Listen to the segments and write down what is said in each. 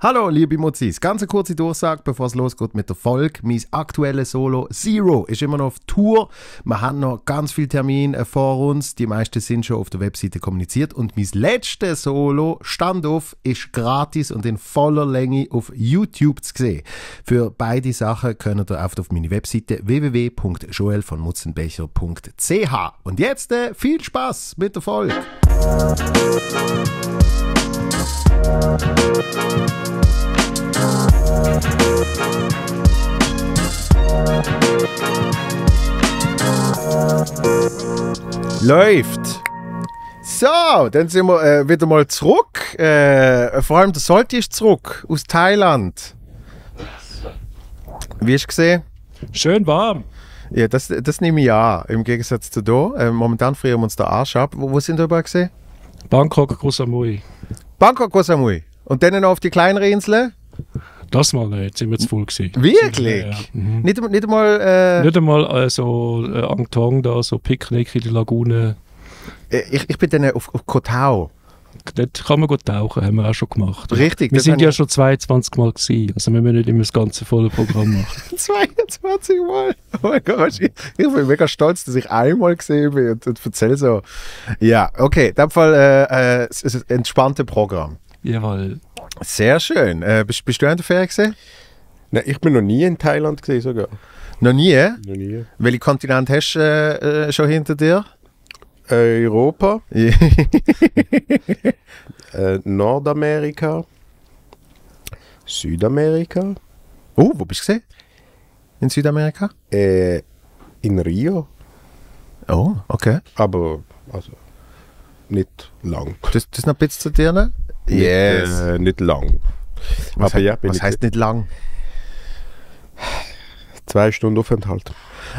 Hallo, liebe Mozis. Ganz eine kurze Durchsage, bevor es losgeht mit der Folge. Mein aktuelles Solo Zero ist immer noch auf Tour. Wir haben noch ganz viele Termine äh, vor uns. Die meisten sind schon auf der Webseite kommuniziert. Und mein letztes Solo, Standoff, ist gratis und in voller Länge auf YouTube zu sehen. Für beide Sachen könnt ihr oft auf meine Webseite www.joelvonmutzenbecher.ch. Und jetzt äh, viel Spaß mit der Folge. Läuft! So, dann sind wir äh, wieder mal zurück. Äh, vor allem der Solti ist zurück aus Thailand. Wie hast du gesehen? Schön warm. Ja, das, das nehme ich an, im Gegensatz zu hier. Äh, momentan frieren wir uns den Arsch ab. Wo, wo sind wir überall gesehen? Bangkok, Koh Samui. Bangkok, was einmal. Und dann noch auf die kleinere Insel? Das mal nicht, äh, sind wir zu voll gewesen. Wirklich? Ja, ja. Mhm. Nicht, nicht einmal... Äh nicht einmal also, äh, so äh, Angtong da, so Picknick in der Lagune. Äh, ich, ich bin dann auf, auf Kotau. Dort kann man gut tauchen, haben wir auch schon gemacht. Richtig. Wir sind ja schon 22 Mal gewesen, also wir müssen nicht immer das ganze volle Programm machen. 22 Mal? Oh mein Gott, ich, bin mega stolz, dass ich einmal gesehen bin und, und erzähle so. Ja, okay, in dem Fall äh, äh, es ist ein entspanntes Programm. Jawohl. Sehr schön. Äh, bist, bist, du in der Ferien gesehen? Nein, ich bin noch nie in Thailand gesehen sogar. Noch nie? Noch nie. Welchen Kontinent hast du äh, äh schon hinter dir? Europa, äh, Nordamerika, Südamerika. Oh, wo bist du gesehen? In Südamerika? Äh, in Rio. Oh, okay. Aber also nicht lang. Das, das noch ein bisschen zu dir, ne? Yes. Nicht, äh, nicht lang. Was, Aber heißt, ja, was heißt nicht lang? Zwei Stunden Aufenthalt.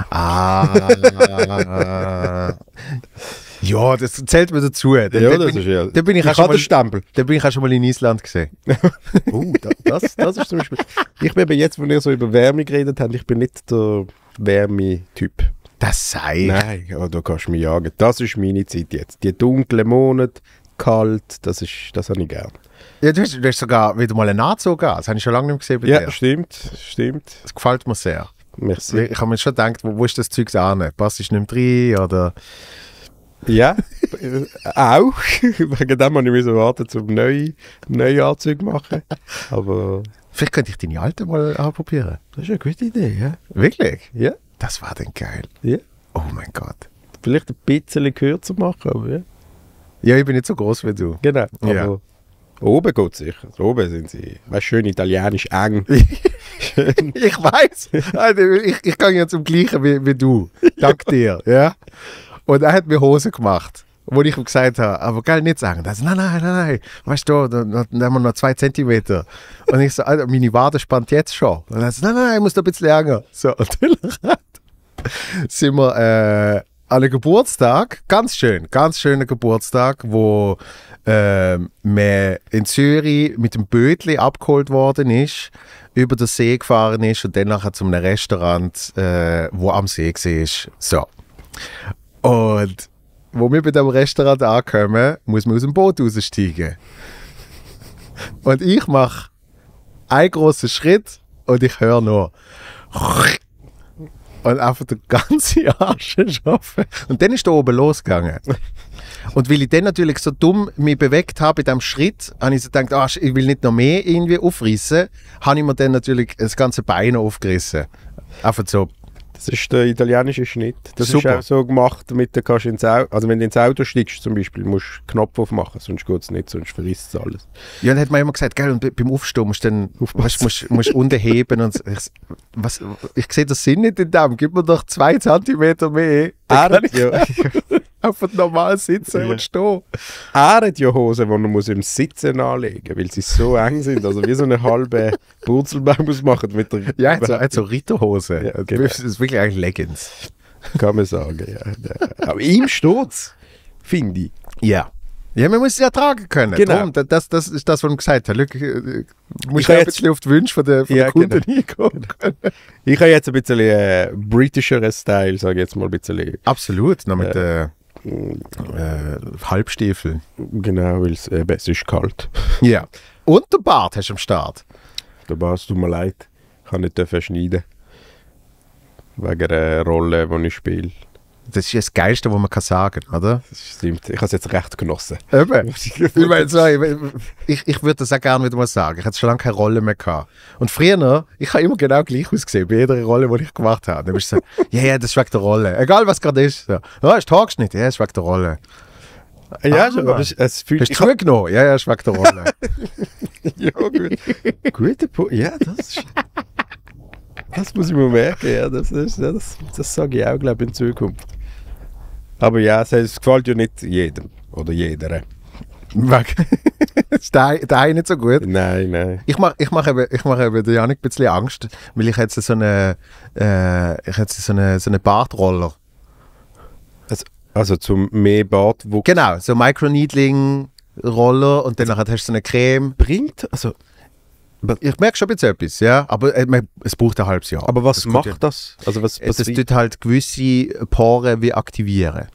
Ah. ja, das zählt mir dazu. ja, da das bin, ist ja. Da bin ich, ich auch schon mal, Da bin ich auch schon mal in Island gesehen. uh, oh, das, das, das ist zum Beispiel. Ich bin aber jetzt, wo wir so über Wärme geredet haben, ich bin nicht der Wärme-Typ. Das sei. Nein, oh, da kannst du mich jagen. Das ist meine Zeit jetzt. Die dunklen Monate, kalt, das, ist, das habe ich gern. Ja, du, hast, du hast sogar wieder mal einen Anzug an. Das habe ich schon lange nicht mehr gesehen bei ja, dir. Ja, stimmt, stimmt. Das gefällt mir sehr. Merci. Ich habe mir schon gedacht, wo, wo ist das Zeug an? Passt es nicht mehr rein? Oder? Ja, auch. Wegen dem habe ich müssen warten, um neue, neue Anzüge zu machen. Aber Vielleicht könnte ich deine alten mal anprobieren. Das ist eine gute Idee, ja. Wirklich? Ja. Das war dann geil. Ja. Oh mein Gott. Vielleicht ein bisschen kürzer machen, aber ja. Ja, ich bin nicht so groß wie du. Genau. Aber ja. Oben geht es sicher. Oben sind sie, weißt schön italienisch eng. ich weiß. Also, ich, ich gehe ja zum Gleichen wie, wie du. Dank dir. Ja? Und er hat mir Hosen gemacht wo ich ihm gesagt habe, aber geil nicht sagen. Das, nein, nein, nein, nein. Weißt du, dann haben wir noch zwei Zentimeter. Und ich so, Alter, also, meine Wade spannt jetzt schon. Und er so, nein, nein, nein, ich muss da ein bisschen länger. So, natürlich. sind wir äh, an einem Geburtstag, ganz schön, ganz schöner Geburtstag, wo man ähm, in Zürich mit dem Bötli abgeholt worden ist, über den See gefahren ist und dann nachher zu einem Restaurant, äh, wo am See war. So. Und wo wir bei dem Restaurant ankommen, muss man aus dem Boot aussteigen. Und ich mache einen großen Schritt und ich höre nur und einfach den ganzen Arsch erschaffen. Und dann ist da oben losgegangen. Und weil ich dann natürlich so dumm mich bewegt habe in diesem Schritt, habe ich so gedacht, ah, ich will nicht noch mehr irgendwie aufrissen, habe ich mir dann natürlich das ganze Bein aufgerissen. Einfach so das ist der italienische Schnitt. Das Super. ist auch so gemacht, damit du kannst ins Auto, also wenn du ins Auto steigst zum Beispiel, musst du Knopf aufmachen, sonst geht es nicht, sonst verrisst es alles. Ja, dann hat man immer gesagt, gell, und beim Aufstehen musst du dann, weißt, musst, musst unten heben und ich, was, ich sehe das Sinn nicht in dem, gib mir doch zwei Zentimeter mehr. Dann er hat ja einfach normal sitzen ja. und stehen. Er ja Hosen, die man muss im Sitzen anlegen muss, weil sie so eng sind. Also wie so eine halbe Purzelbaum muss machen mit der... Ja, so, er Ritterhose. Ja, also genau. Das ist wirklich eigentlich Leggings. Kann man sagen, ja. Aber im Sturz, finde ich. Ja. Ja, man muss es ja tragen können. Genau. Darum, das, das ist das, was ich gesagt habe. Schau, äh, äh, musst ich ja ein bisschen auf die Wünsche von der, von ja, der Kunden genau. eingehen können. Genau. Ich habe jetzt ein bisschen äh, britischeren Style, sage ich jetzt mal ein bisschen. Äh, Absolut, noch mit äh, äh, Halbstiefeln. Genau, weil äh, besser ist kalt. Ja. Und den Bart hast du am Start. Der Bart, tut mir leid. Ich kann nicht schneiden. Wegen der Rolle, die ich spiele das ist das Geilste, was man kann sagen kann, oder? Das stimmt, ich habe es jetzt recht genossen. Eben. ich, meine, so, ich, ich würde das auch gerne wieder mal sagen. Ich hatte schon lange keine Rolle mehr. Gehabt. Und früher, ich habe immer genau gleich ausgesehen, bei jeder Rolle, die ich gemacht habe. Dann bist du so, ja, yeah, ja, das ist der Rolle. Egal, was gerade ist. So, ja, ist Tagesschnitt, ja, yeah, ist der Rolle. Ja, ah, aber es, es fühlt sich. Hast du zugenommen? Ja, ja, ist wegen der Rolle. ja, gut. Guter Punkt. Ja, das ist. Das muss ich mir merken, ja. Das, ist, das, das sage ich auch, glaube ich, in Zukunft. Aber ja, es gefällt ja nicht jedem oder jeder. Wegen. ist der, der nicht so gut? Nein, nein. Ich mache ich mach eben, mach eben der Janik ein bisschen Angst, weil ich hätte so einen äh, so eine, so eine Bartroller. Also, also zum mehr Bartwuchs? Genau, so micro Microneedling-Roller und dann hast du so eine Creme. Bringt, also ich merke schon jetzt etwas, ja, aber äh, es braucht ein halbes Jahr. Aber was das macht ja. das? Also was passiert? Das tut halt gewisse Poren wie aktivieren.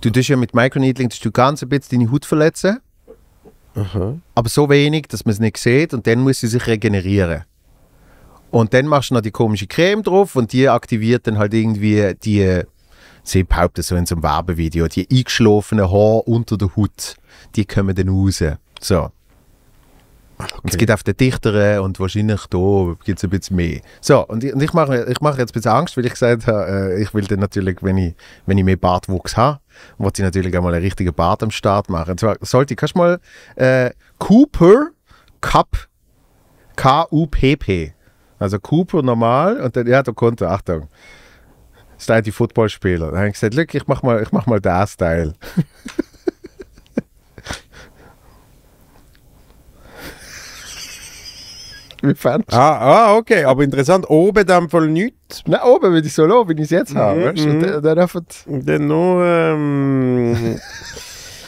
Du tust ja mit Microneedling du ganz ein bisschen deine Haut verletzen, Aha. aber so wenig, dass man es nicht sieht und dann muss sie sich regenerieren. Und dann machst du noch die komische Creme drauf und die aktiviert dann halt irgendwie die, sie behaupten so in so einem Werbevideo, die eingeschlafenen Haare unter der Haut, die kommen dann raus. So. Okay. Es geht auf den dichteren und wahrscheinlich hier gibt es ein bisschen mehr. So, und ich, und ich mache ich mach jetzt ein bisschen Angst, weil ich gesagt habe, äh, ich will dann natürlich, wenn ich, wenn ich mehr Bartwuchs habe, wollte ich natürlich einmal einen richtigen Bart am Start machen. Und zwar sollte ich, kannst du mal äh, Cooper Cup, K-U-P-P, also Cooper normal und dann, ja, da kommt er, Achtung ist ein Footballspieler. Dann habe ich gesagt, look, ich mache mal, ich mach mal den Style. wie Fenster. Ah, ah, okay, aber interessant. Oben dann voll nichts? Nein, oben würde ich so lassen, wie ich es jetzt mhm, habe. Mhm. Und dann, dann Dann nur... Ähm,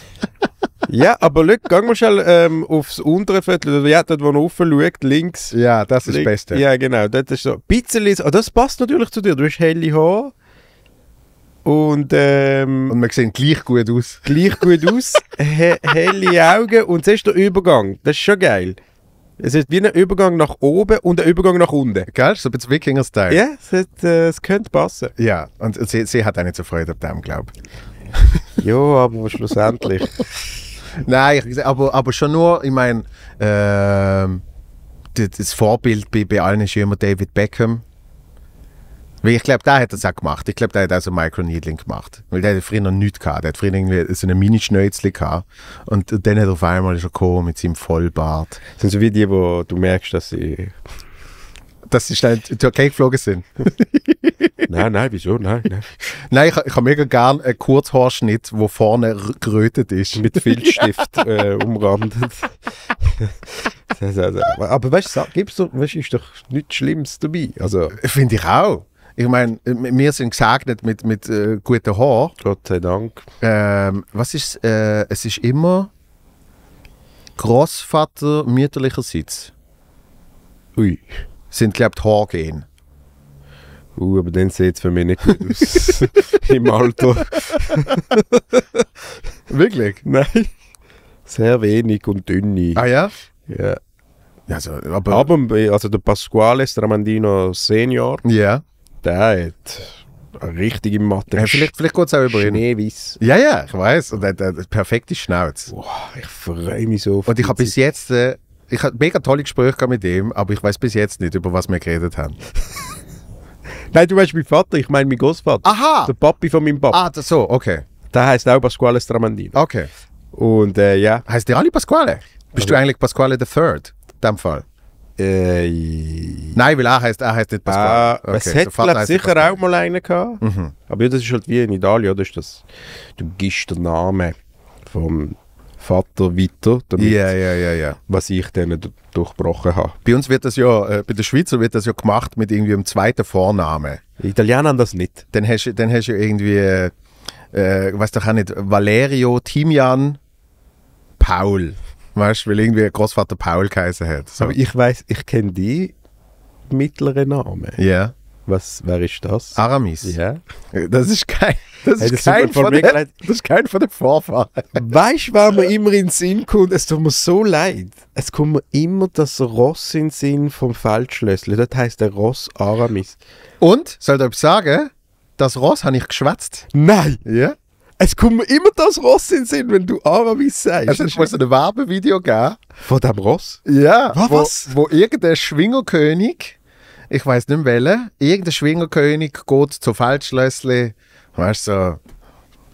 ja, aber Leute, gehen wir schnell ähm, aufs untere Viertel. Ja, dort, wo man offen schaut, links. Ja, das ist das Beste. Ja, genau. Dort ist so ein bisschen... Oh, das passt natürlich zu dir. Du hast helle Haare. Und, ähm, und wir sehen gleich gut aus. Gleich gut aus, he helle Augen und siehst du den Übergang. Das ist schon geil. Es ist wie ein Übergang nach oben und ein Übergang nach unten. Gell? So ein bisschen Wikinger-Style. Ja, es, hat, äh, es könnte passen. Ja, und, sie, sie, hat auch nicht so Freude an dem, glaube ich. ja, aber schlussendlich. Nein, aber, aber schon nur, ich meine, äh, das Vorbild bei, bei allen ist immer David Beckham. Weil ich glaube, da hat er es auch gemacht. Ich glaube, da hat er so Microneedling gemacht. Weil der hat früher noch nichts gehabt. Der hat früher irgendwie so eine Mini-Schnäuzli gehabt. Und dann hat er auf einmal schon gekommen mit seinem Vollbart. Das sind so wie die, wo du merkst, dass sie. Dass sie schnell in die Türkei geflogen sind. nein, nein, wieso? Nein, nein. Nein, ich, ich habe mega gerne einen Kurzhaarschnitt, der vorne gerötet ist. Mit Filzstift äh, umrandet. aber weißt du, gibt's doch, weißt, ist doch nichts Schlimmes dabei. Also, Finde ich auch. Ich meine, wir sind gesegnet mit, mit äh, guten Haaren. Gott sei Dank. Ähm, was ist, äh, es ist immer Großvater mütterlicherseits. Ui. Sind, glaube ich, gehen. Uh, aber dann sieht es für mich nicht gut aus. Im Alter. Wirklich? Nein. Sehr wenig und dünn. Ah ja? Ja. Also, aber, aber also der Pasquale Stramandino Senior. Ja der hat richtig im Mathe. Ja, vielleicht vielleicht geht es auch über ihn. Schneeweiß. Ja, ja, ich weiß. Und er hat eine perfekte Schnauze. Oh, ich freue mich so auf Und ich habe bis jetzt. Äh, ich habe mega tolle Gespräche mit ihm, aber ich weiß bis jetzt nicht, über was wir geredet haben. Nein, du weißt meinen Vater, ich meine meinen Großvater. Aha! Der Papi von meinem Papa. Ah, das so, okay. Der heißt auch Pasquale Stramandino. Okay. Und äh, ja. Heißt der alle Pasquale? Bist also, du eigentlich Pasquale the Third? In dem Fall. Äh, Nein, weil er heisst, A heisst nicht Pasquale. Ah, okay. Es hätte glaub, sicher Pasquale. auch mal einen gehabt. Mhm. Aber ja, das ist halt wie in Italien, oder? das, du gibst den Namen vom Vater weiter, damit, yeah, yeah, yeah, yeah. was ich dann durchbrochen habe. Bei uns wird das ja, äh, bei den Schweizer wird das ja gemacht mit irgendwie einem zweiten Vornamen. Die Italiener haben das nicht. Dann hast du dann hast ja irgendwie, äh, äh, weiß doch auch nicht, Valerio, Timian, Paul. Weißt du, weil irgendwie Großvater Paul geheißen hat. So. Aber ich weiß, ich kenne die mittleren Namen. Ja. Yeah. Was, wer ist das? Aramis. Ja. Das ist kein, das hey, ist kein, von, von der, das ist kein von den Vorfahren. Weißt du, wer mir immer in den Sinn kommt? Es tut mir so leid. Es kommt mir immer das Ross in den Sinn vom Feldschlössli. Das heißt der Ross Aramis. Und, soll ich sagen, das Ross habe ich geschwätzt. Nein! Ja? Es kommt mir immer das Ross in den Sinn, wenn du Aravis sagst. Es muss ein Werbevideo geben. Von dem Ross? Ja. Was? Wo, wo irgendein Schwingerkönig, ich weiß nicht mehr welchen, irgendein Schwingerkönig geht zu Falschlössli, weißt du,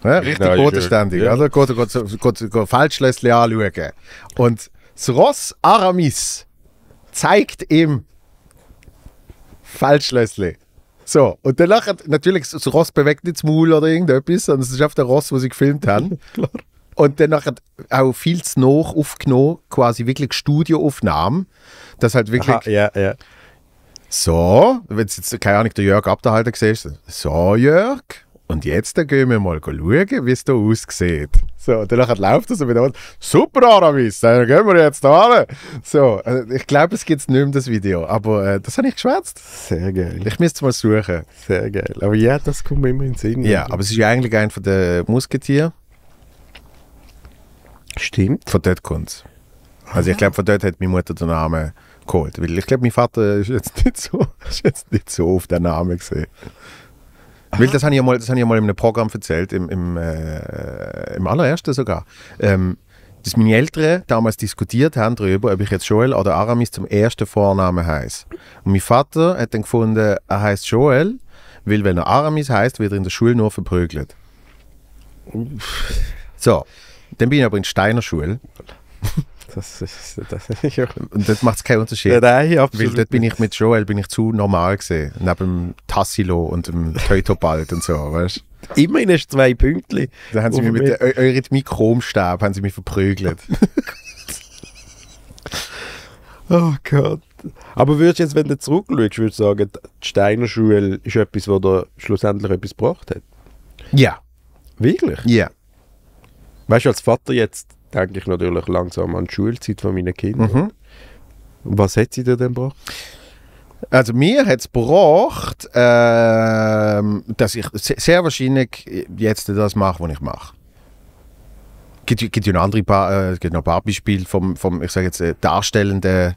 so, ja, richtig bodenständig. Ja. Also geht, geht, geht, geht, geht Feldschlössli anschauen. Und das Ross Aramis zeigt ihm Falschlössli. So, und danach hat natürlich das Ross bewegt nicht das Maul oder irgendetwas, sondern es ist auf der Ross, wo sie gefilmt haben. Klar. Und danach hat auch viel zu noch aufgenommen, quasi wirklich Studioaufnahmen. Das halt wirklich. Aha, ja, ja. So, wenn es jetzt, keine Ahnung, der Jörg abgehalten siehst, so Jörg, und jetzt gehen wir mal schauen, wie es da aussieht. So, und dann läuft das und wieder super Aramis, dann gehen wir jetzt da hin. So, äh, ich glaube, es gibt nicht mehr das Video, aber äh, das habe ich geschwätzt. Sehr geil. Ich müsste es mal suchen. Sehr geil. Aber ja, das kommt mir immer in den Sinn. Ja, also. aber es ist ja eigentlich ein von den Musketieren. Stimmt. Von dort kommt es. Also ich ah. glaube, von dort hat meine Mutter den Namen geholt. Weil ich glaube, mein Vater ist jetzt nicht so, ist jetzt nicht so auf den Namen gesehen. Milch, das habe ich, ja mal in einem Programm erzählt, im, im, äh, im allerersten sogar. Ähm, dass meine Eltern damals diskutiert haben darüber, ob ich jetzt Joel oder Aramis zum ersten Vornamen heiße. Und mein Vater hat dann gefunden, er heißt Joel, weil wenn er Aramis heißt, wird er in der Schule nur verprügelt. So, dann bin ich aber in Steiner Schule. Das ist, das ist ja. Und dort macht es keinen Unterschied. Nein, absolut. Weil dort bin ich mit Joel bin ich zu normal gesehen. Neben dem Tassilo und dem Teutobald und so, weißt Immerhin hast du zwei Pünktchen. Da haben sie mich mit, mit eurem Chromstab haben sie mich verprügelt. oh Gott. Aber würdest du jetzt, wenn du zurückschaust, würdest du sagen, die Steiner Schule ist etwas, was dir schlussendlich etwas gebracht hat? Ja. Wirklich? Ja. Weißt du, als Vater jetzt denke ich natürlich langsam an die Schulzeit von meinen Kindern. Mhm. Was hat sie dir denn gebracht? Also mir hat es gebracht, äh, dass ich sehr wahrscheinlich jetzt das mache, was ich mache. Äh, es gibt, gibt, noch andere äh, gibt noch ein paar Beispiele vom, vom ich sage jetzt, äh, darstellenden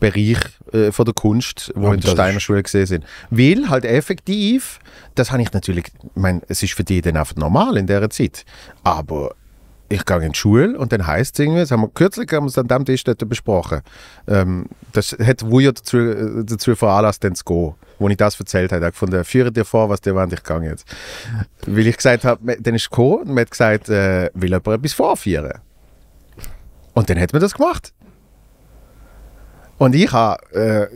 Bereich äh, von der Kunst, wo in der Steiner Schule gesehen sind. Weil halt effektiv, das habe ich natürlich, ich meine, es ist für die dann einfach normal in dieser Zeit, aber ich gehe in die Schule und dann heißt es irgendwie, das haben wir kürzlich haben wir es an diesem Tisch dort besprochen. Ähm, das hat Wuja dazu, äh, dazu veranlasst, dann zu gehen, wo ich das erzählt habe. Ich habe gefunden, führe dir vor, was dir wollt, ich gehe jetzt. Weil ich gesagt habe, dann ist es gekommen und man hat gesagt, äh, will jemand etwas vorführen? Und dann hat man das gemacht. Und ich habe äh,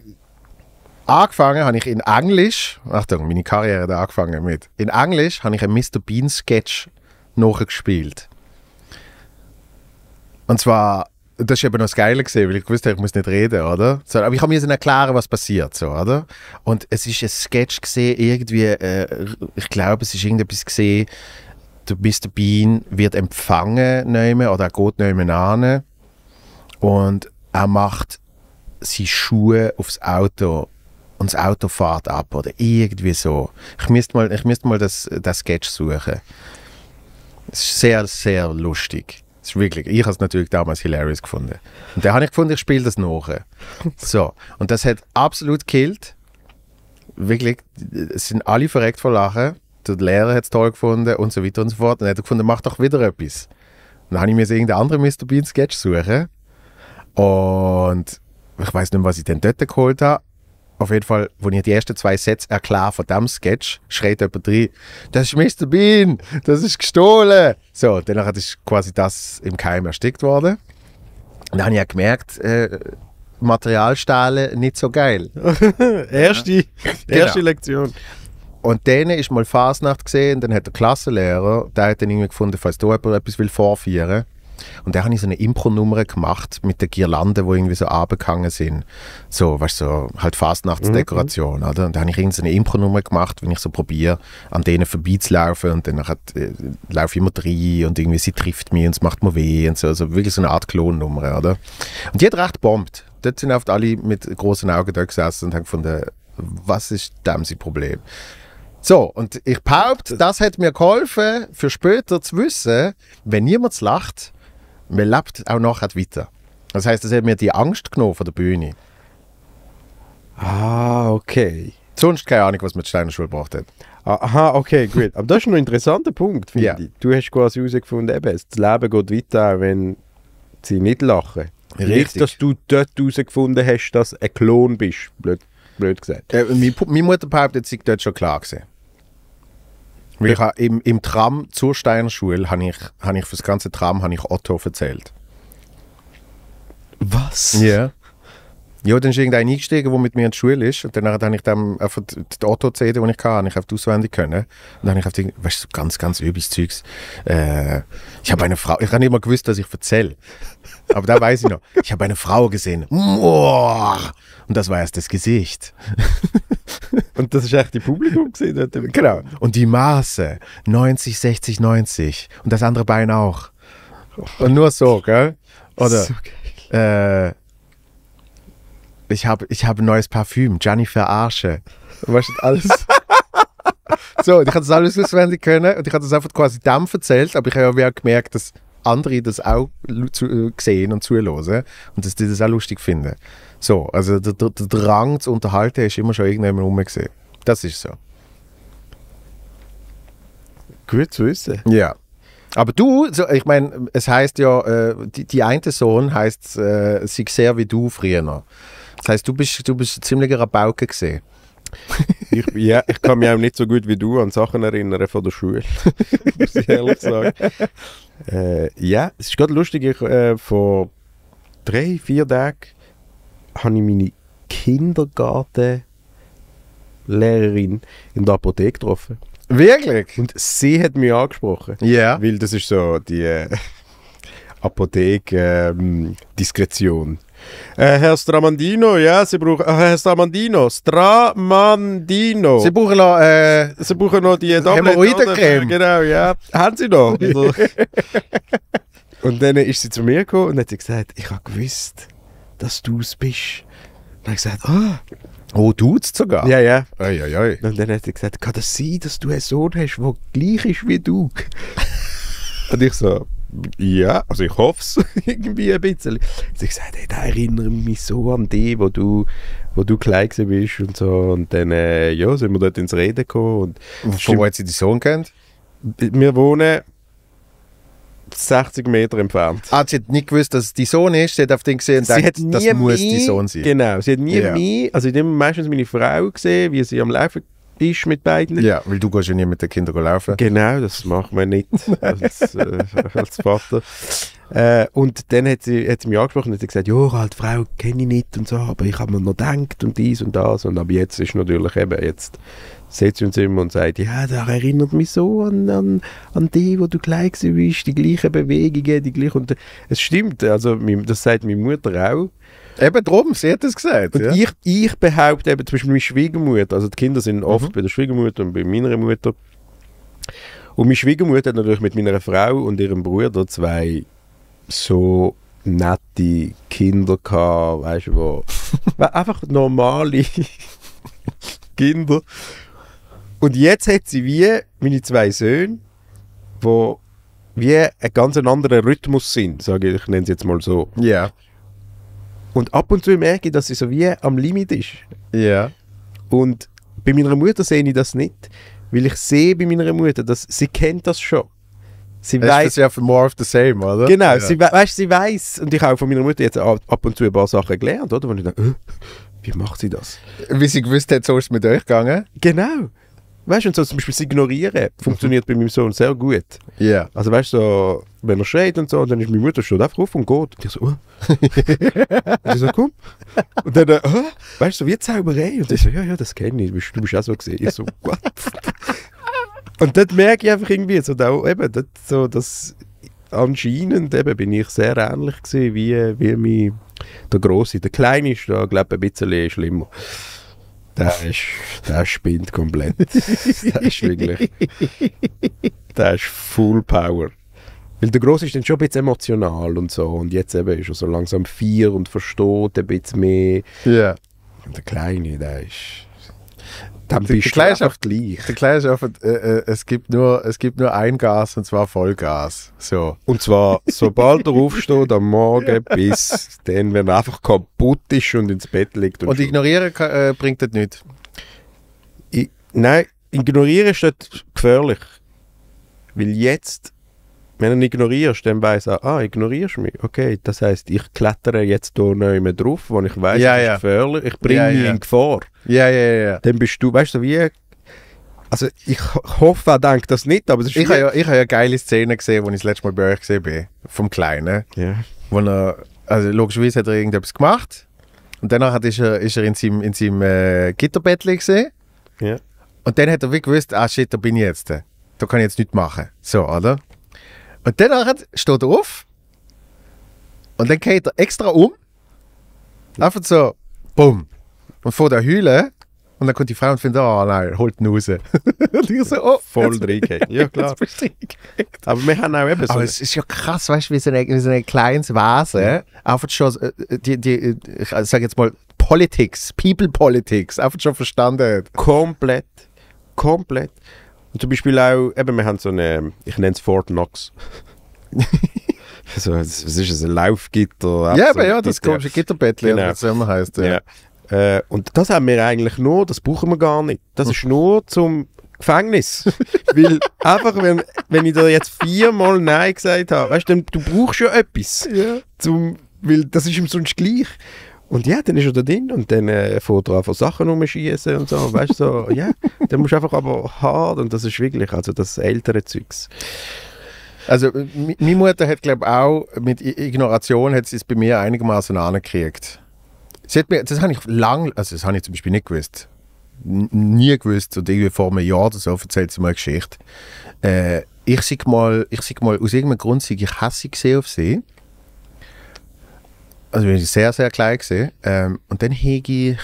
angefangen, habe ich in Englisch, Achtung, meine Karriere hat angefangen mit, in Englisch habe ich einen Mr. Bean Sketch nachgespielt und zwar, das war eben noch das Geile gesehen, weil ich wusste, ich muss nicht reden, oder? So, aber ich musste mir erklären, was passiert, so, oder? Und es ist ein Sketch gesehen, irgendwie, äh, ich glaube, es ist irgendetwas gesehen, der Mr. Bean wird empfangen nehmen oder er geht nehmen an und er macht seine Schuhe aufs Auto und das Auto fährt ab oder irgendwie so. Ich müsste mal, ich müsste mal das, das Sketch suchen. Es ist sehr, sehr lustig. Das ist wirklich, ich habe es natürlich damals hilarious gefunden. Und dann habe ich gefunden, ich spiele das noch. So, und das hat absolut killt. Wirklich, es sind alle verreckt vor Lachen. Der Lehrer hat es toll gefunden und so weiter und so fort. Und er hat gefunden, mach doch wieder etwas. Und dann habe ich mir irgendeinen anderen Mr. Bean Sketch suchen. Und ich weiß nicht, mehr, was ich denn dort geholt habe auf jeden Fall, wo ich die ersten zwei Sätze erkläre von diesem Sketch, schreit jemand drin, das ist Mr. Bean, das ist gestohlen. So, danach ist quasi das im Keim erstickt worden. Und dann habe ich gemerkt, äh, Material nicht so geil. erste, ja. erste genau. Lektion. Und dann ist mal Fasnacht gesehen, dann hat der Klassenlehrer, der hat dann irgendwie gefunden, falls du etwas vorführen willst, und dann habe ich so eine Impro-Nummer gemacht mit der Girlande, wo irgendwie so abgehangen sind. So, weißt du, so halt Fastnachtsdekoration, mhm. oder? Und dann habe ich irgendwie so eine Impro-Nummer gemacht, wenn ich so probiere, an denen vorbeizulaufen und dann äh, laufe ich immer drei und irgendwie sie trifft mich und es macht mir weh und so. Also wirklich so eine Art Klonnummer, oder? Und die hat recht bombt. Dort sind oft alle mit großen Augen da gesessen und haben gefunden, was ist dem sein Problem? So, und ich behaupte, das hat mir geholfen, für später zu wissen, wenn niemand lacht, man lebt auch nachher weiter. Das heißt, das hat mir die Angst genommen von der Bühne. Ah, okay. Sonst keine Ahnung, was man mit Steiner Schule gebracht hat. Aha, okay, gut. Aber das ist noch ein interessanter Punkt, finde yeah. ich. Du hast quasi herausgefunden, eben, das Leben geht weiter, wenn sie nicht lachen. Richtig. Nicht, dass du dort herausgefunden hast, dass du ein Klon bist, blöd, blöd gesagt. Äh, meine, meine Mutter behauptet, sie sei dort schon klar gewesen. Weil ja. im, im Tram zur Steinerschule habe ich, hab ich für das ganze Tram ich Otto erzählt. Was? Ja. Yeah. Ja, dann ist irgendein eingestiegen, der mit mir in die Schule ist. Und dann habe ich dem einfach die Otto-CD, die ich hatte, ich auswendig können. Und dann habe ich gedacht, weißt du, ganz, ganz übles Zeugs. Äh, ich habe eine Frau, ich habe nicht mal gewusst, dass ich erzähle. Aber da weiß ich noch. Ich habe eine Frau gesehen. Und das war erst das Gesicht. Und das ist echt die Publikum gesehen. genau. Und die Maße 90, 60, 90 und das andere Bein auch. Und nur so, gell? Oder so äh, ich habe ich hab ein neues Parfüm, Gianni Verarsche. Weißt du, alles. so, und ich hatte das alles auswendig können und ich hatte das einfach quasi dann erzählt, aber ich habe ja gemerkt, dass andere das auch zu, äh, sehen und zuhören und dass die das auch lustig finden. So, also der, der, der Drang zu unterhalten ist immer schon irgendjemand rumgesehen. Das ist so. Gut zu wissen. Ja. Aber du, so, ich meine, es heißt ja, äh, die, die eine Sohn heißt äh, sich sehr wie du früher. Das heißt, du bist, du bist ein ziemlicher Rabauke gesehen. ich, ja, ich kann mich auch nicht so gut wie du an Sachen erinnern von der Schule, muss ich ehrlich sagen. Äh, ja, es ist gerade lustig, ich, äh, vor drei, vier Tagen habe ich meine Kindergartenlehrerin in der Apotheke getroffen. Wirklich? Und sie hat mich angesprochen. Ja. Yeah. Weil das ist so die äh, Apotheke-Diskretion. Ähm, äh, Herr Stramandino, ja, Sie brauchen. Äh, Herr Stramandino, Stramandino. Sie brauchen noch. Äh, Sie brauchen noch die Hämorrhoidencreme. Genau, ja. Haben Sie noch? Also. und dann ist sie zu mir gekommen und hat sie gesagt: Ich habe gewusst, dass du es bist. Und dann habe ich gesagt, ah. Oh, tut's sogar? Ja, ja. Ei, ei, ei. Und dann hat er gesagt, kann das sein, dass du einen Sohn hast, der gleich ist wie du? Und ich so, ja, also ich hoffe es irgendwie ein bisschen. Und ich gesagt, hey, da erinnere mich so an dich, wo du, wo du klein warst und so. Und dann äh, ja, sind wir dort ins Reden gekommen. Und Von wo hat sie deinen Sohn kennt? Wir wohnen 60 Meter entfernt. Ah, sie hat nicht gewusst, dass es dein Sohn ist. Sie hat auf den gesehen und sie gedacht, das muss dein Sohn sein. Genau, sie hat nie yeah. mich, also in dem meistens meine Frau gesehen, wie sie am Laufen ist mit beiden. Ja, weil du gehst ja nie mit den Kindern laufen. Genau, das machen wir nicht als, äh, als Vater. Äh, und dann hat sie, hat sie mich angesprochen und hat gesagt, ja, halt Frau kenne ich nicht und so, aber ich habe mir noch gedacht und dies und das. Und aber jetzt ist natürlich eben, jetzt setzt uns immer und sagt, ja, das erinnert mich so an, an, an die, wo du gleich bist, die gleichen Bewegungen, die gleichen... Und es stimmt, also das sagt meine Mutter auch. Eben drum, sie hat es gesagt. Und ja. ich, ich behaupte eben, zum Beispiel meine Schwiegermutter, also die Kinder sind mhm. oft mhm. bei der Schwiegermutter und bei meiner Mutter. Und meine Schwiegermutter hat natürlich mit meiner Frau und ihrem Bruder zwei so nette Kinder gehabt, weißt du, wo einfach normale Kinder, und jetzt hat sie wie meine zwei Söhne, die wie einen ganz anderen Rhythmus sind, sage ich, ich nenne es jetzt mal so. Ja. Yeah. Und ab und zu merke ich, dass sie so wie am Limit ist. Ja. Yeah. Und bei meiner Mutter sehe ich das nicht, weil ich sehe bei meiner Mutter, dass sie kennt das schon. Sie weißt, weiß, das ja für more of the same, oder? Genau, ja. sie, we weißt, sie weiß und ich habe von meiner Mutter jetzt ab und zu ein paar Sachen gelernt, oder? Wo ich dachte, äh, wie macht sie das? Wie sie gewusst hat, so ist es mit euch gegangen. Genau. Weißt du, und so zum Beispiel das Ignorieren funktioniert bei meinem Sohn sehr gut. Ja. Yeah. Also weißt du, so, wenn er schreit und so, dann ist meine Mutter schon einfach auf und geht. ich so, oh. und ich so, komm. Und dann, oh. weißt du, so wie Zauberei. Und ich so, ja, ja, das kenne ich, du bist, auch so gesehen. Ich so, what? und das merke ich einfach irgendwie, so, da, eben, das, so, das, anscheinend eben, bin ich sehr ähnlich gewesen, wie, wie mein, der Große. Der Kleine ist da, glaube ich, ein bisschen schlimmer. Der ist, der spinnt komplett. der ist wirklich. Der ist Full Power. Weil der Grosse ist dann schon ein bisschen emotional und so. Und jetzt eben ist er so langsam vier und versteht ein bisschen mehr. Ja. Yeah. Und der Kleine, der ist der Bist der einfach gleich. Der Kleine ist einfach, äh, äh, es, gibt nur, es gibt nur ein Gas und zwar Vollgas. So. Und zwar, sobald er aufsteht am Morgen bis dann, wenn er einfach kaputt ist und ins Bett liegt. Und, und ignorieren äh, bringt das nicht. Ich, nein, ignorieren ist nicht gefährlich. Weil jetzt, wenn du ihn ignorierst, dann weiss er, ah, ignorierst du mich. Okay, das heißt, ich klettere jetzt hier nicht mehr drauf, wo ich weiß, ja, das ja. ist gefährlich. Ich bringe ja, mich ja. in Gefahr. Ja, ja, ja. Dann bist du, weißt du, wie. Also ich hoffe, er denkt das nicht, aber es ist Ich habe ja, hab ja geile Szenen gesehen, als ich das letzte Mal bei euch gesehen bin. Vom Kleinen. Ja. Wo er, also logischerweise hat er irgendetwas gemacht. Und danach hat, ist, er, ist er in seinem, in seinem äh, Gitterbett gesehen. Ja. Und dann hat er wie gewusst, ah shit, da bin ich jetzt. Da kann ich jetzt nichts machen. So, oder? Und danach steht er auf. Und dann geht er extra um. Einfach so, bumm. Und vor der Hülle und dann kommt die Frau und findet, oh nein, holt ihn raus. und ich so, oh. Voll reingehängt. Ja, klar. Aber wir haben auch eben so. Aber es ist ja krass, weißt du, wie so ein, wie so ein kleines Vase ja. einfach schon, äh, äh, die, die, äh, ich sag jetzt mal, Politics, People Politics, einfach schon verstanden Komplett. Komplett. Und zum Beispiel auch, eben, wir haben so eine, ich nenne es Fort Knox. so, was ist es, ein Laufgitter? Ja, aber ja, das komische Gitterbettchen, genau. es immer heißt. Ja. ja. Äh, und das haben wir eigentlich nur, das brauchen wir gar nicht. Das ist nur zum Gefängnis. Weil einfach, wenn, wenn ich da jetzt viermal Nein gesagt habe, weißt du, du brauchst ja etwas. Ja. Zum, weil das ist ihm sonst gleich. Und ja, dann ist er da drin und dann äh, fährt er von Sachen rumschießen und so. Weißt du, so, ja, yeah. dann musst du einfach aber hart und das ist wirklich, also das ältere Zeugs. Also, meine Mutter hat, glaube ich, auch mit Ignoration hat sie es bei mir einigermaßen angekriegt hat mir, das habe ich lang, also das habe ich zum Beispiel nicht gewusst. N nie gewusst, und irgendwie vor einem Jahr oder so erzählt sie mal eine Geschichte. Äh, ich sag mal, ich sag mal, aus irgendeinem Grund sei ich gesehen auf sie. Also bin ich sehr, sehr klein gesehen. Ähm, und dann hege ich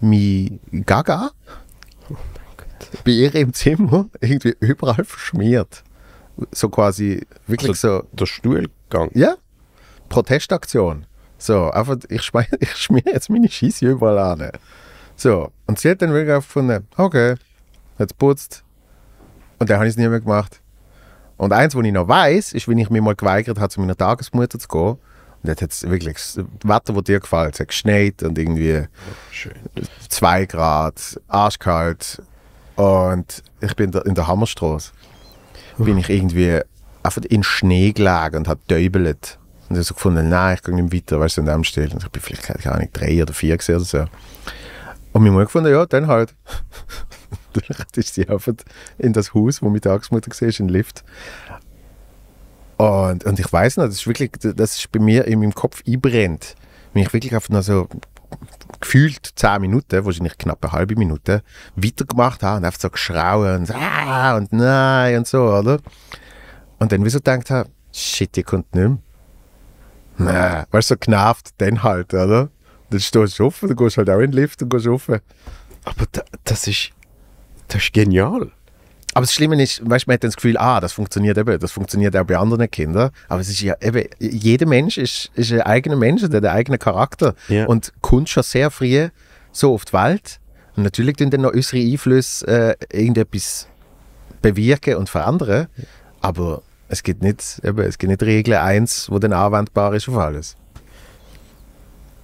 mein Gaga oh bei ihr im Zimmer irgendwie überall verschmiert. So quasi wirklich also so. Der Stuhlgang? Ja. Protestaktion. So, einfach, ich, schmier, ich schmier jetzt meine Scheiße überall an. So, und sie hat dann wirklich gefunden, okay, jetzt putzt. Und dann habe ich es nie mehr gemacht. Und eins, was ich noch weiß, ist, wenn ich mir mal geweigert habe, zu meiner Tagesmutter zu gehen. Und dort hat es wirklich das Wetter, das dir gefällt. Es hat geschneit und irgendwie Schön. zwei Grad, arschkalt. Und ich bin in der Hammerstraße. Bin ich irgendwie einfach in Schnee gelegen und habe däubelt. Und ich habe so gefunden, nein, ich gehe nicht weiter, weißt du, an dem Stil. Und ich bin vielleicht, keine Ahnung, drei oder vier gesehen oder so. Und meine Mutter gefunden, ja, dann halt. Vielleicht ist sie einfach in das Haus, wo meine Tagesmutter war, in den Lift. Und, und ich weiß noch, das ist wirklich, das ist bei mir in meinem Kopf einbrennt. Wenn ich wirklich auf noch so gefühlt zehn Minuten, wahrscheinlich knapp eine halbe Minute, weitergemacht habe und einfach so geschrauen und so, ah, und nein und so, oder? Und dann wieso gedacht habe, shit, ihr kommt nicht mehr. Nein. Weißt du, so genervt, dann halt, oder? Dann stehst du offen, halt dann gehst halt auch in den Lift und gehst offen. Aber da, das ist. Das ist genial. Aber das Schlimme ist, weißt, man hat dann das Gefühl, ah, das funktioniert eben, das funktioniert auch bei anderen Kindern. Aber es ist ja eben, jeder Mensch ist, ist ein eigener Mensch, der hat einen eigenen Charakter. Ja. Und kommt schon sehr früh so auf die Welt. Und natürlich tun dann noch unsere Einflüsse äh, irgendetwas bewirken und verändern. Aber es gibt nicht, eben, es gibt nicht Regel 1, wo dann anwendbar ist auf alles.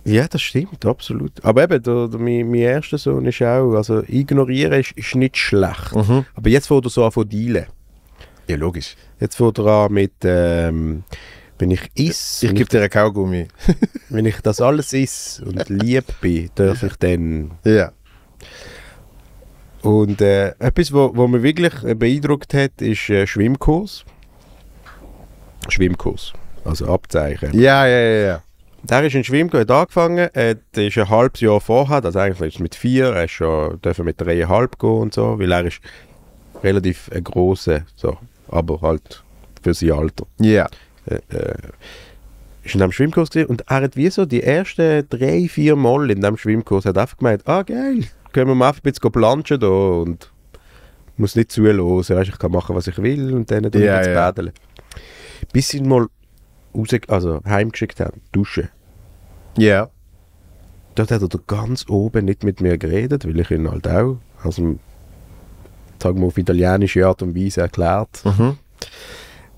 Ja, das stimmt, absolut. Aber eben, der, der, mein, mein erster Sohn ist auch, also ignorieren ist, ist nicht schlecht. Mhm. Aber jetzt, wo er so an von dealen. Ja, logisch. Jetzt, wo er an mit, ähm, wenn ich is Ich gebe dir einen Kaugummi. wenn ich das alles is und lieb bin, darf ich dann... Ja. Und äh, etwas, was mich wirklich beeindruckt hat, ist äh, Schwimmkurs. Schwimmkurs. Also Abzeichen. Ja, ja, ja. ja. Der ist in Schwimmkurs angefangen, äh, Er ist ein halbes Jahr vorher, also eigentlich mit vier, er ist schon, dürfen mit dreieinhalb gehen und so, weil er ist relativ ein grosser, so, aber halt für sein Alter. Ja. Yeah. Äh, äh, ist in diesem Schwimmkurs gewesen und er hat wie so die ersten drei, vier Mal in diesem Schwimmkurs hat einfach gemeint, ah geil, können wir mal einfach ein bisschen planschen hier und muss nicht zulassen, weißt, ich kann machen, was ich will und dann yeah, ich yeah bis sie ihn mal raus, also heimgeschickt haben, duschen. Ja. Yeah. Dort hat er da ganz oben nicht mit mir geredet, weil ich ihn halt auch, also sagen wir auf italienische Art und Weise erklärt. Mhm.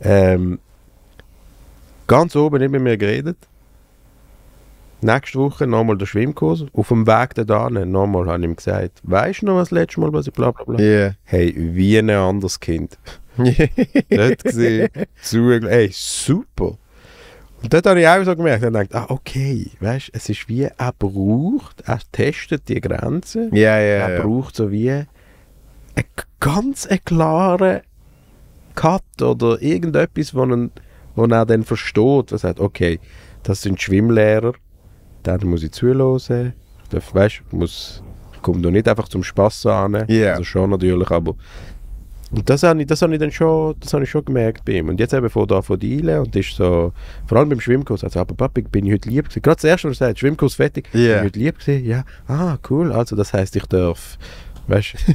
Ähm, ganz oben nicht mit mir geredet. Nächste Woche nochmal der Schwimmkurs. Auf dem Weg da nochmal habe ich ihm gesagt, weißt du noch was das letzte Mal, was ich bla bla bla. Yeah. Hey, wie ein anderes Kind. dort gesehen, Ey, super. Und dort habe ich auch so gemerkt, dann denkt, ah, okay, weißt es ist wie, er braucht, er testet die Grenzen. Ja, ja. Er braucht so wie einen ganz klaren Cut oder irgendetwas, wo, einen, wo er dann versteht, was sagt, okay, das sind Schwimmlehrer, dann muss ich zuhören, weißt, muss, ich komme da nicht einfach zum Spass an. Yeah. Also schon natürlich, aber und das habe ich, das habe ich dann schon, das habe ich schon gemerkt bei ihm. Und jetzt eben von da von der Diele und ist so, vor allem beim Schwimmkurs, also aber Papi, bin ich heute lieb gewesen. Gerade das erste, was er sagt, Schwimmkurs fertig, yeah. bin ich heute lieb gewesen, ja, ah, cool, also das heisst, ich darf, weißt du.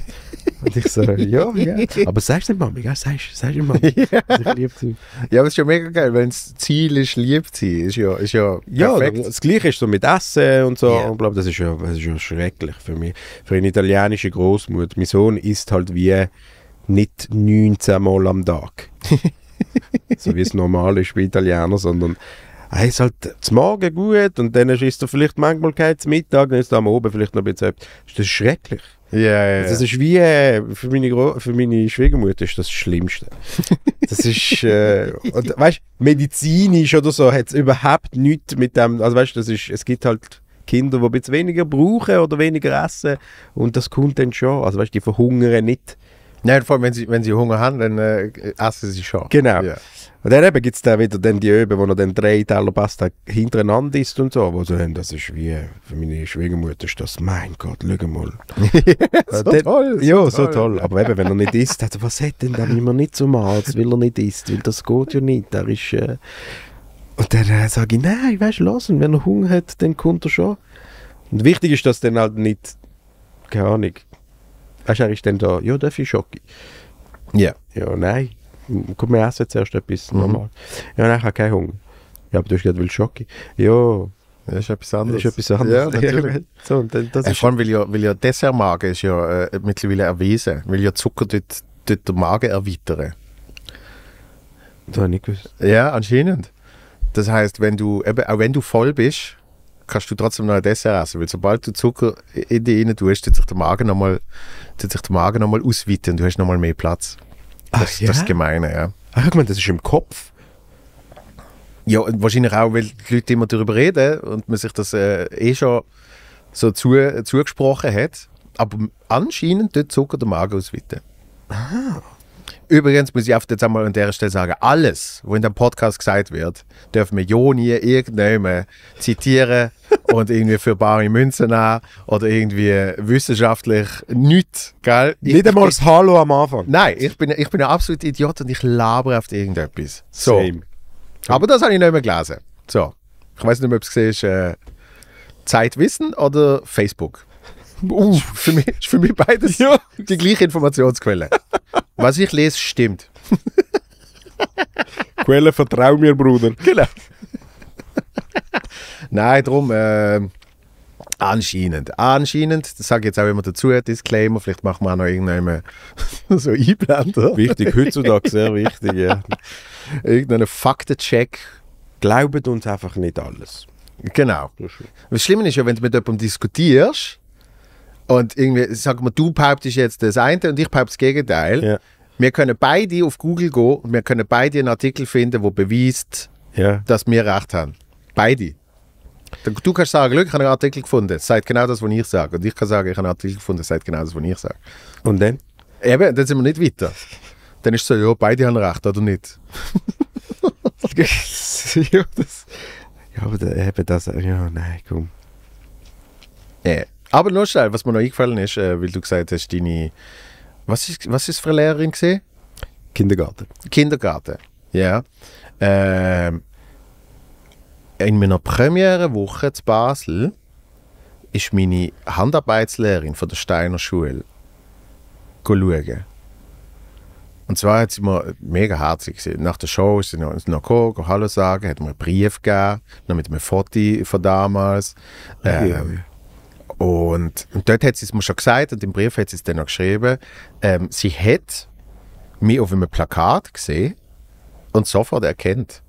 und ich so, ja, ja. Aber sagst du Mami, ja, sagst, sagst du Mami, ja. ich lieb bin. Ja, aber es ist ja mega geil, wenn das Ziel ist, lieb zu sein, ist ja, ist ja Ja, perfekt. das Gleiche ist so mit Essen und so, yeah. und glaub, das ist ja, das ist ja schrecklich für mich, für eine italienische Großmutter. Mein Sohn isst halt wie nicht 19 Mal am Tag. so wie es normal ist bei Italiener, sondern er ah, ist halt zum Morgen gut und dann ist er vielleicht manchmal kein Mittag, dann ist er am Oben vielleicht noch ein bisschen Das Ist schrecklich? Ja, yeah, yeah. Also das ist wie, äh, für meine, Gro für meine Schwiegermutter ist das, Schlimmste. Das ist, äh, und, weißt, medizinisch oder so hat es überhaupt nichts mit dem, also weißt, das es gibt halt Kinder, die ein bisschen weniger brauchen oder weniger essen und das kommt dann schon. Also weißt, die verhungern nicht Nein, vor allem, wenn sie, wenn sie Hunger haben, dann äh, essen sie schon. Genau. Ja. Und dann gibt es dann wieder dann die Öben, wo er dann drei Teller Pasta hintereinander isst und so. Wo sie das ist wie, für meine Schwiegermutter ist das, mein Gott, schau mal. so dann, toll. So ja, toll. so toll. Aber eben, wenn er nicht isst, hat also er, was hat denn, dann immer nicht zum Arzt, weil er nicht isst, weil das geht ja nicht. Er ist, äh, und dann äh, sage ich, nein, weißt du, lass ihn, wenn er Hunger hat, dann kommt er schon. Und wichtig ist, dass dann halt nicht, keine Ahnung, Weißt ist dann da, ja, darf ich Ja. Ja, nein. Komm, wir essen zuerst etwas mhm. normal. Ja, nein, ich habe keinen Hunger. Ja, aber du hast gesagt, willst Schoki? Ja. Das ist etwas anderes. Das ist etwas anderes. Ja, natürlich. so, das ja, äh, vor allem, weil ja, weil ja Dessertmagen ist ja äh, mittlerweile erwiesen, weil ja Zucker dort, dort den Magen erweitern. Das habe ich nicht gewusst. Ja, anscheinend. Das heißt, wenn du, eben, auch wenn du voll bist, kannst du trotzdem noch ein Dessert essen. Weil sobald du Zucker in dich rein tust, tut sich der Magen nochmal noch, ausweiten und du hast nochmal mehr Platz. Ah, das, Ach, ja? das ist das Gemeine, ja. Ach, ah, ich meine, das ist im Kopf. Ja, wahrscheinlich auch, weil die Leute immer darüber reden und man sich das äh, eh schon so zu, zugesprochen hat. Aber anscheinend tut Zucker den Magen ausweiten. Ah. Übrigens muss ich auf jetzt einmal an der Stelle sagen, alles, was in dem Podcast gesagt wird, dürfen wir Joni irgendjemand zitieren und irgendwie für bare Münzen nehmen oder irgendwie wissenschaftlich nichts, gell? Ich, Nicht einmal das Hallo am Anfang. Nein, ich bin, ich bin ein absoluter Idiot und ich labere auf irgendetwas. So. Same. Aber das habe ich nicht mehr gelesen. So. Ich weiß nicht mehr, ob es ist äh, Zeitwissen oder Facebook. Uh, für mich, für mich beides ja. die gleiche Informationsquelle. Was ich lese, stimmt. Quelle, vertrau mir, Bruder. Genau. Nein, drum. Äh, anscheinend. Anscheinend, das sage ich jetzt auch immer dazu, Disclaimer. Vielleicht machen wir auch noch irgendeinen so Einblender. Wichtig, heutzutage sehr wichtig, ja. Irgendeinen Faktencheck. Glaubt uns einfach nicht alles. Genau. Das Schlimme ist ja, wenn du mit jemandem diskutierst, und irgendwie, sag mal, du behauptest jetzt das eine und ich behaupte das Gegenteil. Ja. Wir können beide auf Google gehen und wir können beide einen Artikel finden, der beweist, ja. dass wir recht haben. Beide. Du kannst sagen, Glück, ich habe einen Artikel gefunden, sagt genau das, was ich sage. Und ich kann sagen, ich habe einen Artikel gefunden, sagt genau das, was ich sage. Und dann? Eben, dann sind wir nicht weiter. Dann ist es so, ja, beide haben recht, oder nicht? ja, das, ja, aber eben das, ja, nein, komm. Ja. Aber noch schnell, was mir noch eingefallen ist, äh, weil du gesagt hast, deine. Was ist, was ist für eine Lehrerin gesehen? Kindergarten. Kindergarten, ja. Yeah. Ähm, in meiner Premierewoche in Basel ist meine Handarbeitslehrerin von der Steiner Schule schauen. Und zwar hat sie mir mega herzlich gesehen. Nach der Show ist sie noch, noch gekommen, Hallo sagen, hat mir einen Brief gegeben, noch mit einem Foto von damals. Ähm, und, und dort hat sie es mir schon gesagt und im Brief hat sie es dann noch geschrieben. Ähm, sie hat mich auf einem Plakat gesehen und sofort erkennt.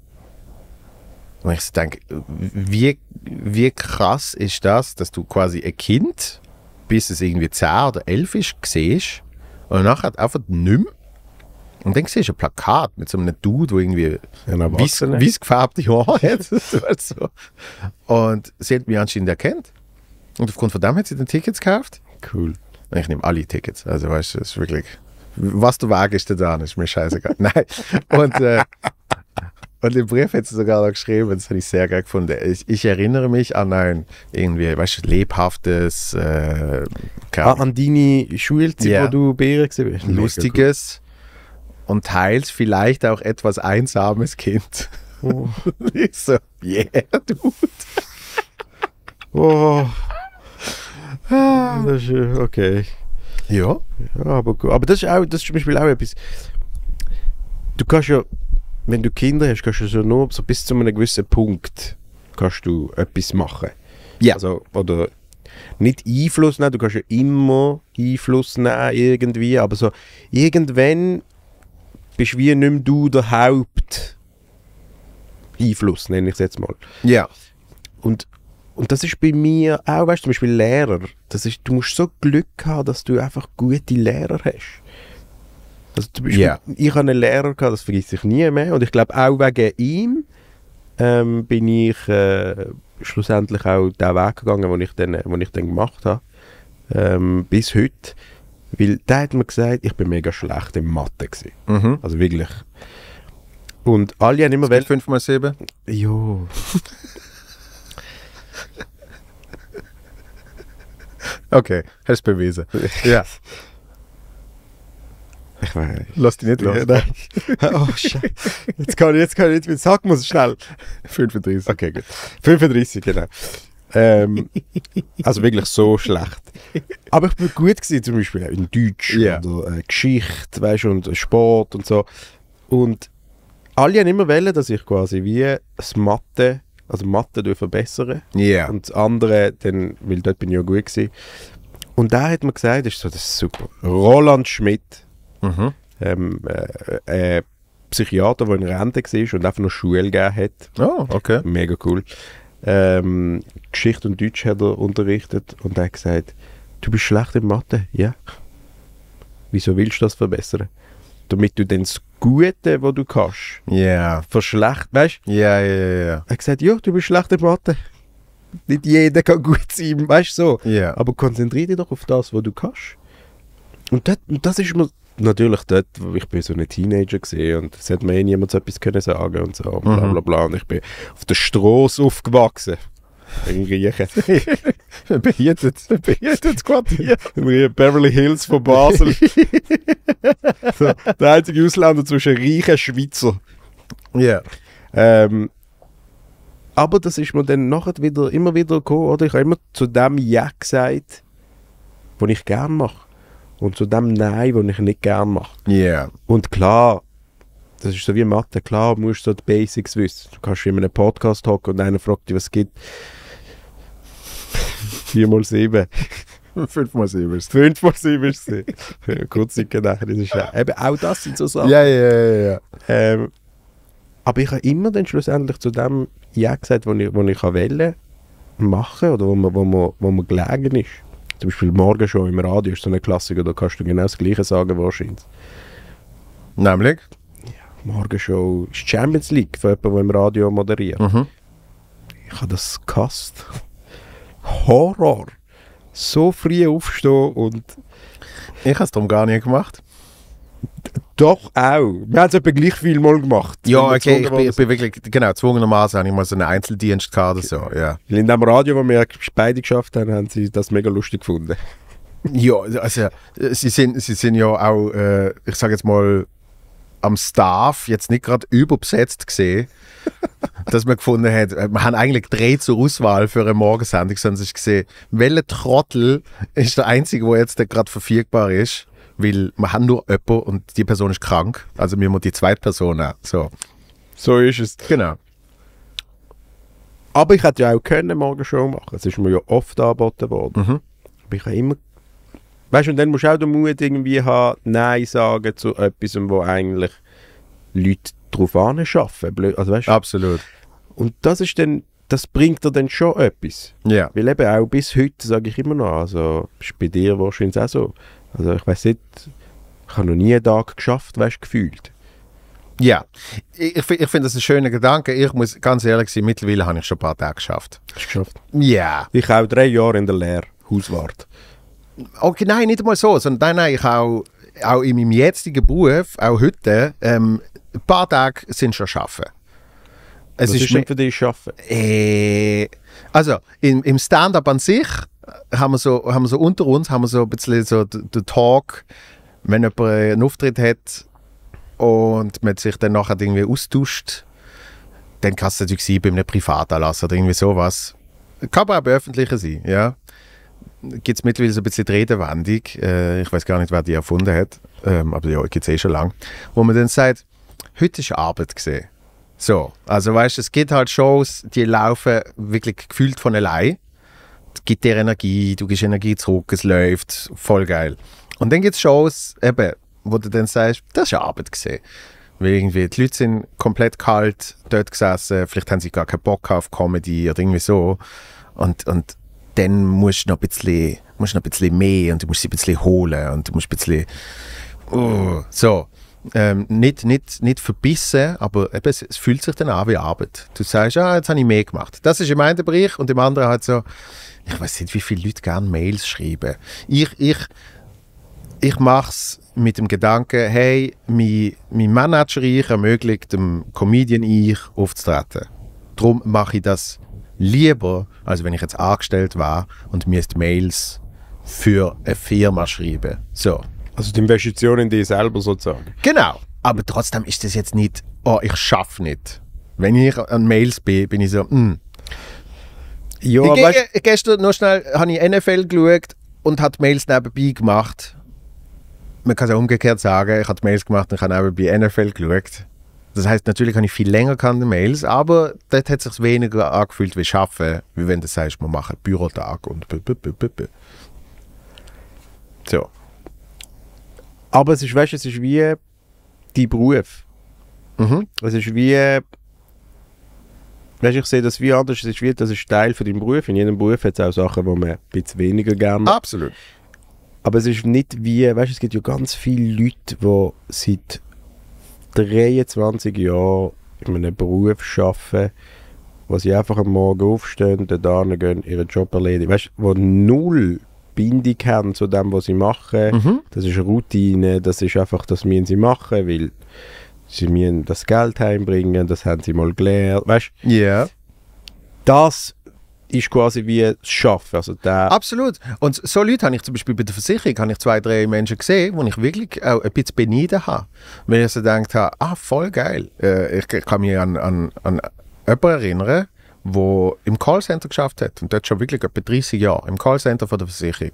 Und ich denke, wie, wie krass ist das, dass du quasi ein Kind, bis es irgendwie 10 oder 11 ist, siehst und nachher einfach nicht Und dann siehst du ein Plakat mit so einem Dude, der irgendwie weiß gefärbte Haare hat. Und sie hat mich anscheinend erkennt. Und aufgrund von dem hat sie dann Tickets gekauft. Cool. Ich nehme alle Tickets. Also weißt du, es ist wirklich. Was du wagst, da dran, ist mir scheißegal. Nein. Und, äh, und den Brief hat sie sogar noch geschrieben, das habe ich sehr geil gefunden. Ich, ich erinnere mich an ein irgendwie, weißt du, lebhaftes. Äh, ah, an deine Schulzeit, yeah. wo du Bären gesehen bist. Lustiges cool. und teils vielleicht auch etwas einsames Kind. Oh. ich so, yeah, dude. oh. Ah. Das ist äh, okay. Ja. ja aber, aber das ist auch, das ist zum Beispiel auch etwas. Du kannst ja, wenn du Kinder hast, kannst du so nur so bis zu einem gewissen Punkt kannst du etwas machen. Ja. Also, oder nicht Einfluss nehmen, du kannst ja immer Einfluss nehmen irgendwie, aber so irgendwann bist wie nicht mehr du der Haupt Einfluss, nenne ich es jetzt mal. Ja. Und und das ist bei mir auch, weißt du, zum Beispiel Lehrer. Das ist, du musst so Glück haben, dass du einfach gute Lehrer hast. Also zum Beispiel, yeah. ich habe einen Lehrer gehabt, das vergisst ich nie mehr. Und ich glaube, auch wegen ihm ähm, bin ich äh, schlussendlich auch den Weg gegangen, den ich dann, den ich dann gemacht habe. Ähm, bis heute. Weil der hat mir gesagt, ich bin mega schlecht im Mathe. Mhm. Also wirklich. Und alle haben immer... 5 mal 7? Jo. Okay, hast du bewiesen. Ja. Ich weiß Lass dich nicht los. Ja, Oh, Scheiße. Jetzt kann ich, jetzt kann ich nicht mit Sag muss schnell. 35. Okay, gut. 35, genau. Ähm, also wirklich so schlecht. Aber ich bin gut gewesen, zum Beispiel in Deutsch yeah. oder äh, Geschichte, weißt und Sport und so. Und alle haben immer wählen, dass ich quasi wie das Mathe also Mathe verbessern. Yeah. Und das andere, dann, weil dort bin ich ja gut gewesen. Und da hat man gesagt, das ist so, das ist super. Roland Schmidt, mhm. ähm, äh, äh, Psychiater, der in Rente war und einfach noch Schule gegeben hat. Oh, okay. Mega cool. Ähm, Geschichte und Deutsch hat er unterrichtet und er hat gesagt, du bist schlecht in Mathe, ja. Wieso willst du das verbessern? damit du dann das Gute, was du kannst, yeah. verschlecht, weißt du? Ja, ja, ja. Er hat gesagt, ja, du bist schlechter Braten. Nicht jeder kann gut sein, weißt du so. Yeah. Aber konzentriere dich doch auf das, was du kannst. Und das, und das ist mir natürlich dort, ich bin so ein Teenager gesehen und es hat mir eh niemand so etwas können sagen und so, bla mhm. bla bla. Und ich bin auf der Straße aufgewachsen. Ein Riechen. ein behütetes, ein behütetes Quartier. Beverly Hills von Basel. so, der einzige Ausländer zwischen reichen Schweizer. Ja. Yeah. Ähm, aber das ist mir dann nachher wieder, immer wieder gekommen, oder? Ich habe immer zu dem Ja gesagt, was ich gerne mache. Und zu dem Nein, was ich nicht gerne mache. Ja. Yeah. Und klar, das ist so wie Mathe, klar, musst du so die Basics wissen. Du kannst in einem Podcast hocken und einer fragt dich, was es gibt. 4 7. 7 5 ist es. 5 Fünfmal 7 ist es. Kurzzeitig nachher ist es schwer. Eben, auch das sind so Sachen. Ja, ja, ja. Ähm, aber ich habe immer dann schlussendlich zu dem Ja gesagt, was ich, was ich wollte machen oder wo man, wo, man, wo man gelegen ist. Zum Beispiel morgen schon im Radio ist so eine Klassiker, da kannst du genau das Gleiche sagen wahrscheinlich. Nämlich? Ja, morgen schon ist Champions League von jemandem, der im Radio moderiert. Mhm. Ich habe das gehasst. Horror. So früh aufstehen und. Ich habe es darum gar nicht gemacht. Doch, auch. Wir haben es etwa gleich viel mal gemacht. Ja, okay, ich bin, ich bin, wirklich, genau, gezwungenermaßen habe ich mal so einen Einzeldienst gehabt oder so, ja. in dem Radio, wo wir beide geschafft haben, haben sie das mega lustig gefunden. ja, also sie sind, sie sind ja auch, äh, ich sage jetzt mal, am Staff jetzt nicht gerade überbesetzt gesehen dass man gefunden hat, äh, wir haben eigentlich drei zur Auswahl für eine Morgensendung, sondern sich gesehen, welcher Trottel ist der einzige, der jetzt gerade verfügbar ist, weil wir haben nur öppo und die Person ist krank, also wir müssen die zweite Person auch. so. So ist es. Genau. Aber ich hätte ja auch können morgen schon machen. Es ist mir ja oft angeboten worden. Mhm. Aber ich habe immer Weißt du, und dann musst du auch den Mut irgendwie haben, Nein sagen zu etwas, wo eigentlich Leute darauf arbeiten. Also, weißt, Absolut. Und das ist dann, das bringt dir dann schon etwas. Ja. Yeah. Weil eben auch bis heute, sage ich immer noch, also ist bei dir wahrscheinlich auch so. Also ich weiß nicht, ich habe noch nie einen Tag geschafft, weißt du, gefühlt. Ja, ich, ich finde das ein schöner Gedanke. Ich muss ganz ehrlich sein, mittlerweile habe ich schon ein paar Tage geschafft. Hast du geschafft? Ja. Ich auch drei Jahre in der Lehre, Hauswart. Okay, nein, nicht mal so, sondern nein, nein, ich habe auch auch in meinem jetzigen Beruf, auch heute, ähm, ein paar Tage sind schon arbeiten. Es Was ist, ist denn für dich Arbeiten? Äh, also, im, im Stand-up an sich haben wir, so, haben wir so unter uns haben wir so ein bisschen so den Talk, wenn jemand einen Auftritt hat und man sich dann nachher irgendwie austauscht, dann kann es natürlich sein, bei einem Privatanlass oder irgendwie sowas. Kann aber auch bei öffentlichen sein, ja geht es mittlerweile so ein bisschen redewandig. Äh, ich weiß gar nicht, wer die erfunden hat, ähm, aber ja, gibt es eh schon lange. Wo man dann sagt, heute ist Arbeit gesehen. So, also weißt du, es gibt halt Shows, die laufen wirklich gefühlt von allein. Es gibt dir Energie, du gibst Energie zurück, es läuft, voll geil. Und dann gibt es Shows, eben, wo du dann sagst, das ist Arbeit gesehen. Weil irgendwie die Leute sind komplett kalt dort gesessen, vielleicht haben sie gar keinen Bock auf Comedy oder irgendwie so. Und, und dann musst du noch ein bisschen, musst noch ein bisschen mehr und du musst sie ein bisschen holen und du musst ein bisschen uh, so. Ähm, nicht, nicht, nicht verbissen, aber eben, es, fühlt sich dann an wie Arbeit. Du sagst, ah, jetzt habe ich mehr gemacht. Das ist im einen Bereich und im anderen halt so, ich weiß nicht, wie viele Leute gerne Mails schreiben. Ich, ich, ich mache es mit dem Gedanken, hey, mein, mein Manager ich ermöglicht dem Comedian ich aufzutreten. Darum mache ich das lieber, als wenn ich jetzt angestellt war und mir jetzt Mails für eine Firma schreibe. So. Also die Investition in dich selber sozusagen. Genau. Aber trotzdem ist das jetzt nicht, oh, ich schaffe nicht. Wenn ich an Mails bin, bin ich so, hm. Ja, ich, weißt, ge gestern noch schnell habe ich NFL geschaut und habe Mails nebenbei gemacht. Man kann es auch umgekehrt sagen, ich habe Mails gemacht und habe nebenbei NFL geschaut. Das heißt, natürlich habe ich viel länger keine Mails, aber dort hat es sich weniger angefühlt wie Schaffen, wie wenn du sagst, wir machen Bürotag und b -b -b So. Aber es ist, weißt, es ist wie dein Beruf. Mhm. Es ist wie. Weißt, ich sehe das wie anders. Es ist wie, das ist Teil von deinem Beruf. In jedem Beruf hat es auch Sachen, die man ein bisschen weniger gerne macht. Absolut. Aber es ist nicht wie, weißt du, es gibt ja ganz viele Leute, die seit 23 Jahre in einem Beruf arbeiten, wo sie einfach am Morgen aufstehen, dann gehen, ihren Job erledigen. Weißt du, wo null Bindung haben zu dem, was sie machen. Mhm. Das ist Routine, das ist einfach, das müssen sie machen, weil sie müssen das Geld heimbringen, das haben sie mal gelernt. Weißt du? Yeah. Das ist quasi wie das Schaffen. Also Absolut. Und so Leute habe ich zum Beispiel bei der Versicherung habe ich zwei, drei Menschen gesehen, die ich wirklich auch ein bisschen beneiden habe. Weil ich so gedacht habe, ah, voll geil. Äh, ich kann mich an, an, an jemanden erinnern, der im Callcenter geschafft hat. Und dort schon wirklich etwa 30 Jahre. Im Callcenter von der Versicherung.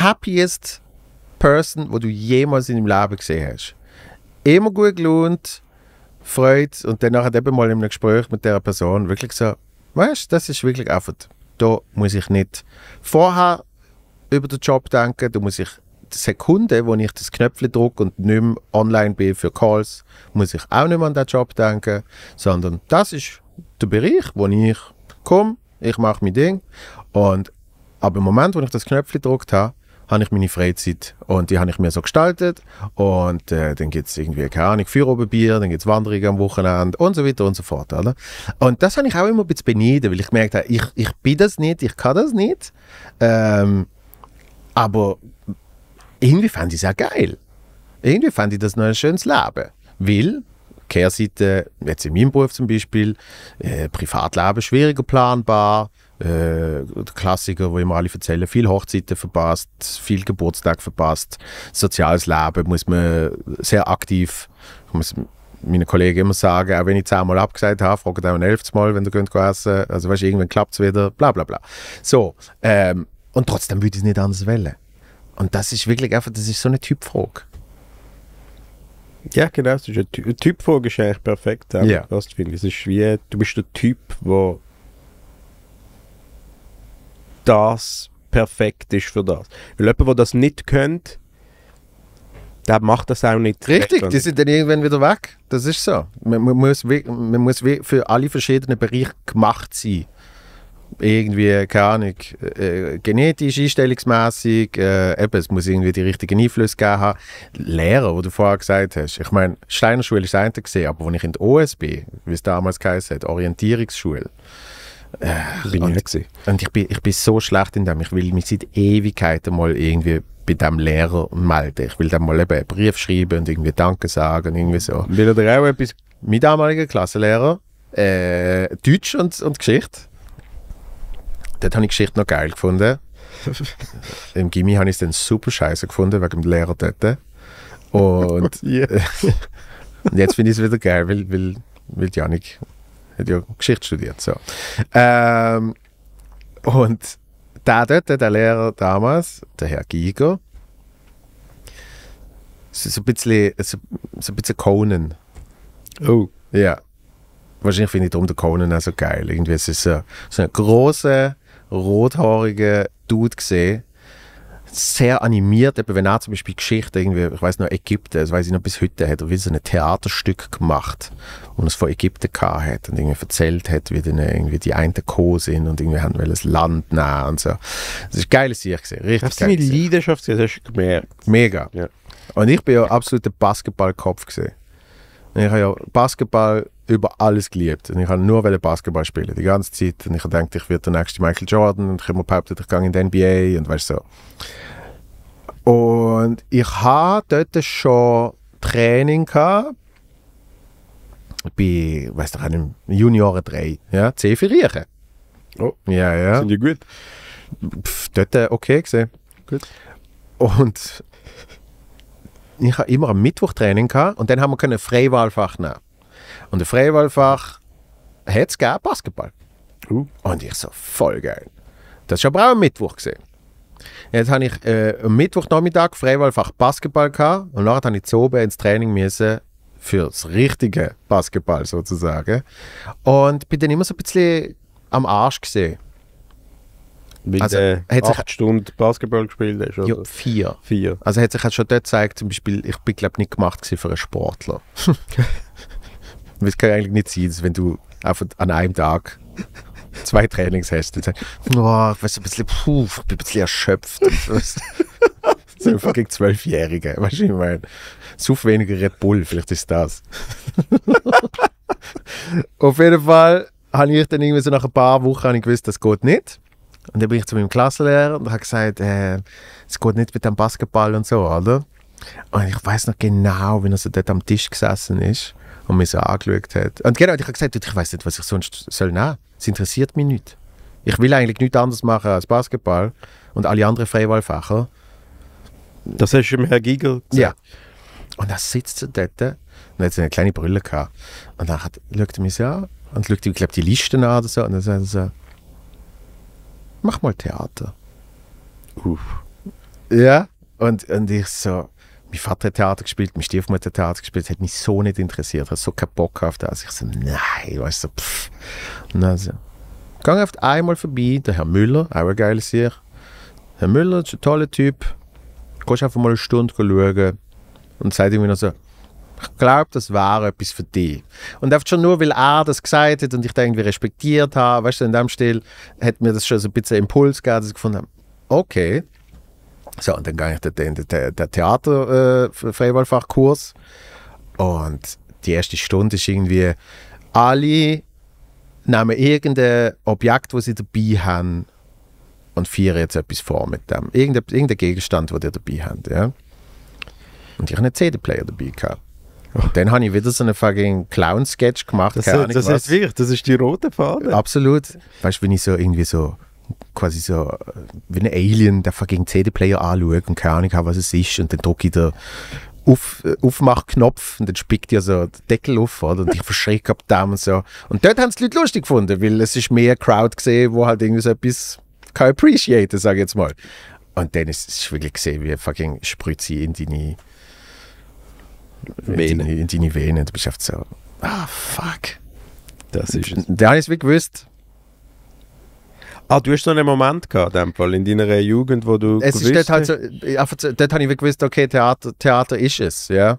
Happiest Person, wo du jemals in deinem Leben gesehen hast. Immer gut gelohnt, freut und dann eben mal in einem Gespräch mit der Person wirklich so, Weißt du, das ist wirklich einfach. Da muss ich nicht vorher über den Job denken, da muss ich die Sekunde, wo ich das Knöpfchen drücke und nicht mehr online bin für Calls, muss ich auch nicht mehr an den Job denken, sondern das ist der Bereich, wo ich komme, ich mache mein Ding. Und ab dem Moment, wo ich das Knöpfchen gedrückt habe, habe ich meine Freizeit und die habe ich mir so gestaltet und äh, dann gibt es irgendwie, keine Ahnung, Führerobenbier, dann gibt es Wanderungen am Wochenende und so weiter und so fort. Oder? Und das habe ich auch immer ein bisschen beneiden, weil ich gemerkt habe, ich, ich bin das nicht, ich kann das nicht, ähm, aber irgendwie fand ich es auch geil. Irgendwie fand ich das noch ein schönes Leben, weil Kehrseite, jetzt in meinem Beruf zum Beispiel, äh, Privatleben schwieriger planbar, äh, Klassiker, wo ich mir alle erzähle, viel Hochzeiten verpasst, viel Geburtstag verpasst, soziales Leben muss man sehr aktiv, ich muss meinen Kollegen immer sagen, auch wenn ich zehnmal abgesagt habe, fragt dann ein elftes Mal, wenn du könnt essen, also weißt, du, irgendwann klappt es wieder, bla bla bla. So, ähm, und trotzdem würde ich es nicht anders wählen. Und das ist wirklich einfach, das ist so eine Typfrage. Ja, genau, das ist eine Ty Typfrage ist eigentlich perfekt. Ja. Das finde ich. Es ist wie, du bist der Typ, der das perfekt ist für das. Weil jemand, der das nicht könnte, der macht das auch nicht. Richtig, die sind dann irgendwann wieder weg. Das ist so. Man, man muss, man muss für alle verschiedenen Bereiche gemacht sein. Irgendwie, keine Ahnung, äh, genetisch, einstellungsmässig, äh, eben, es muss irgendwie die richtigen Einflüsse geben haben. Lehrer, wo du vorher gesagt hast. Ich meine, Steiner Schule ist eine gesehen, aber wenn ich in der OSB, wie es damals geheißen hat, Orientierungsschule, äh, bin und, ich und ich bin, ich bin so schlecht in dem. Ich will mich seit Ewigkeiten mal irgendwie bei dem Lehrer melden. Ich will dann mal eben einen Brief schreiben und irgendwie Danke sagen und irgendwie so. Will er auch etwas? Mein damaliger Klassenlehrer, äh, Deutsch und, und Geschichte. Dort habe ich Geschichte noch geil gefunden. Im Gimmi habe ich es dann super scheiße gefunden, wegen dem Lehrer dort. Und, und jetzt finde ich es wieder geil, weil, weil, weil Janik hat ja Geschichte studiert. So. Ähm, und der dort, der Lehrer damals, der Herr Giger, so ein bisschen, so, so ein bisschen Conan. Oh. Ja. Wahrscheinlich finde ich darum den Conan auch so geil. Irgendwie es ist so, so ein großer, rothaariger Dude gesehen, sehr animiert, wenn er zum Beispiel Geschichte, irgendwie, ich weiß noch, Ägypten, das weiß ich noch bis heute, hat er wie so ein Theaterstück gemacht und es von Ägypten gehabt hat und irgendwie erzählt hat, wie dann äh, irgendwie die einen Co. sind und irgendwie haben welches Land nehmen und so. Das ist geiles Sieg gewesen, richtig Das ist eine Leidenschaft, das hast du gemerkt. Mega. Ja. Und ich bin ja absoluter Basketballkopf gesehen. Ich habe ja Basketball über alles geliebt. Und ich wollte nur Basketball spielen die ganze Zeit. Und ich dachte, ich werde der nächste Michael Jordan und ich habe mir behauptet, ich gehe in die NBA und weißt so. Und ich habe dort schon Training gehabt. Bei, weißt du, einem Junioren 3, ja, C für Riechen. Oh, ja, ja. Sind die gut? Pff, dort äh, okay gesehen. Gut. Und ich habe immer am Mittwoch Training gehabt und dann haben wir können Freiwahlfach nehmen. Und der Freiwahlfach hat es Basketball. Uh. Und ich so, voll geil. Das war aber auch am Mittwoch. Gewesen. Jetzt habe ich äh, am Mittwochnachmittag Freiwahlfach Basketball gehabt und nachher habe ich zu oben ins Training müssen das richtige Basketball sozusagen. Und bin dann immer so ein bisschen am Arsch gesehen. Weil also, du äh, acht sich, Stunden Basketball gespielt hast? Oder? Ja, vier. vier. Also hat sich halt schon dort gezeigt, zum Beispiel, ich bin glaube nicht gemacht für einen Sportler. Und es kann eigentlich nicht sein, wenn du auf, an einem Tag zwei Trainings hast und sagst, oh, weißt du, ein bisschen, puh, ich bin ein bisschen erschöpft. so einfach fucking Zwölfjährige. Weißt du, ich meine, zu weniger Red Bull, vielleicht ist das. auf jeden Fall habe ich dann irgendwie so nach ein paar Wochen gewusst, das geht nicht. Und dann bin ich zu meinem Klassenlehrer und habe gesagt, äh, es äh, geht nicht mit dem Basketball und so, oder? Und ich weiß noch genau, wie er so dort am Tisch gesessen ist und mich so angeschaut hat. Und genau, ich habe gesagt, ich weiß nicht, was ich sonst soll nehmen. Es interessiert mich nicht. Ich will eigentlich nichts anderes machen als Basketball und alle anderen Freiwahlfächer. Das hast du im Herr Giegel, gesagt? Ja. Und dann sitzt er dort und hat so eine kleine Brille gehabt. Und dann hat, schaut er mich so an und schaut, ich glaube, die Listen an oder so. Und dann sagt er so, mach mal Theater. Uff. Ja, und, und ich so, mein Vater hat Theater gespielt, meine Stiefmutter hat Theater gespielt, hat mich so nicht interessiert, hat so keinen Bock auf das. Ich so, nein, weißt du, pff. Und dann so, gang oft einmal vorbei, der Herr Müller, auch ein geiles hier. Herr Müller ist ein toller Typ, gehst einfach mal eine Stunde schauen und sagt irgendwie noch so, ich glaube, das war etwas für dich. Und oft schon nur, weil er das gesagt hat und ich da irgendwie respektiert habe, weißt du, in dem Stil, hat mir das schon so ein bisschen Impuls gegeben, dass ich gefunden habe, okay, so, und dann ging ich den, den, den Theater-Freiwahlfachkurs. Äh, und die erste Stunde ist irgendwie, alle nehmen irgendein Objekt, das sie dabei haben, und feiern jetzt etwas vor mit dem. Irgendein, irgendein Gegenstand, den ihr dabei habt. Ja? Und ich habe einen CD-Player dabei gehabt. Und oh. dann habe ich wieder so einen fucking Clown-Sketch gemacht. Das, Keine Ahnung, das ist wirklich, das ist die rote Farbe. Absolut. Weißt du, wenn ich so irgendwie so quasi so wie ein Alien, der gegen CD-Player anschaut und keine Ahnung hat, was es ist. Und dann drücke ich da auf, äh, Aufmachknopf und dann spickt ja so der Deckel auf, oder? Und ich verschrecke ab dem und so. Und dort haben es die Leute lustig gefunden, weil es ist mehr Crowd gesehen, wo halt irgendwie so etwas kann appreciaten, sage ich jetzt mal. Und dann ist es wirklich gesehen, wie fucking Spritze in deine Venen. In deine, in deine Venen. Du bist einfach so, ah, fuck. Das ist es. Da habe ich es wirklich gewusst. Ah, du hast so einen Moment gehabt, in, Fall, in deiner Jugend, wo du es ist dort halt so, äh, dort habe ich gewusst, okay, Theater, Theater ist es, ja.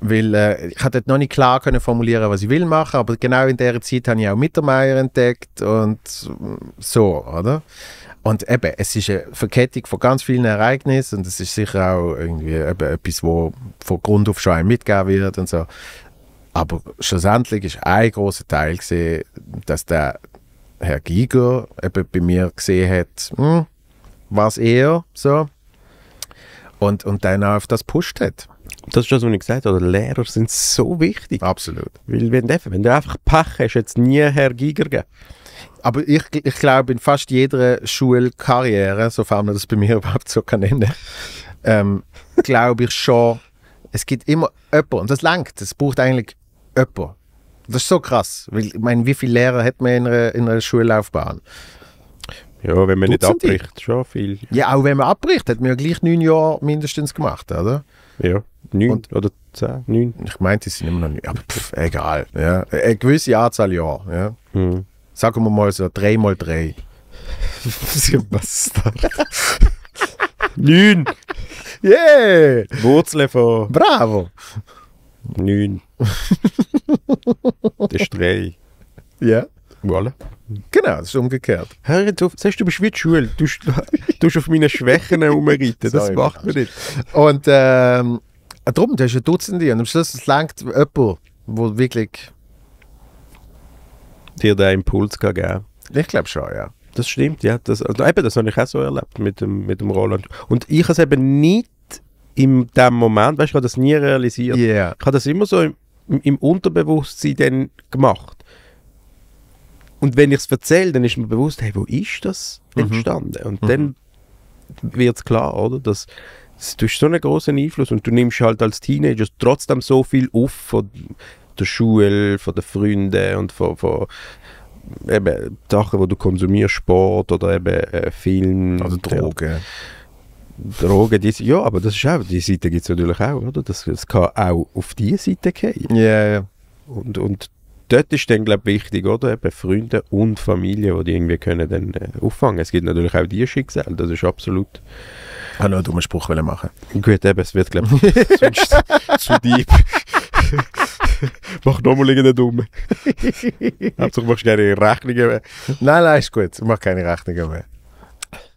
Weil äh, ich hatte noch nicht klar können formulieren, was ich will machen, aber genau in der Zeit habe ich auch Mittermeier entdeckt und so, oder? Und eben, es ist eine Verkettung von ganz vielen Ereignissen und es ist sicher auch irgendwie eben etwas, wo von Grund auf schon einem mitgegeben wird und so. Aber schlussendlich ist ein großer Teil gesehen, dass der Herr Giger eben bei mir gesehen hat, hm, was er so. Und, und dann auch auf das pusht hat. Das ist das, was ich gesagt habe. Lehrer sind so wichtig. Absolut. Weil wenn du, wenn du einfach Pech hast, jetzt nie Herr Giger gegeben. Aber ich, ich glaube, in fast jeder Schulkarriere, sofern man das bei mir überhaupt so kann nennen, ähm, glaube ich schon, es gibt immer jemanden, und das langt, es braucht eigentlich jemanden, das ist so krass. ich meine, wie viele Lehrer hat man in einer, in einer Schullaufbahn? Ja, wenn man Dutzend nicht abbricht, schon viel. Ja, auch wenn man abbricht, hat man ja gleich neun Jahre mindestens gemacht, oder? Ja, neun Und, oder zehn, neun. Ich meinte, es sind immer noch neun, aber pff, egal. Ja. Eine gewisse Anzahl Jahre. Ja. Mhm. Sagen wir mal so, drei mal drei. Was ist das? neun! Yeah! Wurzeln von... Bravo! Neun. Der Streich. Ja. Voilà. Genau, das ist umgekehrt. Hör jetzt auf, sagst du, bist wie die Schule. Du tust auf meine Schwächen herumreiten. Das macht man nicht. Und ähm, darum, du hast ja Dutzende und am Schluss es langt jemand, wo wirklich dir den Impuls geben kann. Ich glaube schon, ja. Das stimmt, ja. Das, also eben, das habe ich auch so erlebt mit dem, mit dem Roland. Und ich habe es eben nicht in dem Moment, weißt du, ich habe das nie realisiert. Yeah. Ich habe das immer so im Unterbewusstsein dann gemacht. Und wenn ich es erzähle, dann ist mir bewusst, hey, wo ist das mhm. entstanden? Mhm. Und mhm. dann wird es klar, oder? Dass du hast so einen großen Einfluss und du nimmst halt als Teenager trotzdem so viel auf von der Schule, von den Freunden und von, von eben Sachen, die du konsumierst, Sport oder eben äh, Film. Also Drogen. Ja. Drogen, diese, ja, aber das ist auch, die Seite gibt es natürlich auch, oder? Das, das kann auch auf diese Seite gehen. Ja, ja. Und, und dort ist dann, glaube ich, wichtig, oder? Eben Freunde und Familie, die, die irgendwie können dann äh, auffangen. Es gibt natürlich auch diese Schicksal, das ist absolut... Ich wollte nur einen dummen Spruch machen. Gut, eben, es wird, glaube ich, sonst zu deep. mach nochmal irgendeinen Dummen. Hauptsache, machst du keine Rechnungen mehr. Nein, nein, ist gut. Ich mache keine Rechnungen mehr.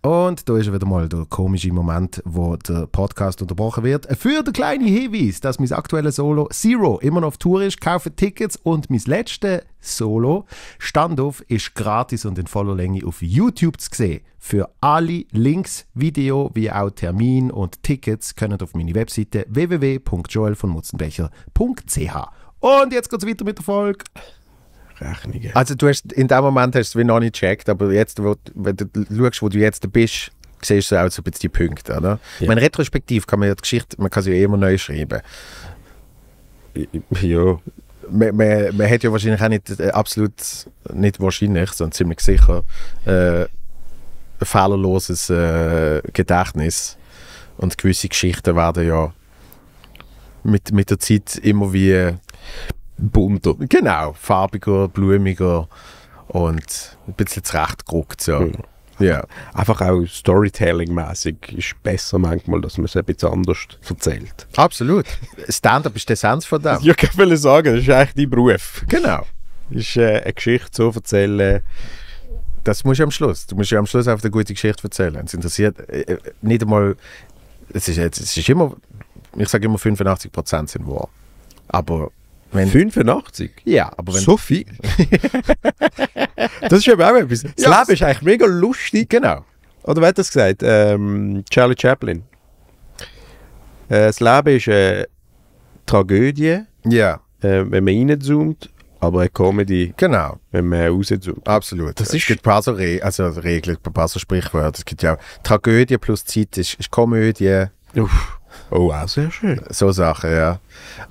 Und da ist wieder mal der komische Moment, wo der Podcast unterbrochen wird. Für den kleinen Hinweis, dass mein aktuelles Solo Zero immer noch auf Tour ist, kaufe Tickets und mein letztes Solo Standoff ist gratis und in voller Länge auf YouTube zu sehen. Für alle Links, Video wie auch Termin und Tickets können auf meine Webseite www.joelvonmutzenbecher.ch. Und jetzt geht's weiter mit der Folge. Rechnungen. Also du hast in dem Moment hast du es noch nicht gecheckt, aber jetzt, wo, wenn du schaust, wo du jetzt bist, siehst du auch so ein bisschen die Punkte, oder? Ja. Ich meine, retrospektiv kann man ja die Geschichte, man kann sie ja immer neu schreiben. Ja. Man, man, man hat ja wahrscheinlich auch nicht, äh, absolut, nicht wahrscheinlich, sondern ziemlich sicher, äh, ein fehlerloses äh, Gedächtnis. Und gewisse Geschichten werden ja mit, mit der Zeit immer wie bunter. Genau, farbiger, blumiger und ein bisschen zurechtgerückt. So. Mhm. Ja, einfach auch Storytelling-mäßig ist besser manchmal, dass man es etwas anders erzählt. Absolut. Stand-up ist der Essenz von dem. Ja, kann man sagen, das ist eigentlich dein Beruf. Genau. Ist äh, eine Geschichte zu erzählen. Das musst du am Schluss. Du musst ja am Schluss einfach eine gute Geschichte erzählen. Es interessiert äh, äh nicht einmal. Es ist, es ist immer. Ich sage immer, 85% sind wahr. Aber wenn, 85? Ja, aber wenn... So viel? das ist eben auch etwas. Das ja, Leben ist eigentlich mega lustig. Genau. Oder wer hat das gesagt? Ähm, Charlie Chaplin. Äh, das Leben ist eine Tragödie, ja. äh, wenn man reinzoomt, aber eine Comedy, genau. wenn man rauszoomt. Absolut. Das es gibt ein paar so Re also Regeln, ein paar so Sprichwörter. Es gibt ja Tragödie plus Zeit ist, ist Komödie. Uff. Oh, auch sehr schön. So Sachen, ja.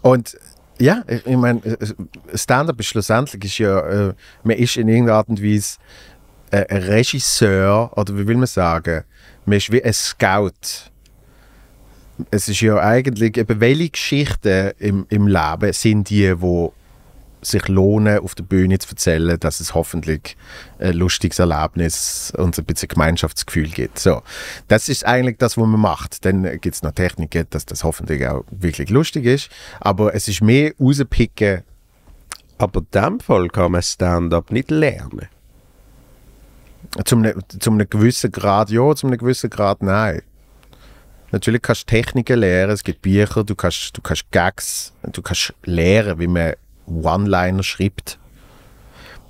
Und ja, ich, ich meine, Stand-up ist schlussendlich ist ja, äh, man ist in irgendeiner Art und Weise äh, ein Regisseur, oder wie will man sagen, man ist wie ein Scout. Es ist ja eigentlich, eben welche Geschichten im, im Leben sind die, die sich lohnen, auf der Bühne zu erzählen, dass es hoffentlich ein lustiges Erlebnis und ein bisschen Gemeinschaftsgefühl gibt. So, das ist eigentlich das, was man macht. Dann gibt es noch Techniken, dass das hoffentlich auch wirklich lustig ist, aber es ist mehr rauspicken. Aber in dem Fall kann man Stand-up nicht lernen. Zum, ne, zum einem gewissen Grad ja, zum einem gewissen Grad nein. Natürlich kannst du Techniken lernen, es gibt Bücher, du kannst, du kannst Gags, du kannst lernen, wie man One-Liner schreibt.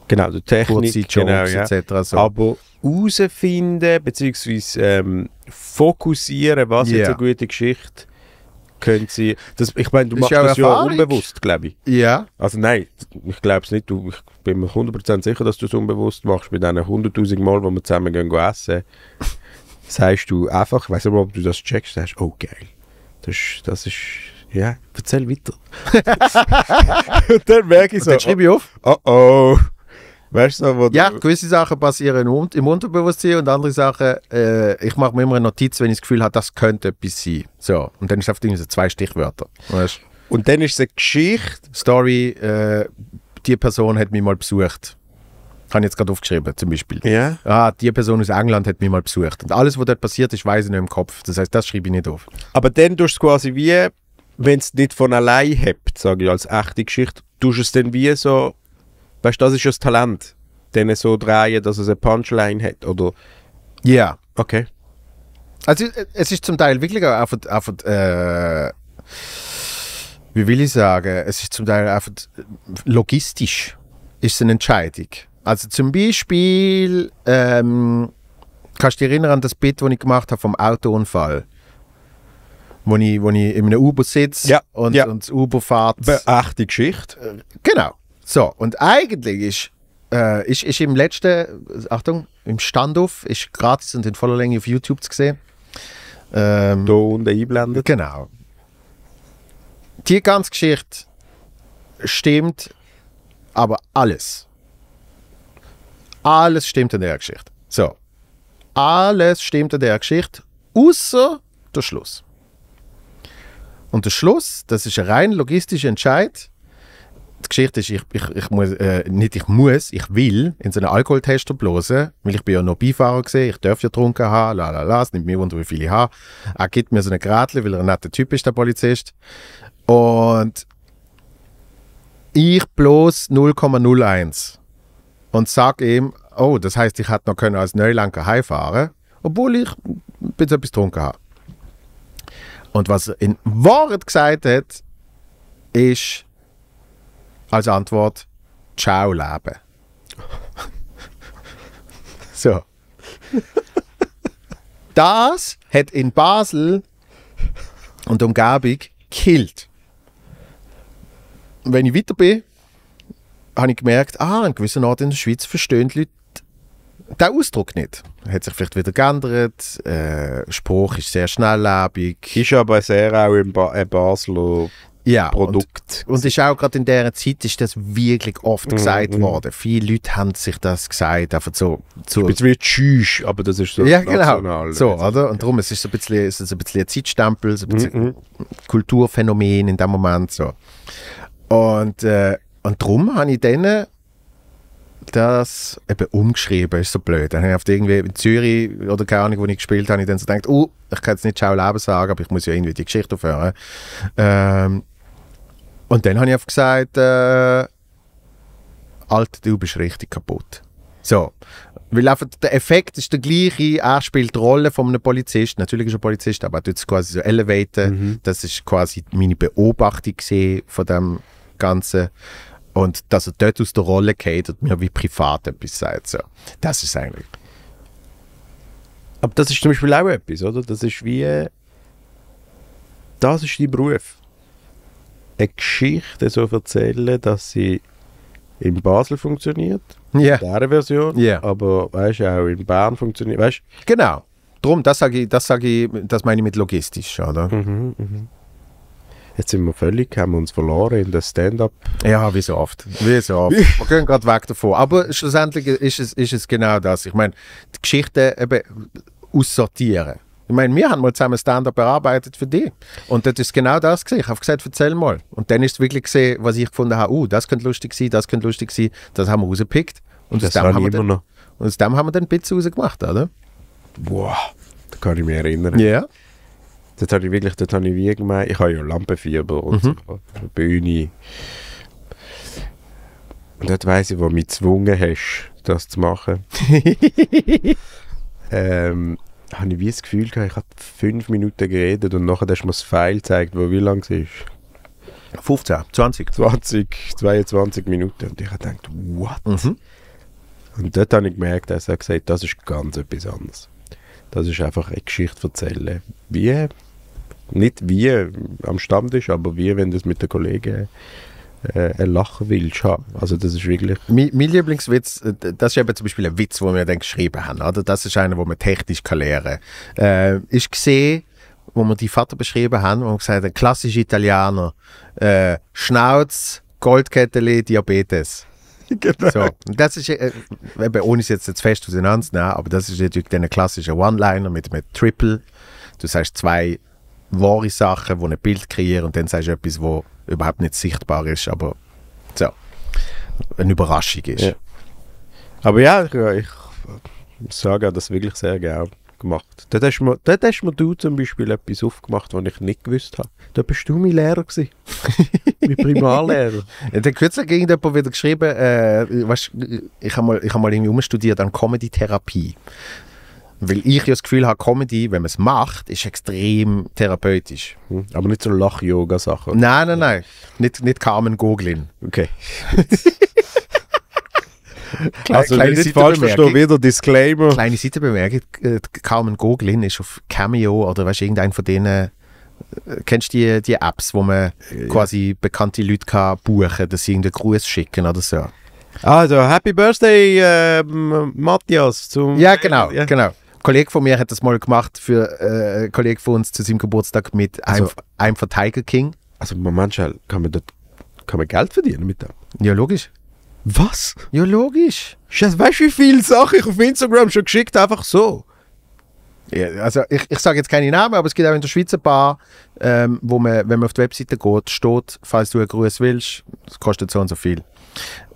Genau, also Technik, Jobs, genau, ja. etc. So. Aber herausfinden bzw. Ähm, fokussieren, was yeah. jetzt eine gute Geschichte können sie. Das, ich meine, du das machst das ja unbewusst, glaube ich. Ja. Also nein, ich glaube es nicht. Du, ich bin mir 100% sicher, dass du es unbewusst machst. Bei diesen 100.000 Mal, wo wir zusammen gehen, gehen essen, sagst du einfach, ich weiß nicht, ob du das checkst, sagst, oh geil. Das, das ist ja, erzähl weiter. und dann merke ich so. Und dann schreibe ich auf. Oh oh. Weißt du, wo ja, gewisse Sachen passieren im Unterbewusstsein und andere Sachen, äh, ich mache mir immer eine Notiz, wenn ich das Gefühl habe, das könnte etwas sein. So, und dann ist auf irgendwie so zwei Stichwörter. Weißt? Und dann ist es eine Geschichte. Story, äh, die Person hat mich mal besucht. Ich Habe jetzt gerade aufgeschrieben, zum Beispiel. Ja. Ah, die Person aus England hat mich mal besucht. Und alles, was dort passiert ist, weiß ich nicht im Kopf. Das heißt, das schreibe ich nicht auf. Aber dann tust du quasi wie wenn es nicht von allein hebt, sage ich als echte Geschichte, tust du es dann wie so, weißt du, das ist ja das Talent, denen so drehen, dass es eine Punchline hat, oder? Ja. Yeah. Okay. Also es ist zum Teil wirklich auch einfach, einfach äh, wie will ich sagen, es ist zum Teil einfach logistisch ist eine Entscheidung. Also zum Beispiel ähm, kannst du dich erinnern an das Bit, das ich gemacht habe vom Autounfall wo ich, wo ich in einem Uber sitze ja, und, ja. und das Uber fährt. Beachte Geschichte. Genau. So, und eigentlich ist, äh, ist, ist im letzten, Achtung, im Standoff, ist gratis und in voller Länge auf YouTube zu sehen. Ähm, da unten einblendet. Genau. Die ganze Geschichte stimmt, aber alles. Alles stimmt in der Geschichte. So. Alles stimmt in der Geschichte, außer der Schluss. Und der Schluss, das ist ein rein logistischer Entscheid. Die Geschichte ist, ich, ich, ich muss, äh, nicht ich muss, ich will in so einen Alkoholtester blasen, weil ich bin ja noch Beifahrer gesehen, ich darf ja trunken haben, la la la, es nimmt mir wunder, wie viele ich habe. Er gibt mir so eine Gratli, weil er ein netter Typ ist, der Polizist. Und ich bloß 0,01 und sag ihm, oh, das heißt, ich hätte noch können als Neulanker heimfahren, obwohl ich bis etwas getrunken habe. Und was er in Wort gesagt hat, ist als Antwort Ciao Leben. so. Das hat in Basel und Umgebung killt. Wenn ich weiter bin, habe ich gemerkt, ah, an gewissen Orten in der Schweiz verstehen die Leute der Ausdruck nicht. Hat sich vielleicht wieder geändert. Äh, Spruch ist sehr schnelllebig. Ist aber sehr auch im ba äh, Basler ja, Produkt. Und, und ist auch gerade in dieser Zeit ist das wirklich oft mhm, gesagt mhm. worden. Viele Leute haben sich das gesagt, einfach so. so. Ein bisschen tschüss, aber das ist so ja, genau. national. Genau. So, oder? Und darum, es ist so ein bisschen, es ist ein, bisschen ein Zeitstempel, so ein bisschen mhm. mhm. Kulturphänomen in dem Moment. So. Und, äh, und darum habe ich denen das eben umgeschrieben, ist so blöd. Dann habe ich oft irgendwie in Zürich oder keine Ahnung, wo ich gespielt habe, ich dann so gedacht, oh, ich kann jetzt nicht «Schau Leben» sagen, aber ich muss ja irgendwie die Geschichte aufhören. Ähm, und dann habe ich oft gesagt, äh, Alter, du bist richtig kaputt. So. Weil einfach der Effekt ist der gleiche, er spielt die Rolle von einem Polizist, natürlich ist er Polizist, aber er tut es quasi so elevaten. Mhm. Das ist quasi meine Beobachtung von dem ganzen und dass er dort aus der Rolle geht und mir wie privat etwas sagt. So. Das ist eigentlich. Aber das ist zum Beispiel auch etwas, oder? Das ist wie. Äh, das ist dein Beruf. Eine Geschichte so erzählen, dass sie in Basel funktioniert. Ja. Yeah. Der Version. Yeah. Aber weißt du, auch in Bern funktioniert. Weißt? Genau. Drum, das sage ich, das ich, das meine ich mit logistisch, oder? Mhm, mhm. Jetzt sind wir völlig, haben uns verloren in das Stand-up. Ja, wie so oft. Wie so oft. wir gehen gerade weg davon. Aber schlussendlich ist es, ist es genau das. Ich meine, die Geschichte eben aussortieren. Ich meine, wir haben mal zusammen Stand-up bearbeitet für dich. Und das ist genau das gewesen. Ich habe gesagt, erzähl mal. Und dann ist es wirklich gesehen, was ich gefunden habe. Uh, das könnte lustig sein, das könnte lustig sein. Das haben wir rausgepickt. Und das, das haben wir immer noch. Und aus dem haben wir dann ein bisschen rausgemacht, oder? Boah, da kann ich mich erinnern. Ja. Yeah. Dort habe ich wirklich, dort habe ich wie gemeint, ich habe ja Lampenfieber und mhm. so, Bühne. Und dort weiss ich, wo du mich gezwungen hast, das zu machen. ähm, habe ich wie das Gefühl gehabt, ich habe fünf Minuten geredet und nachher hast du mir das Pfeil gezeigt, wo wie lang es ist. 15, 20? 20, 22 Minuten. Und ich habe gedacht, what? Mhm. Und dort habe ich gemerkt, dass er gesagt das ist ganz etwas anderes. Das ist einfach eine Geschichte erzählen. Wie nicht wie am Stammtisch, aber wie wenn du es mit den Kollegen äh, ein Lachen willst haben. Also das ist wirklich... Mein, mein, Lieblingswitz, äh, das ist eben zum Beispiel ein Witz, den wir dann geschrieben haben. Oder? Das ist einer, den man technisch kann lernen kann. Äh, ist gesehen, wo wir die Vater beschrieben haben, wo wir gesagt haben, klassischer Italiener, äh, Schnauz, Goldkettele, Diabetes. Genau. So, das ist, äh, ohne es jetzt, fest auseinanderzunehmen, aber das ist natürlich der klassische One-Liner mit einem Triple. Du sagst zwei wahre Sachen, die ein Bild kreieren und dann sagst du etwas, das überhaupt nicht sichtbar ist, aber so eine Überraschung ist. Ja. Aber ja, ich, äh, ich äh, sage, hat das wirklich sehr gerne gemacht. Dort hast, mir, dort hast mir du zum Beispiel etwas aufgemacht, was ich nicht gewusst habe. Da bist du mein Lehrer gewesen. mein Primarlehrer. ja, dann kürzlich ging jemand wieder geschrieben, äh, weißt, ich habe mal, ich hab mal irgendwie umstudiert an Comedy-Therapie. Weil ich ja das Gefühl habe, Comedy, wenn man es macht, ist extrem therapeutisch. Hm. Aber nicht so Lach-Yoga-Sachen. Nein, nein, nein. Nicht, nicht Carmen Goglin. Okay. Kleine, also kleine nicht falsch verstehen, wieder Disclaimer. Kleine Seitenbemerkung, äh, Carmen Goglin ist auf Cameo oder weißt, irgendein von denen, äh, kennst du die, die Apps, wo man äh, quasi bekannte Leute kann buchen kann, dass sie irgendeinen Gruß schicken oder so? Also, Happy Birthday, äh, Matthias. Zum ja, genau, ja. genau. Kollege von mir hat das mal gemacht für äh, einen Kollege von uns zu seinem Geburtstag mit also, einem, von Tiger King. Also manchmal kann man, dort, kann man Geld verdienen mit dem. Ja, logisch. Was? Ja, logisch. Scheiße, weißt du, wie viele Sachen ich auf Instagram schon geschickt einfach so? Ja, also ich, ich sage jetzt keine Namen, aber es gibt auch in der Schweiz ein paar, ähm, wo man, wenn man auf die Webseite geht, steht, falls du einen Gruß willst, das kostet so und so viel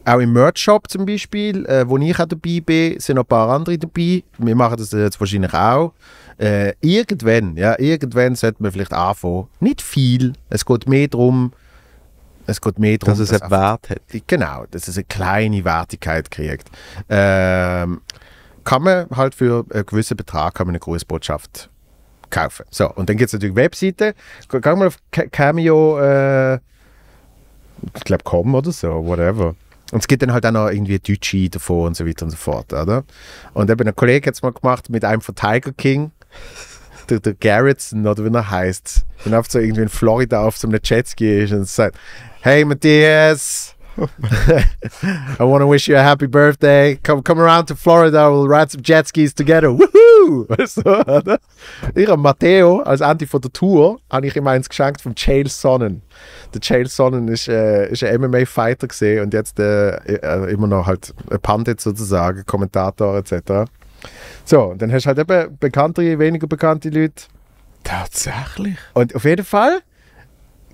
auch im Merch-Shop zum Beispiel, äh, wo ich auch dabei bin, sind noch ein paar andere dabei. Wir machen das jetzt wahrscheinlich auch. Äh, irgendwann, ja, irgendwann sollte man vielleicht anfangen. Nicht viel, es geht mehr darum, es geht mehr darum, dass es einen Wert hat. Genau, dass es eine kleine Wertigkeit kriegt. Ähm, kann man halt für einen gewissen Betrag kann man eine Grußbotschaft kaufen. So, und dann gibt es natürlich Webseiten. Gehen wir mal auf Cameo, äh, ich glaube, oder so, whatever. Und es gibt dann halt auch noch irgendwie Deutsche davor und so weiter und so fort, oder? Und eben ein Kollege hat es mal gemacht mit einem von Tiger King. Der, der Garrettson, oder wie er heißt, wenn er so irgendwie in Florida auf so einem Jetski ist und sagt: Hey Matthias, I want to wish you a happy birthday. Come, come around to Florida. We'll ride some jet skis together. Woohoo! Weißt du, ich habe Matteo als Anti von der Tour habe ich ihm eins geschenkt vom Chael Sonnen. Der Chael Sonnen ist, äh, ist ein MMA-Fighter gesehen und jetzt äh, äh, immer noch halt ein Pandit sozusagen, Kommentator etc. So, und dann hast du halt eben bekanntere, weniger bekannte Leute. Tatsächlich. Und auf jeden Fall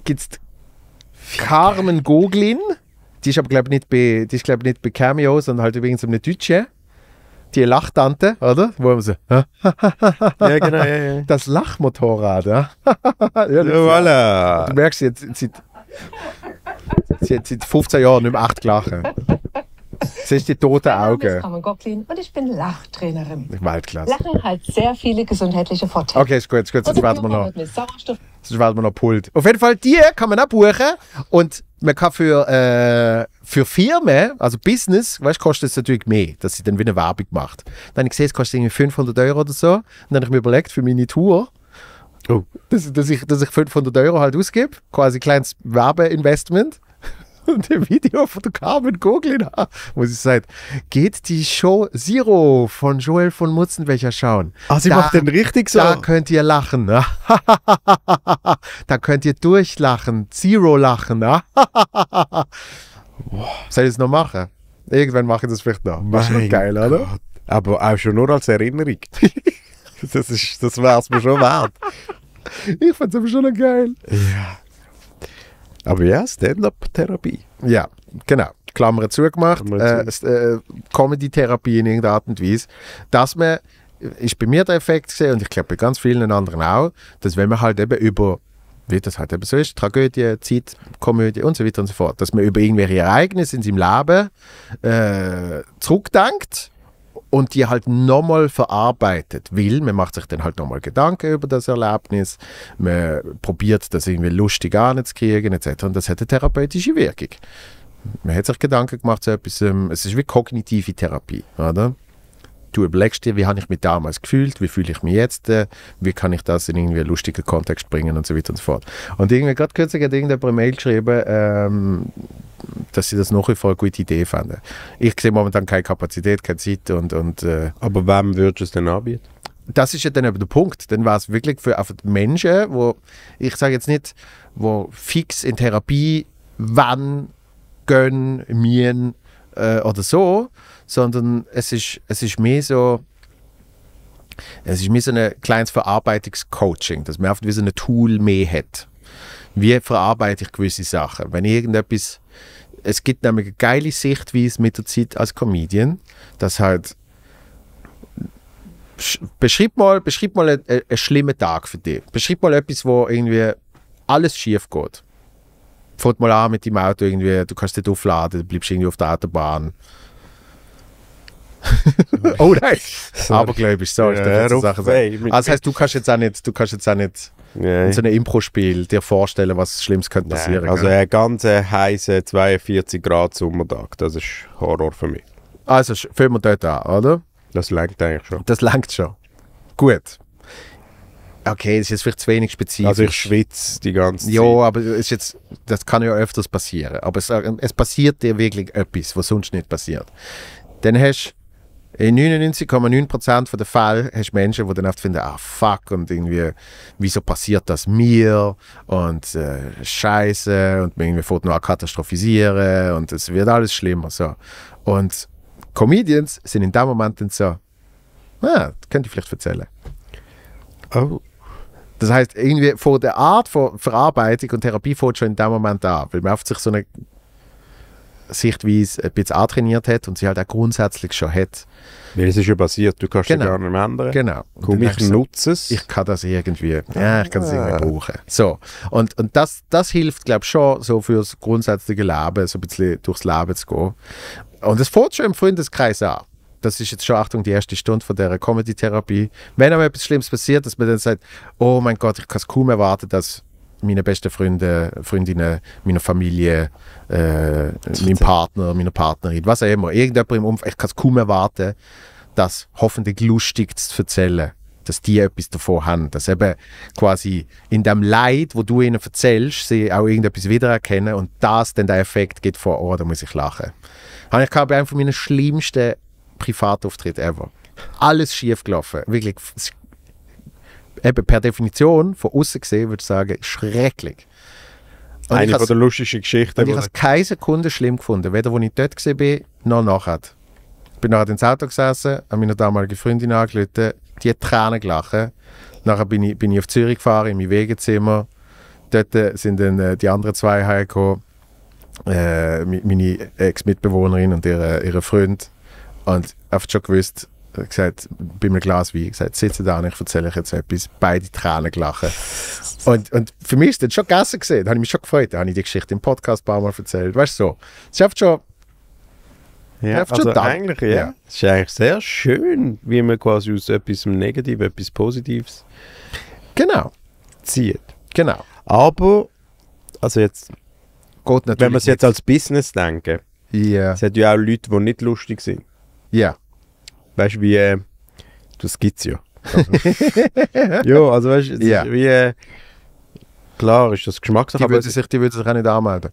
gibt es Carmen Goglin. Die ist aber, glaube ich, nicht bei, glaub, nicht bei Cameo, sondern halt übrigens um eine Deutsche. Die Lachtante, oder? Wo haben sie? ja, genau, ja, ja. Das Lachmotorrad, ja. ja, voilà. Du merkst, jetzt seit, seit, seit 15 Jahren nicht mehr acht gelachen. Sie ist die toten Augen. Ich bin Gocklin und ich bin Lachtrainerin. Ich Weltklasse. Lachen hat sehr viele gesundheitliche Vorteile. Okay, ist gut, ist gut. Sonst warten wir noch. Sonst warten wir noch Pult. Auf jeden Fall, die kann man abbuchen und man kann für, äh, für Firmen, also Business, weißt, kostet es natürlich mehr, dass sie dann wieder Werbung macht. Dann habe ich gesehen, es kostet irgendwie 500 Euro oder so. Und dann habe ich mir überlegt, für meine Tour, oh. dass, dass, ich, dass ich 500 Euro halt ausgebe, quasi kleines Werbeinvestment und dem Video von Carmen Goglina, wo sie sagt, geht die Show Zero von Joel von Mutzenbecher schauen. Ah, sie da, macht den richtig so. Da könnt ihr lachen. Ne? da könnt ihr durchlachen, Zero lachen. Ne? Soll ich es noch machen? Irgendwann mache ich das vielleicht noch. Mein schon geil, Gott. oder? Aber auch schon nur als Erinnerung. das, ist, das wäre es mir schon wert. Ich fand es aber schon geil. Ja. Aber ja, Stand-up-Therapie. Ja, genau. Klammer zugemacht. Äh, äh, Comedy-Therapie in irgendeiner Art und Weise. Dass man, ist bei mir der Effekt gesehen und ich glaube bei ganz vielen anderen auch, dass wenn man halt eben über wie das halt eben so ist, Tragödie, Zeit, Komödie und so weiter und so fort, dass man über irgendwelche Ereignisse in seinem Leben äh, zurückdenkt und die halt nochmal verarbeitet will. Man macht sich dann halt nochmal Gedanken über das Erlebnis, man probiert das irgendwie lustig anzukriegen etc. Und das hat eine therapeutische Wirkung. Man hat sich Gedanken gemacht zu etwas, ähm, es ist wie kognitive Therapie, oder? du überlegst dir, wie habe ich mich damals gefühlt, wie fühle ich mich jetzt, äh, wie kann ich das in irgendwie einen lustigen Kontext bringen und so weiter und so fort. Und irgendwie gerade kürzlich hat irgendjemand eine Mail geschrieben, ähm, dass sie das noch wie vor eine gute Idee fanden. Ich sehe momentan keine Kapazität, keine Zeit und... und äh, Aber wem würdest du es denn anbieten? Das ist ja dann eben der Punkt. Dann war es wirklich für einfach Menschen, wo ich sage jetzt nicht, wo fix in Therapie wann, gehen, mien äh, oder so, sondern es ist, es ist mehr so, es ist mehr so ein kleines Verarbeitungscoaching, dass man oft wie so ein Tool mehr hat. Wie verarbeite ich gewisse Sachen? Wenn ich irgendetwas, es gibt nämlich eine geile Sichtweise mit der Zeit als Comedian, dass halt beschreib mal, beschreib mal einen, einen schlimmen Tag für dich. Beschreib mal etwas, wo irgendwie alles schief geht. Fährt mal an mit dem Auto irgendwie, du kannst nicht aufladen, du bleibst irgendwie auf der Autobahn, oh nein, sorry. abergläubisch, sorry. Ja, so Sachen sagen. Also das heißt, du kannst jetzt auch nicht, du kannst jetzt auch nicht yeah. in so einem Impro-Spiel dir vorstellen, was Schlimmes könnte passieren. Nein. Also ein ganz heißer 42 Grad Sommertag, das ist Horror für mich. Also fühlen wir dort an, oder? Das langt eigentlich schon. Das langt schon. Gut. Okay, das ist jetzt vielleicht zu wenig spezifisch. Also ich schwitze die ganze Zeit. Ja, aber ist jetzt, das kann ja öfters passieren. Aber es, äh, es passiert dir wirklich etwas, was sonst nicht passiert. Dann hast du in 99,9% der Fälle hast du Menschen, die dann oft finden, ah fuck, und irgendwie, wieso passiert das mir? Und äh, scheiße, und man irgendwie fährt nur katastrophisieren und es wird alles schlimmer. So. Und Comedians sind in dem Moment dann so, ah, könnte ich vielleicht erzählen. Oh. Das heißt, irgendwie vor der Art von Verarbeitung und Therapie fährt schon in dem Moment an, weil man oft sich so eine Sichtweise ein bisschen antrainiert hat und sie halt auch grundsätzlich schon hat. Weil es ist ja basiert, du kannst genau. ja gar nicht mehr ändern. Genau. Komm, ich nutze es. Ich kann das irgendwie, ja, ich kann es irgendwie ah. brauchen. So, und, und das, das hilft, glaube ich, schon so fürs grundsätzliche Leben, so ein bisschen durchs Leben zu gehen. Und es fährt schon im Freundeskreis an das ist jetzt schon, Achtung, die erste Stunde von dieser Comedy-Therapie, wenn einem etwas Schlimmes passiert, dass man dann sagt, oh mein Gott, ich kann es kaum erwarten, dass meine besten Freunde, Freundinnen, meiner Familie, äh, meinem Partner, meiner Partnerin, was auch immer. Irgendjemand im Umfeld, ich kann es kaum erwarten, das hoffentlich lustig zu erzählen, dass die etwas davon haben. Dass eben quasi in dem Leid, wo du ihnen erzählst, sie auch irgendetwas wiedererkennen und das dann der Effekt geht vor Ort, da muss ich lachen. Habe ich bei einem meiner schlimmsten Privatauftritte ever. Alles schief gelaufen. Wirklich, eben per Definition von außen gesehen würde ich sagen, schrecklich. Und Eine der lustigsten Geschichten. ich habe es keine Sekunde schlimm gefunden, weder als ich dort war, noch nachher. Ich bin nachher ins Auto gesessen, habe meiner damaligen Freundin angerufen, die hat Tränen gelacht. Nachher bin ich, bin ich auf Zürich gefahren, in mein Wegezimmer. Dort äh, sind dann äh, die anderen zwei hergekommen, Äh, meine Ex-Mitbewohnerin und ihre, ihre Freund. Und ich habe schon gewusst, hat gesagt, bei einem Glas Wein gesagt, sitze da und ich erzähle euch jetzt etwas. Beide Tränen gelachen. Und, und für mich ist das schon gegessen gesehen. Da habe ich mich schon gefreut. Da habe ich die Geschichte im Podcast ein paar Mal erzählt. Weißt du so. Es schafft schon. Ja, also schon eigentlich, ja. ja. Es ist eigentlich sehr schön, wie man quasi aus etwas Negatives etwas Positives genau. zieht. Genau. Aber, also jetzt, wenn wir es jetzt als Business denken, yeah. es hat ja auch Leute, die nicht lustig sind. Ja. Yeah. Weißt du, wie. das gibt es ja. ja, also weißt du, yeah. wie. Äh, klar ist das Geschmackssache. Die würden sich, die sich auch nicht anmelden.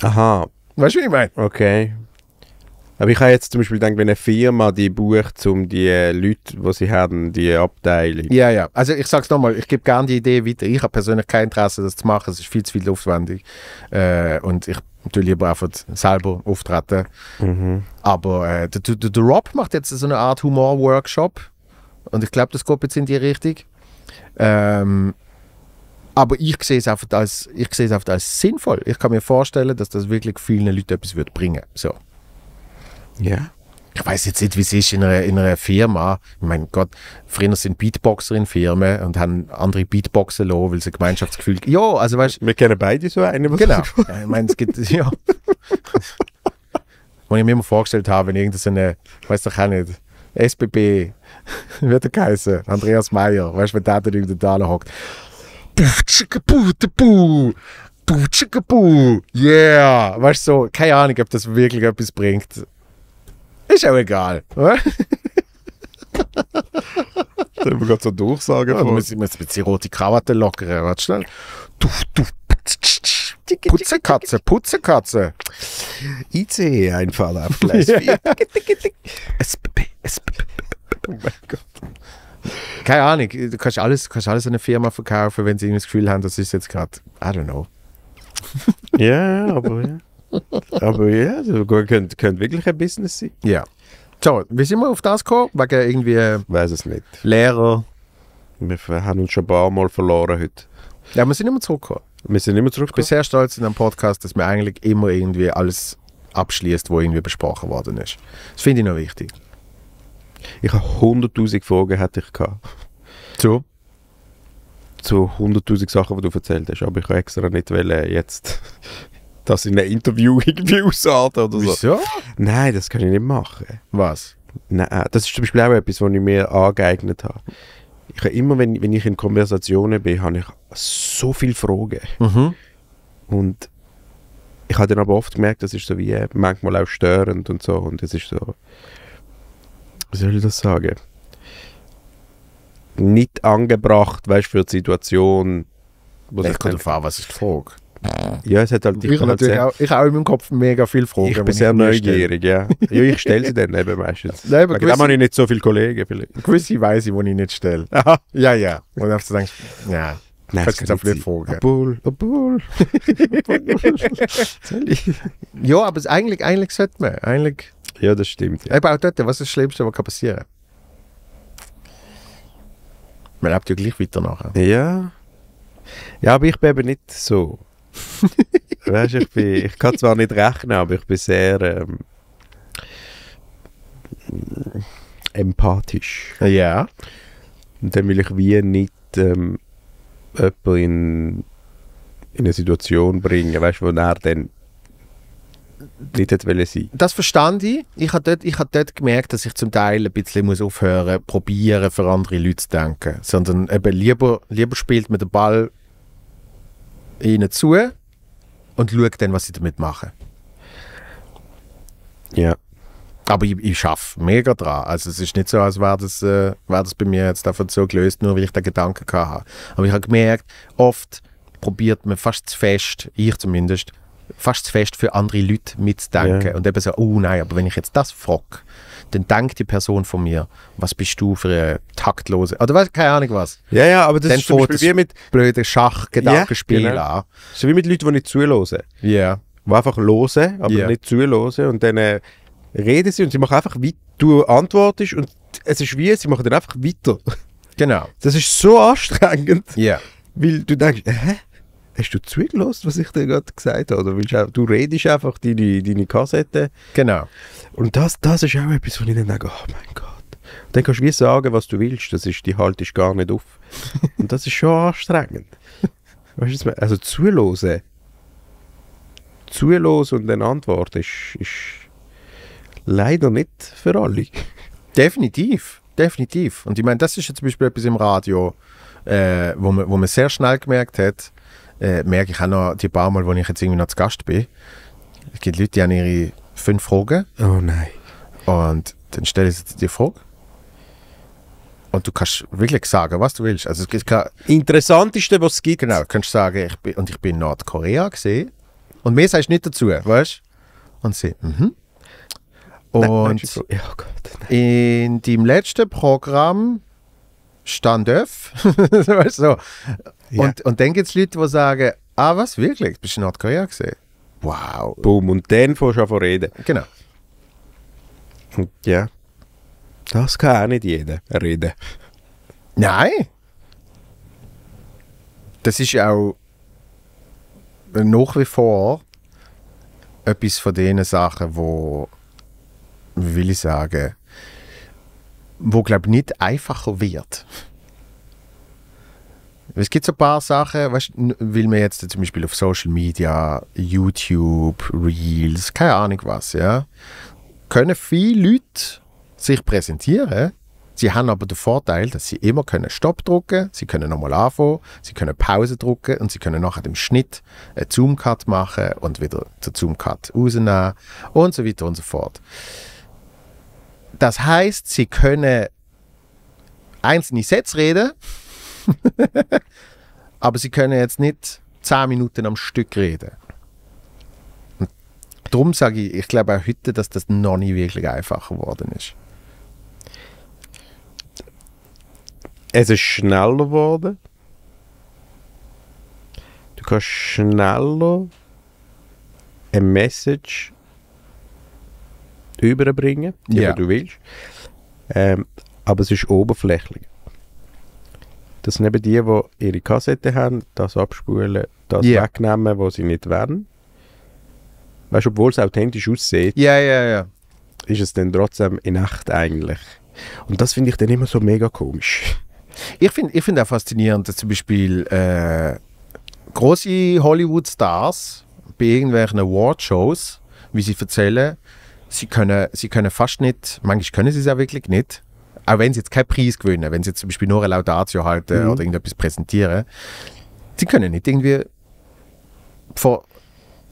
Aha. Weißt du, wie ich meine? Okay. Aber ich habe jetzt zum Beispiel gedacht, wenn eine Firma die bucht, um die äh, Leute, die sie haben, die Abteilung. Ja, ja. Also ich sage es nochmal, ich gebe gerne die Idee weiter. Ich habe persönlich kein Interesse, das zu machen. Es ist viel zu viel aufwendig. Äh, und ich Natürlich aber einfach selber auftreten. Mhm. Aber äh, der, der, der Rob macht jetzt so eine Art Humor-Workshop. Und ich glaube, das geht jetzt in die Richtung. Ähm, aber ich sehe es einfach als, ich sehe es einfach als sinnvoll. Ich kann mir vorstellen, dass das wirklich vielen Leuten etwas wird bringen. So. Ja ich weiß jetzt nicht, wie es ist in einer, in einer Firma. Ich meine, Gott, früher sind Beatboxer in Firmen und haben andere Beatboxer lassen, weil sie Gemeinschaftsgefühl. Ja, also weißt Wir kennen beide so eine, Was genau. ich meine, es gibt. Ja. Was ich mir immer vorgestellt habe, wenn irgendeine, weiß doch auch nicht, SBB, wird der geheißen, Andreas Meyer, weißt du, wenn der da irgendwie da hockt. Yeah! Weißt du, so, keine Ahnung, ob das wirklich etwas bringt. Ist auch egal. da haben wir gerade so eine Durchsage. Ja, muss ich mir jetzt die rote Krawatte lockern. Warte schnell. Duff, duff. Putzekatze, Putzekatze. ICE-Einfall auf Gleis 4. Yeah. SBB, Oh mein Gott. Keine Ahnung, du kannst alles, kannst alles einer Firma verkaufen, wenn sie das Gefühl haben, das ist jetzt gerade, I don't know. Ja, yeah, aber ja. Aber ja, das also, könnte, könnte wirklich ein Business sein. Ja. So, wie sind wir auf das gekommen? Wegen irgendwie. Äh, Weiß es nicht. Lehrer. Wir haben uns schon ein paar Mal verloren heute. Ja, wir sind immer zurückgekommen. Wir sind immer zurückgekommen. Ich bin sehr stolz in einem Podcast, dass wir eigentlich immer irgendwie alles abschließt, was irgendwie besprochen worden ist. Das finde ich noch wichtig. Ich habe 100.000 Fragen hätte ich gehabt. Zu? Zu 100.000 Sachen, die du erzählt hast, aber ich kann extra nicht äh, jetzt das in einem Interview irgendwie ausatmen oder so. Wieso? Nein, das kann ich nicht machen. Was? Nein, äh, das ist zum Beispiel auch etwas, was ich mir angeeignet habe. Ich habe immer, wenn, wenn ich in Konversationen bin, habe ich so viele Fragen. Mhm. Und ich habe dann aber oft gemerkt, das ist so wie äh, manchmal auch störend und so. Und es ist so, wie soll ich das sagen? Nicht angebracht, weißt du, für die Situation. Ich kann erfahren, was ist die Frage? Ja, es hat halt ich, habe natürlich auch, ich auch in meinem Kopf mega viele Fragen. Ich bin sehr ich neugierig, ja. ja. Ich stelle sie dann eben meistens. Nein, aber gewisse, habe ich nicht so viele Kollegen vielleicht. Gewisse weiß ich, die ich nicht stelle. Aha. Ja, ja. Und dann denkst du, ja. Nein, das kannst du nicht fragen. Obwohl, obwohl. ja, aber eigentlich, eigentlich sollte man. Eigentlich, ja, das stimmt. Ja. Aber auch dort, was ist das Schlimmste, was passieren kann? Man lebt ja gleich weiter nachher. Ja. Ja, aber ich bin eben nicht so weißt, ich, ich kann zwar nicht rechnen, aber ich bin sehr ähm, empathisch. Ja. Und dann will ich wie nicht ähm, jemanden in, in eine Situation bringen, weißt, wo er dann nicht hätte sein Das verstand ich. Ich habe dort, hab dort gemerkt, dass ich zum Teil ein bisschen muss aufhören muss, probieren, für andere Leute zu denken. Sondern eben lieber, lieber spielt man den Ball ihnen zu und schaue dann, was sie damit machen. Ja. Aber ich, ich schaffe mega dran. Also es ist nicht so, als wäre das, äh, wär das bei mir jetzt davon so gelöst, nur weil ich den Gedanken hatte. Aber ich habe gemerkt, oft probiert man fast zu fest, ich zumindest, fast zu fest für andere Leute mitzudenken. Ja. Und eben so, oh nein, aber wenn ich jetzt das frage, dann denkt die Person von mir, was bist du für eine taktlose, oder was, keine Ahnung was. Ja, ja, aber das dann ist zum Beispiel wie mit blöden Schachgedankenspielen yeah, genau. So wie mit Leuten, die nicht zulose. Ja. Yeah. Die einfach lose, aber yeah. nicht zulose und dann äh, reden sie und sie machen einfach, wie du antwortest und es ist wie, sie machen dann einfach weiter. Genau. Das ist so anstrengend. Ja. Weil du denkst, hä? Hast du zugelassen, was ich dir gerade gesagt habe? Oder willst du, auch, du redest einfach deine, deine Kassette. Genau. Und das, das ist auch etwas, wo ich dann denke, oh mein Gott. Und dann kannst du wie sagen, was du willst. Das ist, die haltest gar nicht auf. Und das ist schon anstrengend. Weißt du, also zuhören. Zuhören und dann antworten ist, ist leider nicht für alle. Definitiv, definitiv. Und ich meine, das ist jetzt zum Beispiel etwas im Radio, äh, wo, man, wo man sehr schnell gemerkt hat, äh, merke ich auch noch die paar Mal, wo ich jetzt irgendwie noch zu Gast bin, es gibt Leute, die haben ihre fünf Fragen. Oh nein. Und dann stelle ich dir die Frage. Und du kannst wirklich sagen, was du willst. Also es gibt keine Interessanteste, was es gibt. Genau, du kannst sagen, ich bin, und ich bin in Nordkorea gesehen. Und mehr sagst du nicht dazu, weißt du? Und sie, mhm. Und nein, nein, oh Gott, in deinem letzten Programm standöf. weißt du? ja. und, und dann gibt es Leute, die sagen, ah was, wirklich? Bist du in Nordkorea gesehen? Wow. Boom, und dann fängst du an reden. Genau. Und ja, das kann auch nicht jeder reden. Nein. Das ist auch nach wie vor etwas von den Sachen, wo, will ich sagen, wo glaube nicht einfacher wird. Es gibt so ein paar Sachen, weißt, will man jetzt zum Beispiel auf Social Media, YouTube, Reels, keine Ahnung was, ja, können viele Leute sich präsentieren. Sie haben aber den Vorteil, dass sie immer können Stopp drucken, sie können nochmal anfangen, sie können Pause drucken und sie können nachher dem Schnitt einen Zoom Cut machen und wieder den Zoom Cut rausnehmen und so weiter und so fort. Das heißt, sie können einzelne Sätze reden, aber sie können jetzt nicht zehn Minuten am Stück reden. Und darum sage ich, ich glaube auch heute, dass das noch nicht wirklich einfacher geworden ist. Es ist schneller geworden. Du kannst schneller eine Message überbringen, wie ja. du willst. Ähm, aber es ist oberflächlich. Das sind eben die, die ihre Kassette haben, das abspulen, das yeah. wegnehmen, was sie nicht wollen. Weißt du, obwohl es authentisch aussieht, ja, ja, ja. ist es dann trotzdem in echt eigentlich. Und das finde ich dann immer so mega komisch. Ich finde ich find auch faszinierend, dass zum Beispiel äh, große Hollywood-Stars bei irgendwelchen Award-Shows, wie sie erzählen, sie können, sie können fast nicht, manchmal können sie es auch wirklich nicht, auch wenn sie jetzt keinen Preis gewinnen, wenn sie jetzt zum Beispiel nur eine Laudatio halten mhm. oder irgendetwas präsentieren, sie können nicht irgendwie vor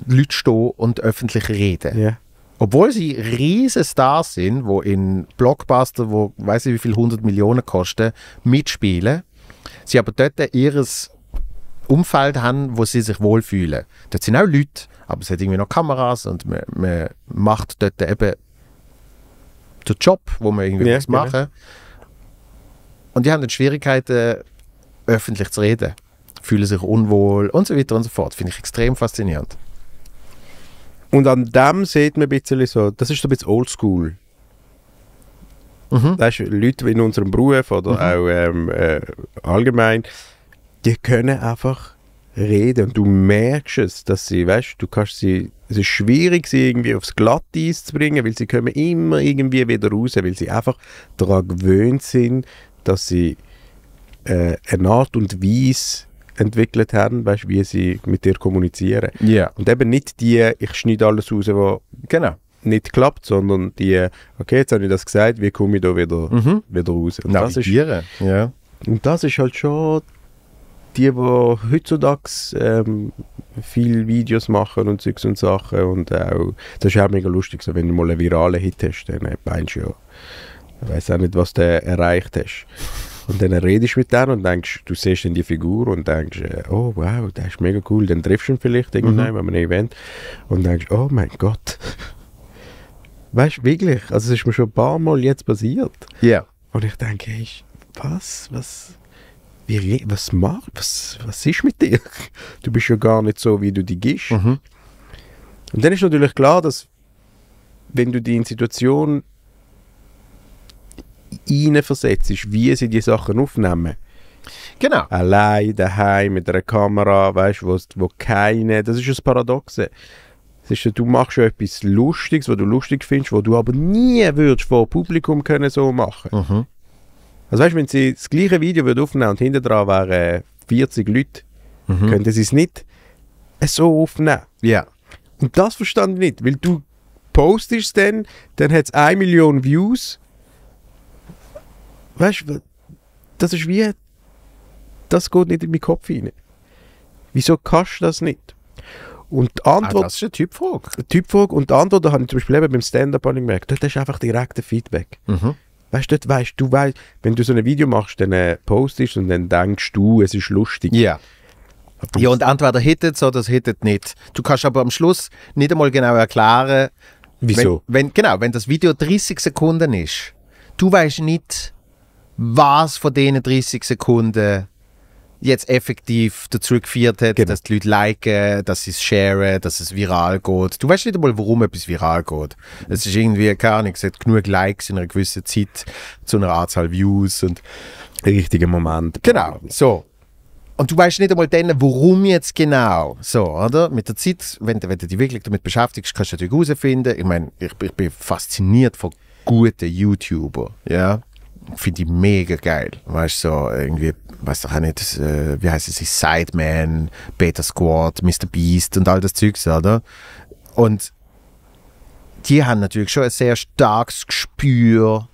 Leuten stehen und öffentlich reden. Yeah. Obwohl sie riesige Stars sind, wo in Blockbuster, wo weiß ich wie viel 100 Millionen kosten, mitspielen, sie aber dort ihres Umfeld haben, wo sie sich wohlfühlen. Dort sind auch Leute, aber es hat irgendwie noch Kameras und man, man macht dort eben den Job, wo man irgendwie ja, was genau. machen. Genau. Und die haben dann Schwierigkeiten, öffentlich zu reden, fühlen sich unwohl und so weiter und so fort. Finde ich extrem faszinierend. Und an dem sieht man ein bisschen so, das ist so ein bisschen oldschool. Mhm. Weißt du, Leute in unserem Beruf oder mhm. auch ähm, äh, allgemein, die können einfach reden und du merkst es, dass sie, weißt du, kannst sie, es ist schwierig, sie irgendwie aufs Glatteis zu bringen, weil sie kommen immer irgendwie wieder raus, weil sie einfach daran gewöhnt sind, dass sie äh, eine Art und Weise entwickelt haben, weißt, wie sie mit dir kommunizieren. Yeah. Und eben nicht die, ich schneide alles raus, was genau. nicht klappt, sondern die, okay, jetzt habe ich das gesagt, wie komme ich da wieder, mhm. wieder raus? Und das ist, ja. Und das ist halt schon die, die heutzutage ähm, viele Videos machen und Zeugs und Sachen und auch, das ist auch mega lustig, so, wenn du mal einen viralen Hit hast, dann äh, meinst du ja, ich weiß auch nicht, was du erreicht hast. Und dann redest du mit denen und denkst, du siehst dann die Figur und denkst, äh, oh wow, der ist mega cool, dann triffst du ihn vielleicht mhm. irgendwann mhm. bei einem Event und denkst, oh mein Gott. weißt du, wirklich, also es ist mir schon ein paar Mal jetzt passiert. Ja. Yeah. Und ich denke, hey, was, was, wie, was machst was, was ist mit dir? Du bist ja gar nicht so, wie du dich gibst. Mhm. Und dann ist natürlich klar, dass wenn du die in Situation versetzt, wie sie die Sachen aufnehmen. Genau. Allein, daheim, mit einer Kamera, weißt du, wo, wo keine, das ist das Paradoxe. Das ist, du machst ja etwas Lustiges, was du lustig findest, was du aber nie würdest vor Publikum können so machen. Mhm. Also weißt du, wenn sie das gleiche Video würde aufnehmen und hinter dran wären 40 Leute, mhm. könnten sie es nicht so aufnehmen. Ja. Und das verstand ich nicht, weil du postest es dann, dann hat es 1 Million Views. Weißt du, das ist wie, das geht nicht in meinen Kopf rein. Wieso kannst du das nicht? Und die ah, Antwort, ah, das ist eine Typfrage. Eine Typfrage. Und die Antwort habe ich zum Beispiel eben beim Stand-Up gemerkt. Dort hast du einfach direkte Feedback. Mhm. Weißt du, weißt du, weißt, wenn du so ein Video machst, dann äh, postest und dann denkst du, es ist lustig. Ja. Aber ja, und entweder hittet oder es hittet nicht. Du kannst aber am Schluss nicht einmal genau erklären, wieso. Wenn, wenn, genau, wenn das Video 30 Sekunden ist, du weißt nicht, was von diesen 30 Sekunden jetzt effektiv dazu geführt hat, genau. dass die Leute liken, dass sie es sharen, dass es viral geht. Du weißt nicht einmal, warum etwas viral geht. Es ist irgendwie, keine Ahnung, es hat genug Likes in einer gewissen Zeit zu einer Anzahl Views und. Richtiger Moment. Genau, so. Und du weißt nicht einmal dann, warum jetzt genau. So, oder? Mit der Zeit, wenn, wenn du dich wirklich damit beschäftigst, kannst du natürlich herausfinden. Ich meine, ich, ich bin fasziniert von guten YouTubern. Ja finde ich mega geil. Weißt du, so irgendwie, weiß doch nicht, das, äh, wie heißt es, Sideman, Beta Squad, Mr. Beast und all das Zeugs, oder? Und die haben natürlich schon ein sehr starkes Gespür,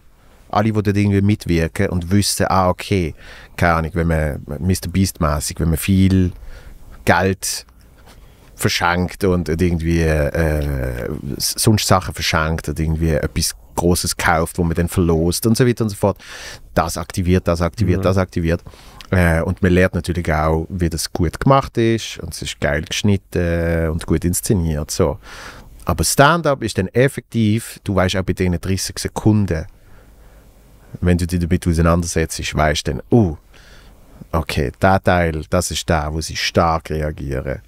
alle, die dort irgendwie mitwirken und wissen, ah, okay, keine Ahnung, wenn man Mr. Beast-mäßig, wenn man viel Geld verschenkt und irgendwie äh, sonst Sachen verschenkt und irgendwie etwas Großes kauft, wo man den verlost und so weiter und so fort. Das aktiviert, das aktiviert, mhm. das aktiviert. Äh, und man lernt natürlich auch, wie das gut gemacht ist und es ist geil geschnitten und gut inszeniert. So. Aber Stand-up ist dann effektiv, du weißt auch bei diesen 30 Sekunden, wenn du dich damit auseinandersetzt, weißt du dann, oh, uh, okay, der Teil, das ist der, wo sie stark reagieren.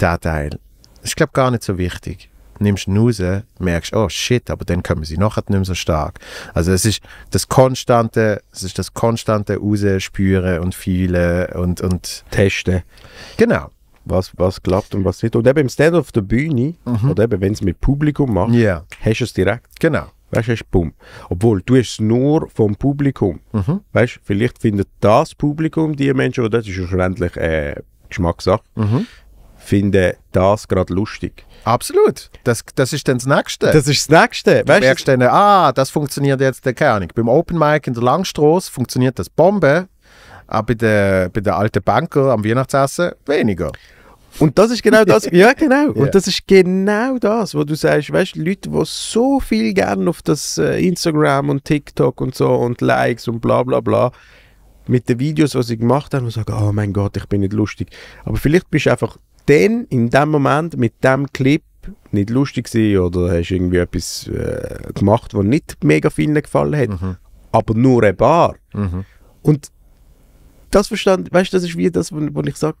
Der Teil. Ich glaube gar nicht so wichtig nimmst ihn raus, merkst, oh shit, aber dann können wir sie nachher nicht mehr so stark. Also es ist das konstante, es ist das konstante Rausspüren und Fühlen und, und Testen. Genau. Was, was klappt und was nicht. Und eben im Stand auf der Bühne, mhm. oder eben wenn es mit Publikum macht, yeah. hast du es direkt. Genau. Weißt du, bumm. Obwohl, du hast es nur vom Publikum. Mhm. Weißt vielleicht findet das Publikum, die Menschen, oder das ist schlussendlich äh, Geschmackssache. Mhm finden das gerade lustig. Absolut. Das, das ist dann das Nächste. Das ist das Nächste. Du weißt merkst dann, ah, das funktioniert jetzt, äh, keine Ahnung. Beim Open Mic in der Langstrasse funktioniert das Bombe, aber bei der, bei der alten Banker am Weihnachtsessen weniger. Und das ist genau das, ja genau, und yeah. das ist genau das, wo du sagst, weißt du, Leute, die so viel gerne auf das äh, Instagram und TikTok und so und Likes und bla bla bla, mit den Videos, was sie gemacht haben, und sagen, oh mein Gott, ich bin nicht lustig. Aber vielleicht bist du einfach dann in dem Moment mit dem Clip nicht lustig war oder hast irgendwie etwas äh, gemacht, was nicht mega vielen gefallen hat, mhm. aber nur ein paar. Mhm. Und das verstand, weißt du, das ist wie das, wo, ich sage,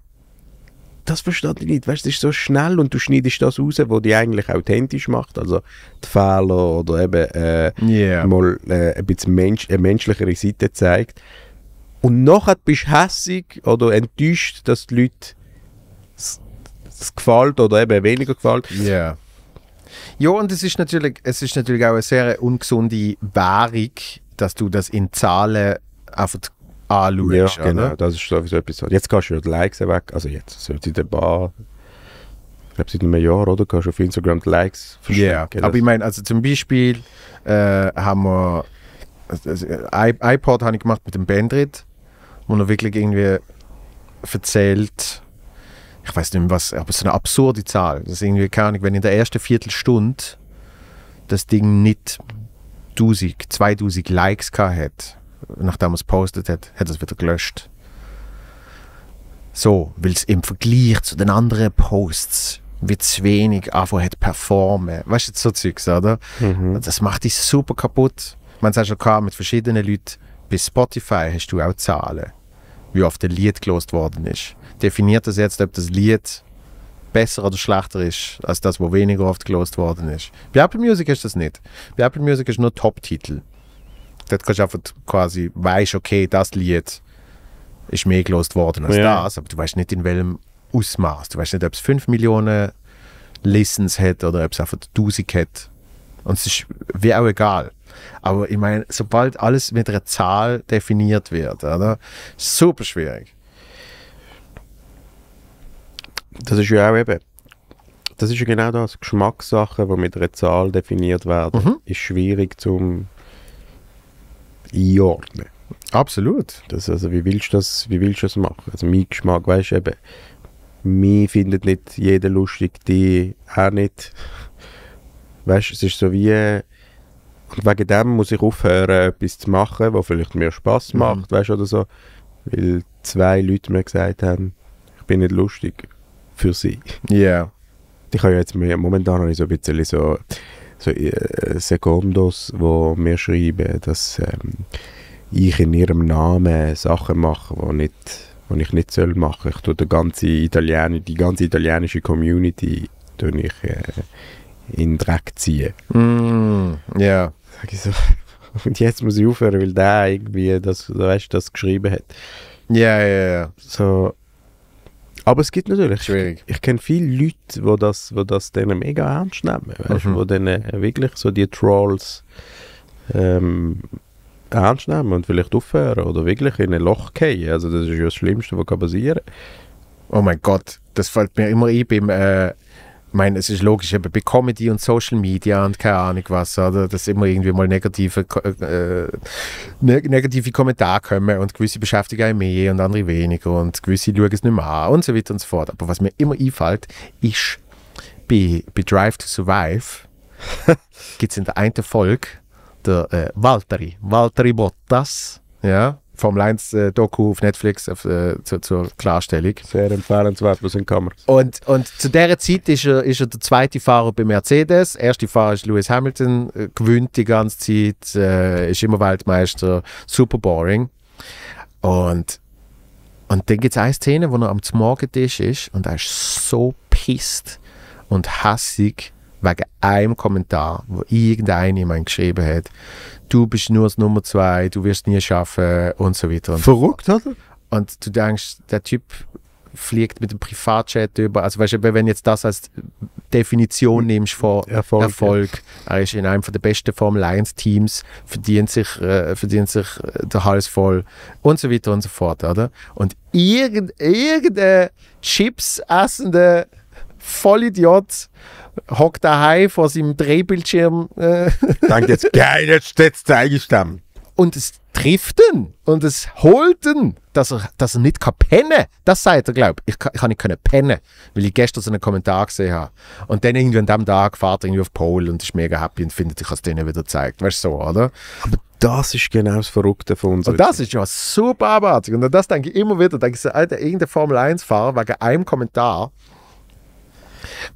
das verstand ich nicht. Weißt du, es ist so schnell und du schneidest das raus, was dich eigentlich authentisch macht. Also die Fehler oder eben äh, yeah. mal äh, ein bisschen Mensch, eine menschlichere Seite zeigt. Und nachher bist du hässig oder enttäuscht, dass die Leute es gefällt oder eben weniger gefällt. Ja. Yeah. Ja, und es ist natürlich, es ist natürlich auch eine sehr ungesunde Währung, dass du das in Zahlen einfach anschaust. Ja, genau, das ist sowieso etwas. Jetzt kannst du ja die Likes weg, also jetzt, seit ein paar, ich glaube seit einem Jahr, oder? Kannst du auf Instagram die Likes verstecken. Ja, yeah. aber ich meine, also zum Beispiel äh, haben wir also, also iPod habe ich gemacht mit dem Bandrit, wo er wirklich irgendwie erzählt, ich weiß nicht was, aber so eine absurde Zahl. Das ist irgendwie keine Ahnung, wenn in der ersten Viertelstunde das Ding nicht 1000, 2000 Likes gehabt hat, nachdem er es postet hat, hat er es wieder gelöscht. So, weil es im Vergleich zu den anderen Posts wie zu wenig einfach hat performen. Weißt du, so Zeugs, oder? Mhm. Das macht dich super kaputt. Man sagt schon mit verschiedenen Leuten. Bei Spotify hast du auch Zahlen wie oft ein Lied gelost worden ist. Definiert das jetzt, ob das Lied besser oder schlechter ist als das, was weniger oft gelost worden ist. Bei Apple Music ist das nicht. Bei Apple Music ist nur Top-Titel. Dort kannst du einfach quasi, weißt, okay, das Lied ist mehr gelost worden als ja. das, aber du weißt nicht in welchem Ausmaß. Du weißt nicht, ob es 5 Millionen Listens hat oder ob es einfach 1000 hat. Und es ist wie auch egal. Aber ich meine, sobald alles mit einer Zahl definiert wird, oder? super schwierig. Das ist ja auch eben, das ist ja genau das, Geschmackssachen, die mit einer Zahl definiert werden, mhm. ist schwierig zum einordnen. Absolut. Das, also, wie willst du das, wie willst du das machen? Also mein Geschmack, weißt du eben, mir findet nicht jeder lustig, die auch nicht. Weißt du, es ist so wie, und wegen dem muss ich aufhören, etwas zu machen, was vielleicht mehr Spaß mhm. macht, mhm. weißt oder so. Weil zwei Leute mir gesagt haben, ich bin nicht lustig für sie. Ja. Yeah. Ich habe ja jetzt momentan habe ich so ein bisschen so, so äh, Sekundos, wo mir schreiben, dass ähm, ich in ihrem Namen Sachen mache, die nicht die ich nicht soll machen. Ich tue die ganze italienische, die ganze italienische Community tue ich, äh, in den Dreck ziehen. Mm, ja. Mm, yeah. so. Und jetzt muss ich aufhören, weil der irgendwie das, weißt, das geschrieben hat. Ja, ja, ja. So. Aber es gibt natürlich. Schwierig. Ich, ich kenne viele Leute, wo das, wo das denen mega ernst nehmen. Weißt, mhm. Wo denen wirklich so die Trolls ähm, ernst nehmen und vielleicht aufhören oder wirklich in ein Loch gehen. Also, das ist ja das Schlimmste, was passieren kann. Oh mein Gott, das fällt mir immer ein beim äh, ich meine, es ist logisch, aber bei Comedy und Social Media und keine Ahnung was, oder, dass immer irgendwie mal negative, äh, ne-, negative Kommentare kommen und gewisse beschäftigen einen mehr und andere weniger und gewisse schauen es nicht mehr an und so weiter und so fort. Aber was mir immer einfällt, ist, bei, bei Drive to Survive gibt es in der einen Folge der äh, Valtteri, Valtteri Bottas, ja, Formel 1 äh, Doku auf Netflix auf, äh, zu, zur Klarstellung. Sehr empfehlenswert, was in Kameras. Und, und zu dieser Zeit ist er, ist er der zweite Fahrer bei Mercedes. Der erste Fahrer ist Lewis Hamilton, äh, gewinnt die ganze Zeit, äh, ist immer Weltmeister, super boring. Und, und dann gibt es eine Szene, wo er am Morgentisch ist und er ist so pisst und hassig wegen einem Kommentar, wo irgendeiner jemand geschrieben hat, du bist nur das Nummer zwei, du wirst nie schaffen und so weiter. Und Verrückt, oder? Und du denkst, der Typ fliegt mit dem Privatchat über. Also weißt du, wenn jetzt das als Definition mhm. nimmst von Erfolg, Erfolg ja. er ist in einem der besten Formel 1 Teams, verdient sich, äh, verdient sich äh, der Hals voll und so weiter und so fort, oder? Und irgend, irgendein Chips essende Vollidiot hockt daheim vor seinem Drehbildschirm. Äh. Danke jetzt, geil, jetzt zeige ich dann. Und es trifft ihn und es holt ihn, dass er, dass er nicht kann pennen Das sagt er, glaube ich. ich kann nicht können pennen, weil ich gestern so einen Kommentar gesehen habe. Und dann irgendwie an dem Tag fährt er irgendwie auf Pole und ist mega happy und findet, ich habe es denen wieder gezeigt. Weißt du so, oder? Aber das ist genau das Verrückte von uns. Und das ist ja super abartig. Und das denke ich immer wieder. Denke ich so, Alter, irgendein Formel 1-Fahrer wegen einem Kommentar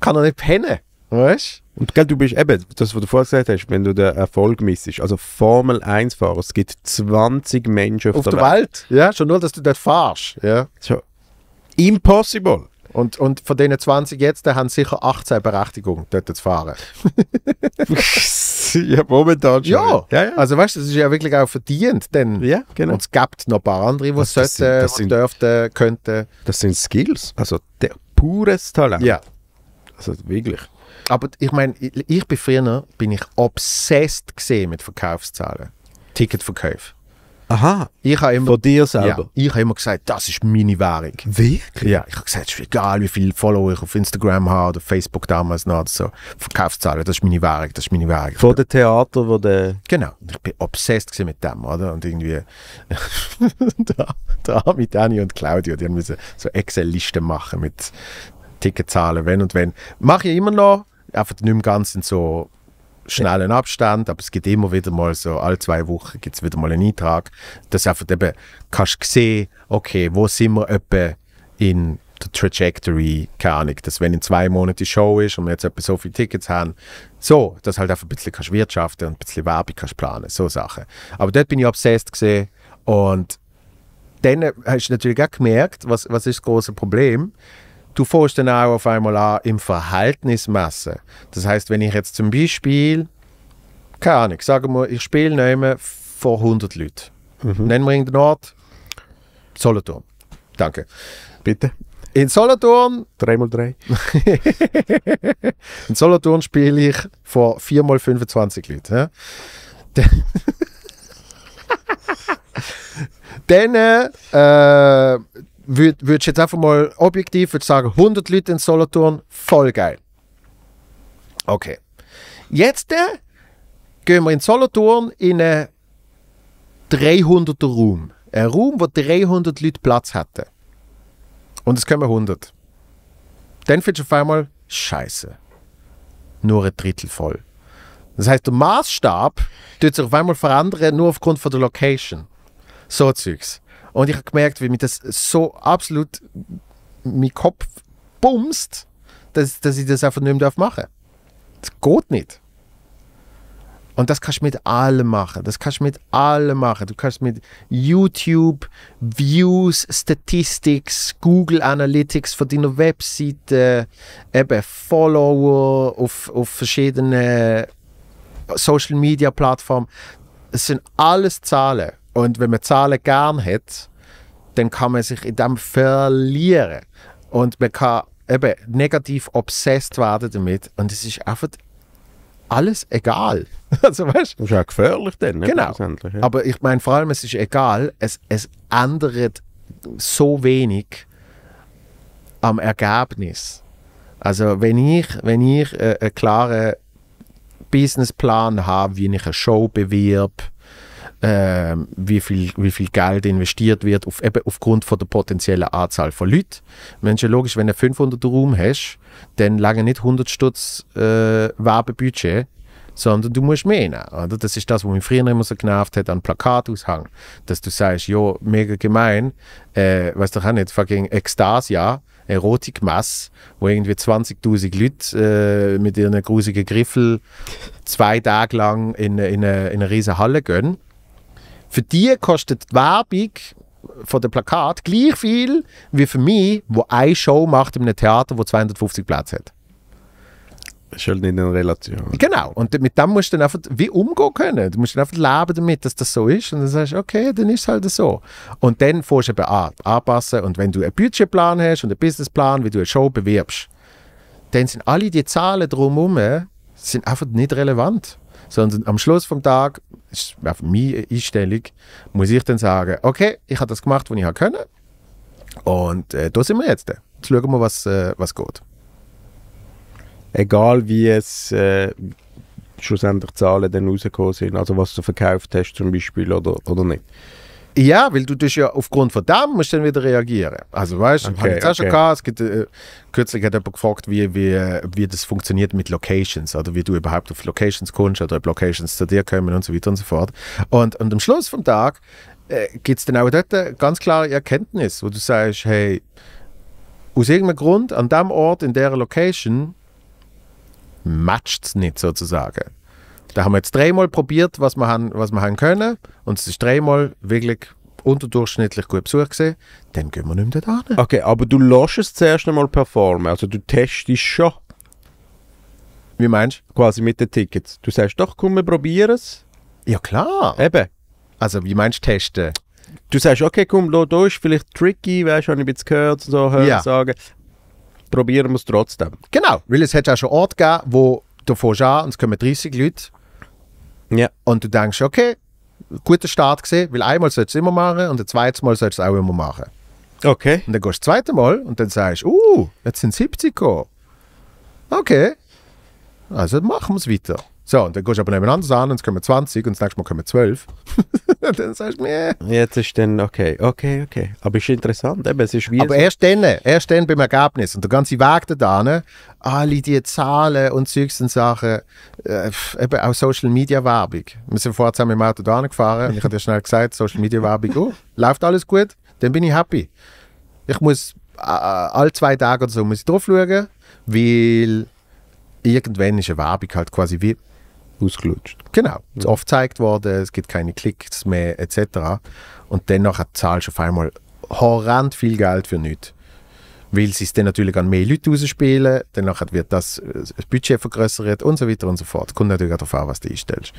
kann er nicht pennen. Weißt Und gell, du bist eben, das, was du vorher gesagt hast, wenn du den Erfolg missest, also Formel 1 fahrer es gibt 20 Menschen auf, auf der, der Welt. Welt. Ja, schon nur, dass du dort fahrst. Ja. So. Impossible. Und, und von diesen 20 jetzt, da haben sicher 18 Berechtigung, dort zu fahren. ja, momentan schon. Ja. ja, ja. also weißt du, das ist ja wirklich auch verdient. Denn ja, genau. Und es gibt noch ein paar andere, die es sollten, sind, dürften, könnten. Das sind Skills, also der, pures Talent. Ja. Also wirklich. Aber ich meine, ich bin früher bin ich obsessed gesehen mit Verkaufszahlen, Ticketverkäufe. Aha. Ich immer, von dir selber? Ja, ich habe immer gesagt, das ist meine Währung. Wirklich? Ja, ich habe gesagt, es ist egal, wie viele Follower ich auf Instagram habe oder Facebook damals noch oder so. Verkaufszahlen, das ist meine Währung, das ist meine Währung. Von dem Theater, wo der... Genau, ich bin obsessed mit dem, oder? Und irgendwie... da, da mit Dani und Claudio, die haben so Excel-Listen machen mit Ticketzahlen, wenn und wenn. Mache ich immer noch einfach nicht mehr ganz in so schnellen Abstand, aber es gibt immer wieder mal so, alle zwei Wochen gibt es wieder mal einen Eintrag, dass einfach eben kannst sehen, okay, wo sind wir etwa in der Trajectory, keine Ahnung, dass wenn in zwei Monaten die Show ist und wir jetzt etwa so viele Tickets haben, so, dass halt einfach ein bisschen kannst wirtschaften und ein bisschen Werbung kannst planen, so Sachen. Aber dort bin ich obsessed gesehen und dann hast du natürlich auch gemerkt, was, was ist das große Problem ist du fährst dann auch auf einmal an im Verhältnis messen. Das heißt, wenn ich jetzt zum Beispiel, keine Ahnung, sagen wir, ich spiele nehmen vor 100 Leuten. Mhm. Nennen wir in den Ort. Solothurn. Danke. Bitte. In Solothurn. 3x3. in Solothurn spiele ich vor 4x25 Leuten. Ja? Dann äh, äh würdest würd jetzt einfach mal objektiv sagen, 100 Leute in Solothurn, voll geil. Okay. Jetzt äh, gehen wir in Solothurn in äh, einen 300er Raum. Ein Raum, wo 300 Leute Platz hatten. Und es kommen 100. Dann findest du auf einmal, scheiße, nur ein Drittel voll. Das heißt, der Maßstab tut sich auf einmal verändern, nur aufgrund von der Location. So Zeugs. Und ich habe gemerkt, wie mich das so absolut mein Kopf bumst, dass, dass ich das einfach nicht mehr machen darf. Das geht nicht. Und das kannst du mit allem machen. Das kannst du mit allem machen. Du kannst mit YouTube, Views, Statistics, Google Analytics von deiner Webseite, eben Follower auf, auf verschiedenen Social Media Plattformen. Es sind alles Zahlen. Und wenn man Zahlen gern hat, dann kann man sich in dem verlieren. Und man kann eben negativ obsessed werden damit. Und es ist einfach alles egal. Also, weißt, das ist ja gefährlich dann. Ne, genau. Ja. Aber ich meine, vor allem, es ist egal. Es, es ändert so wenig am Ergebnis. Also wenn ich, wenn ich äh, einen klaren Businessplan habe, wie ich eine Show bewirb, äh, wie, viel, wie viel Geld investiert wird, auf, eben aufgrund von der potenziellen Anzahl von Leuten. Mensch, logisch, wenn du 500 Raum hast, dann lange nicht 100 Stutz äh, Werbebudget, sondern du musst mehr nehmen. Oder? Das ist das, was mich früher immer so genervt hat an Plakataushang, dass du sagst, ja, mega gemein, äh, weißt du, auch nicht, fucking Ekstasia, Erotikmass, wo irgendwie 20.000 Leute äh, mit ihren grusigen Griffeln zwei Tage lang in, in, eine, in eine riesen Halle gehen für die kostet die Werbung von dem Plakat gleich viel wie für mich, wo eine Show macht in einem Theater, wo 250 Plätze hat. Das ist halt nicht eine Relation. Genau. Und mit dem musst du dann einfach wie umgehen können. Du musst dann einfach leben damit, dass das so ist. Und dann sagst du, okay, dann ist es halt so. Und dann fährst du eben an, anpassen. Und wenn du einen Budgetplan hast und einen Businessplan, wie du eine Show bewirbst, dann sind alle die Zahlen drumherum äh, sind einfach nicht relevant sondern am Schluss vom Tag, ist auf meine Einstellung, muss ich dann sagen, okay, ich habe das gemacht, was ich konnte und äh, da sind wir jetzt. Jetzt schauen wir, was, äh, was geht. Egal wie es äh, schlussendlich Zahlen dann rausgekommen sind, also was du verkauft hast zum Beispiel oder, oder nicht? Ja, weil du dich ja aufgrund von dem musst dann wieder reagieren. Also weißt du, okay, habe ich okay. schon gehabt, es gibt, äh, kürzlich hat jemand gefragt, wie, wie, wie das funktioniert mit Locations oder wie du überhaupt auf Locations kommst oder ob Locations zu dir kommen und so weiter und so fort. Und, und am Schluss vom Tag äh, gibt es dann auch dort eine ganz klare Erkenntnis, wo du sagst, hey, aus irgendeinem Grund an dem Ort, in der Location, matcht es nicht sozusagen. Da haben wir jetzt dreimal probiert, was wir haben, was wir haben können. Und es ist dreimal wirklich unterdurchschnittlich gut besucht gewesen, dann gehen wir nicht mehr dort hin. Okay, aber du lässt es zuerst einmal performen, also du testest schon. Wie meinst du? Quasi mit den Tickets. Du sagst doch, komm, wir probieren es. Ja, klar. Eben. Also, wie meinst du testen? Du sagst, okay, komm, da, da ist vielleicht tricky, weißt du, habe ich ein bisschen gehört und so, hören ja. sagen. Probieren wir es trotzdem. Genau, weil es hat ja schon Ort gegeben, wo du fährst an und es kommen 30 Leute ja. Und du denkst, okay, guter Start gesehen, weil einmal sollst du es immer machen und ein zweites Mal sollst du es auch immer machen. Okay. Und dann gehst du das zweite Mal und dann sagst du, uh, jetzt sind es 70 gekommen. Okay, also machen wir es weiter. So, und dann gehst du aber nebeneinander an und es kommen 20 und das nächste Mal kommen 12. und dann sagst du, mir, nee. Äh. Jetzt ist dann, okay, okay, okay. Aber ist interessant, eben, es ist wie Aber so. erst dann, erst dann beim Ergebnis und der ganze Weg da alle diese Zahlen und Zeugs und Sachen, äh, eben auch Social Media Werbung. Wir sind vorher zusammen im Auto da gefahren und ich habe dir schnell gesagt, Social Media Werbung, oh, läuft alles gut, dann bin ich happy. Ich muss äh, äh, alle zwei Tage oder so muss ich drauf schauen, weil irgendwann ist eine Werbung halt quasi wie ausgelutscht. Genau, es ist oft gezeigt worden, es gibt keine Klicks mehr etc. Und dennoch zahlst du auf einmal horrend viel Geld für nichts. Weil sie es dann natürlich an mehr Leute rausspielen, dann wird das, äh, das Budget vergrößert und so weiter und so fort. Kommt natürlich auch darauf an, was du einstellst.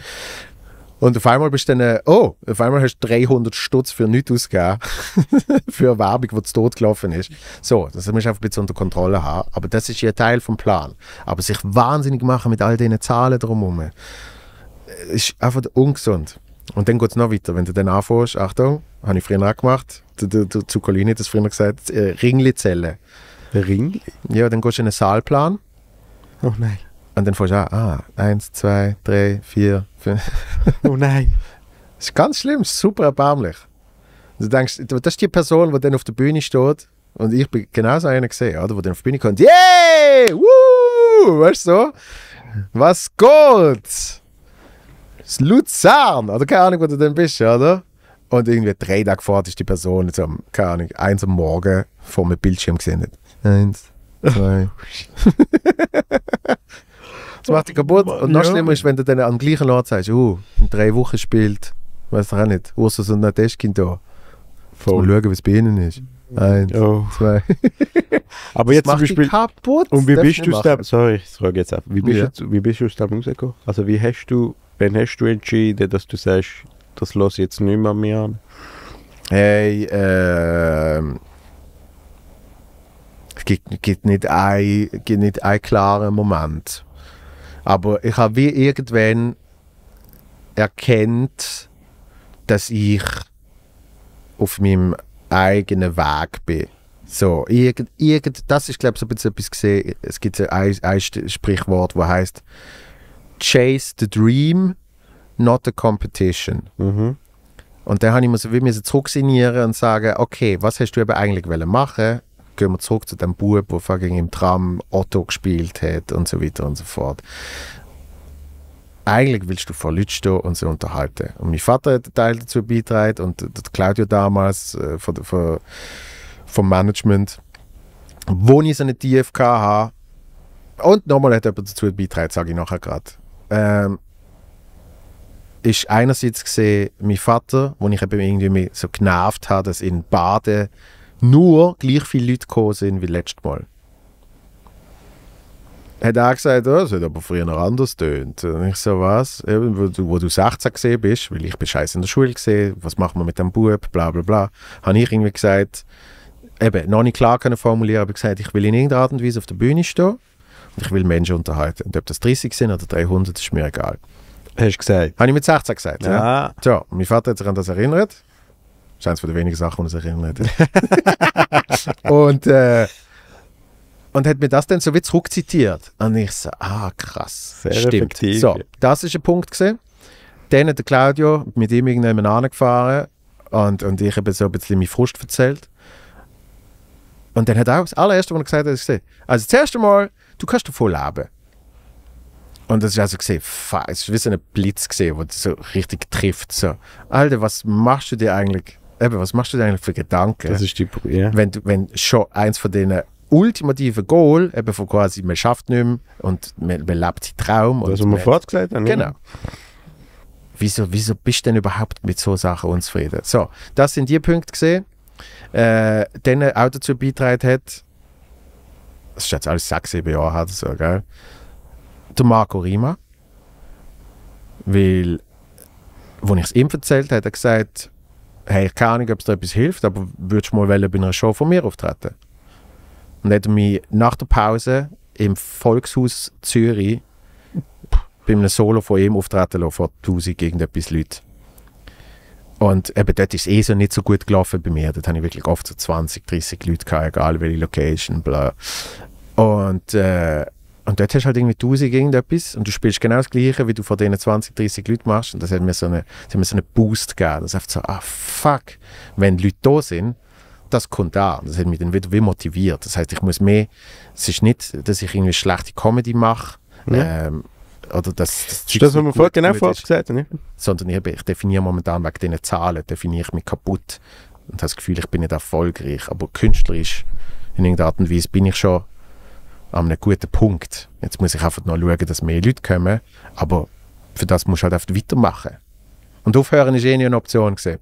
Und auf einmal bist du dann, äh, oh, auf einmal hast du 300 Stutz für nichts ausgegeben, für eine Werbung, die tot gelaufen ist. So, das musst du einfach ein bisschen unter Kontrolle haben. Aber das ist ja Teil vom Plan. Aber sich wahnsinnig machen mit all diesen Zahlen drumherum, äh, ist einfach ungesund. Und dann geht es noch weiter. Wenn du dann anfängst, Achtung, habe ich früher auch gemacht, zu Colini hat das früher gesagt, äh, Ringlizelle. Ringli? Ja, dann gehst du in einen Saalplan. Oh nein. Und dann fährst du an, ah, eins, zwei, drei, vier, oh nein. Das ist ganz schlimm, super erbärmlich. du denkst, das ist die Person, die dann auf der Bühne steht. Und ich bin genauso einer gesehen, oder? Wo dann auf die Bühne kommt. Yay! Woo! Weißt du so? Was geht? Das Luzern! Oder keine Ahnung, wo du denn bist, oder? Und irgendwie drei Tage vor ist die Person, so, keine Ahnung, eins am Morgen vor dem Bildschirm gesehen. Eins, zwei. Oh, das macht dich kaputt. Und noch ja. schlimmer ist, wenn du dann an den gleichen Ort sagst, oh, in drei Wochen spielt, weiß ich auch nicht, Ursus und Nadeschkin da. Voll. Mal schauen, es bei ihnen ist. Eins, oh. zwei. Aber jetzt zum Beispiel. Kaputt, und wie bist du da? Sorry, ich frage jetzt ab. Wie bist, ja. du, wie bist du da rausgekommen? Also, wie hast du, wann hast du entschieden, dass du sagst, das lasse ich jetzt nicht mehr, an mir an? Hey, ähm. es gibt, gibt nicht einen klaren Moment. Aber ich habe wie irgendwann erkennt, dass ich auf meinem eigenen Weg bin. So, irgend, irgend, das ist, glaube ich, so ein bisschen etwas gesehen. Es gibt so ein, ein Sprichwort, das heißt Chase the dream, not the competition. Mhm. Und dann habe ich mir so wie mir und sagen, okay, was hast du eben eigentlich machen gehen wir zurück zu dem Bub, der fucking im Tram Otto gespielt hat und so weiter und so fort. Eigentlich willst du vor Leuten stehen und sie unterhalten. Und mein Vater hat einen Teil dazu beitragen und der Claudio damals äh, von, von, vom Management, wo ich so eine TFK habe. Und nochmal hat jemand dazu beitragen, sage ich nachher gerade. Ähm, ist einerseits gesehen mein Vater, wo ich eben irgendwie so genervt habe, dass in Baden nur gleich viele Leute gekommen sind wie letztes Mal. Hat er gesagt, oh, das hat aber früher noch anders tönt. Und ich so, was? Eben, wo, du, wo du 16 gesehen bist, weil ich scheiße in der Schule gesehen, was machen wir mit dem Bub, bla bla bla. Habe ich irgendwie gesagt, eben, noch nicht klar können formulieren, aber gesagt, ich will in irgendeiner Art und Weise auf der Bühne stehen und ich will Menschen unterhalten. Und ob das 30 sind oder 300, ist mir egal. Hast du gesagt? Habe ich mit 16 gesagt. Ja. ja. So, mein Vater hat sich an das erinnert. Das Scheint von den wenigen Sachen, die er sich erinnert hat. und, äh, und hat mir das dann so wie zurückzitiert. Und ich so, ah krass, Sehr stimmt. Effektiv, so, das ist ein Punkt gesehen. Dann hat Claudio mit ihm irgendjemand angefahren und, und ich habe so ein bisschen meine Frust erzählt. Und dann hat er auch das allererste, was er gesagt hat, gesehen. Also das erste Mal, du kannst davon leben. Und das ist also gesehen, es ist wie so ein Blitz gesehen, der so richtig trifft. So, Alter, was machst du dir eigentlich eben, was machst du eigentlich für Gedanken? Das ist die, yeah. wenn, wenn schon eins von diesen ultimativen Goal, eben von quasi, man schafft nicht mehr und man, man lebt den Traum. Das haben wir fortgelegt. Genau. Wieso, wieso bist du denn überhaupt mit so Sachen unzufrieden? So, das sind die Punkte gesehen, äh, denen auch dazu beitragen hat, das ist jetzt alles sechs, sieben Jahre her so, gell? Der Marco Rima, weil, als ich es ihm erzählt habe, hat er gesagt, hey, keine Ahnung, ob es dir etwas hilft, aber würdest du mal wollen, bei einer Show von mir auftreten? Und dann hat mich nach der Pause im Volkshaus Zürich bei einem Solo von ihm auftreten lassen, vor 1000 gegen etwas Leute. Und eben dort ist es eh so nicht so gut gelaufen bei mir. Dort hatte ich wirklich oft so 20, 30 Leute, gehabt, egal welche Location, bla. Und äh, und dort hast du halt irgendwie 1000 irgendetwas und du spielst genau das Gleiche, wie du vor diesen 20, 30 Leuten machst. Und das hat mir so einen, das hat mir so einen Boost gegeben. Das ist einfach so, ah fuck, wenn die Leute da sind, das kommt an. Das hat mich dann wieder wie motiviert. Das heißt, ich muss mehr, es ist nicht, dass ich irgendwie schlechte Comedy mache. Ja. Ähm, oder das, das, das, das was wir vorher genau vorher gesagt haben. Sondern ich, ich definiere momentan wegen diesen Zahlen, definiere ich mich kaputt und habe das Gefühl, ich bin nicht erfolgreich. Aber künstlerisch in irgendeiner Art und Weise bin ich schon an einem guten Punkt. Jetzt muss ich einfach noch schauen, dass mehr Leute kommen, aber für das musst du halt einfach weitermachen. Und aufhören ist eh nie eine Option gewesen.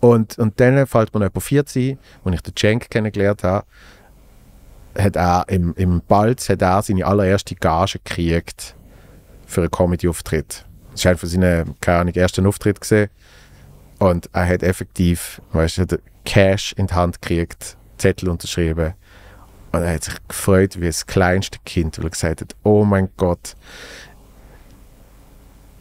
Und, und dann fällt mir noch jemand 14 ein, ich den Cenk kennengelernt habe, hat er im, im Balz hat er seine allererste Gage gekriegt für einen Comedy-Auftritt. Das war einer von keine Ahnung, ersten Auftritt gesehen. Und er hat effektiv, weißt du, Cash in die Hand gekriegt, Zettel unterschrieben und er hat sich gefreut wie das kleinste Kind, weil er gesagt hat, oh mein Gott,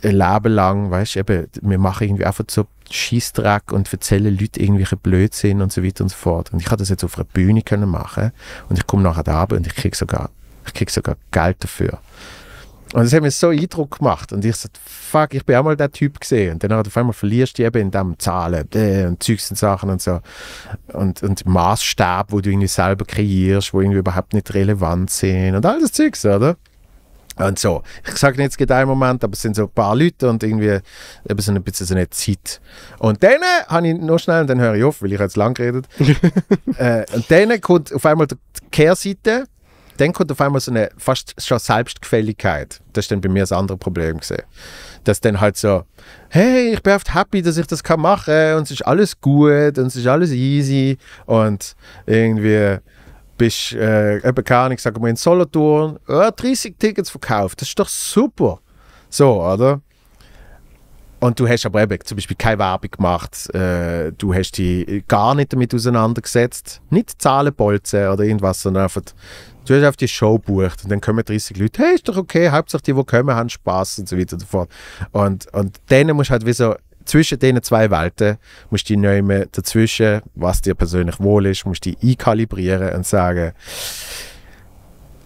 ein Leben lang, weißt du, wir machen irgendwie einfach so Schießtrack und erzählen Leuten irgendwelche Blödsinn und so weiter und so fort. Und ich habe das jetzt auf einer Bühne können machen und ich komme nachher da und ich kriege sogar, krieg sogar Geld dafür. Und das hat mir so Eindruck gemacht. Und ich sagte, fuck, ich bin auch mal der Typ gesehen. Und dann auf einmal verlierst du eben in dem Zahlen äh, und Zeugs und Sachen und so. Und, und Maßstab, wo du irgendwie selber kreierst, wo irgendwie überhaupt nicht relevant sind und all das Zeugs, oder? Und so. Ich sage nicht, es geht einen Moment, aber es sind so ein paar Leute und irgendwie eben so ein bisschen so eine Zeit. Und dann äh, habe ich noch schnell, und dann höre ich auf, weil ich jetzt lang geredet. äh, und dann kommt auf einmal die Kehrseite dann kommt auf einmal so eine fast schon Selbstgefälligkeit. Das ist dann bei mir das andere Problem gesehen. Dass dann halt so, hey, ich bin oft happy, dass ich das kann machen und es ist alles gut und es ist alles easy und irgendwie bist du, äh, eben keine Ahnung, sag mal in Solothurn, oh, 30 Tickets verkauft, das ist doch super. So, oder? Und du hast aber eben zum Beispiel keine Werbung gemacht, äh, du hast dich gar nicht damit auseinandergesetzt, nicht Zahlenbolzen oder irgendwas, sondern einfach, du hast auf die Show bucht und dann kommen 30 Leute, hey, ist doch okay, hauptsächlich die, die kommen, haben Spaß und so weiter und so fort. Und, und denen musst du halt wie so, zwischen diesen zwei Welten musst du dich nehmen, dazwischen, was dir persönlich wohl ist, musst du einkalibrieren und sagen,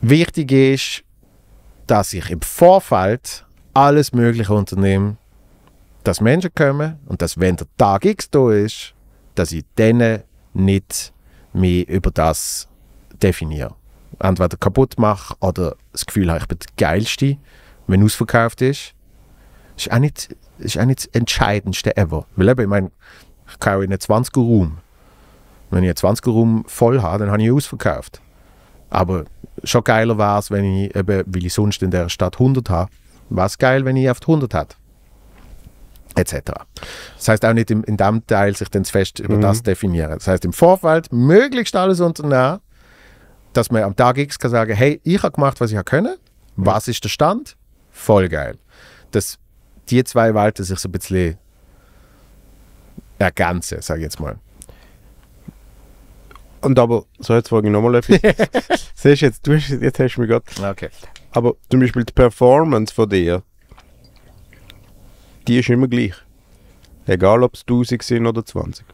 wichtig ist, dass ich im Vorfeld alles Mögliche unternehme, dass Menschen kommen und dass, wenn der Tag X da ist, dass ich dann nicht mich über das definiere. Entweder kaputt mache oder das Gefühl habe, ich bin der Geilste, wenn es ausverkauft ist. Ist auch nicht, ist auch nicht das Entscheidendste ever. Weil eben, ich meine, ich kann in einen 20er-Raum. Wenn ich einen 20er-Raum voll habe, dann habe ich ausverkauft. Aber schon geiler wäre es, wenn ich eben, weil ich sonst in der Stadt 100 habe, wäre es geil, wenn ich oft 100 hätte etc. Das heißt auch nicht im, in dem Teil sich dann zu fest über mhm. das definieren. Das heißt im Vorfeld möglichst alles unternehmen, dass man am Tag X kann sagen, hey, ich habe gemacht, was ich habe können. Mhm. Was ist der Stand? Voll geil. Dass die zwei Welten sich so ein bisschen ergänzen, sage ich jetzt mal. Und aber, so jetzt frage ich nochmal etwas. Siehst du jetzt, du, jetzt hast du mich gerade. Okay. Aber zum Beispiel die Performance von dir, die ist immer gleich. Egal, ob es 1000 sind oder 20.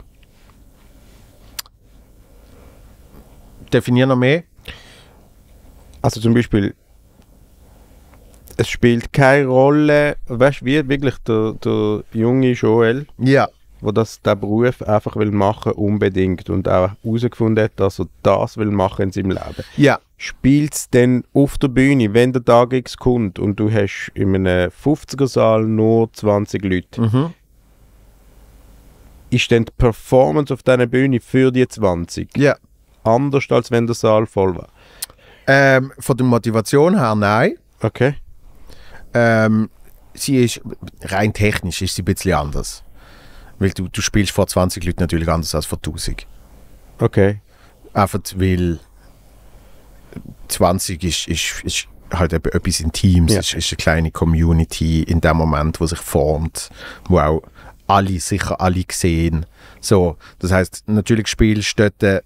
Definier noch mehr. Also zum Beispiel, es spielt keine Rolle, weißt du, wie wirklich der, der junge Joel. Ja wo das der Beruf einfach will machen unbedingt und auch herausgefunden hat, dass er das will machen in seinem Leben. Ja. Spielt es denn auf der Bühne, wenn der Tag X kommt und du hast in einem 50er-Saal nur 20 Leute, mhm. ist dann die Performance auf deiner Bühne für die 20 ja. anders, als wenn der Saal voll war? Ähm, von der Motivation her nein. Okay. Ähm, sie ist rein technisch ist sie ein bisschen anders. Weil du, du spielst vor 20 Leuten natürlich anders als vor 1000. Okay. Einfach weil 20 ist, ist, ist halt eben etwas Intimes, ja. ist, ist eine kleine Community in dem Moment, wo sich formt, wo auch alle, sicher alle sehen. So, das heißt natürlich spielst du dort äh,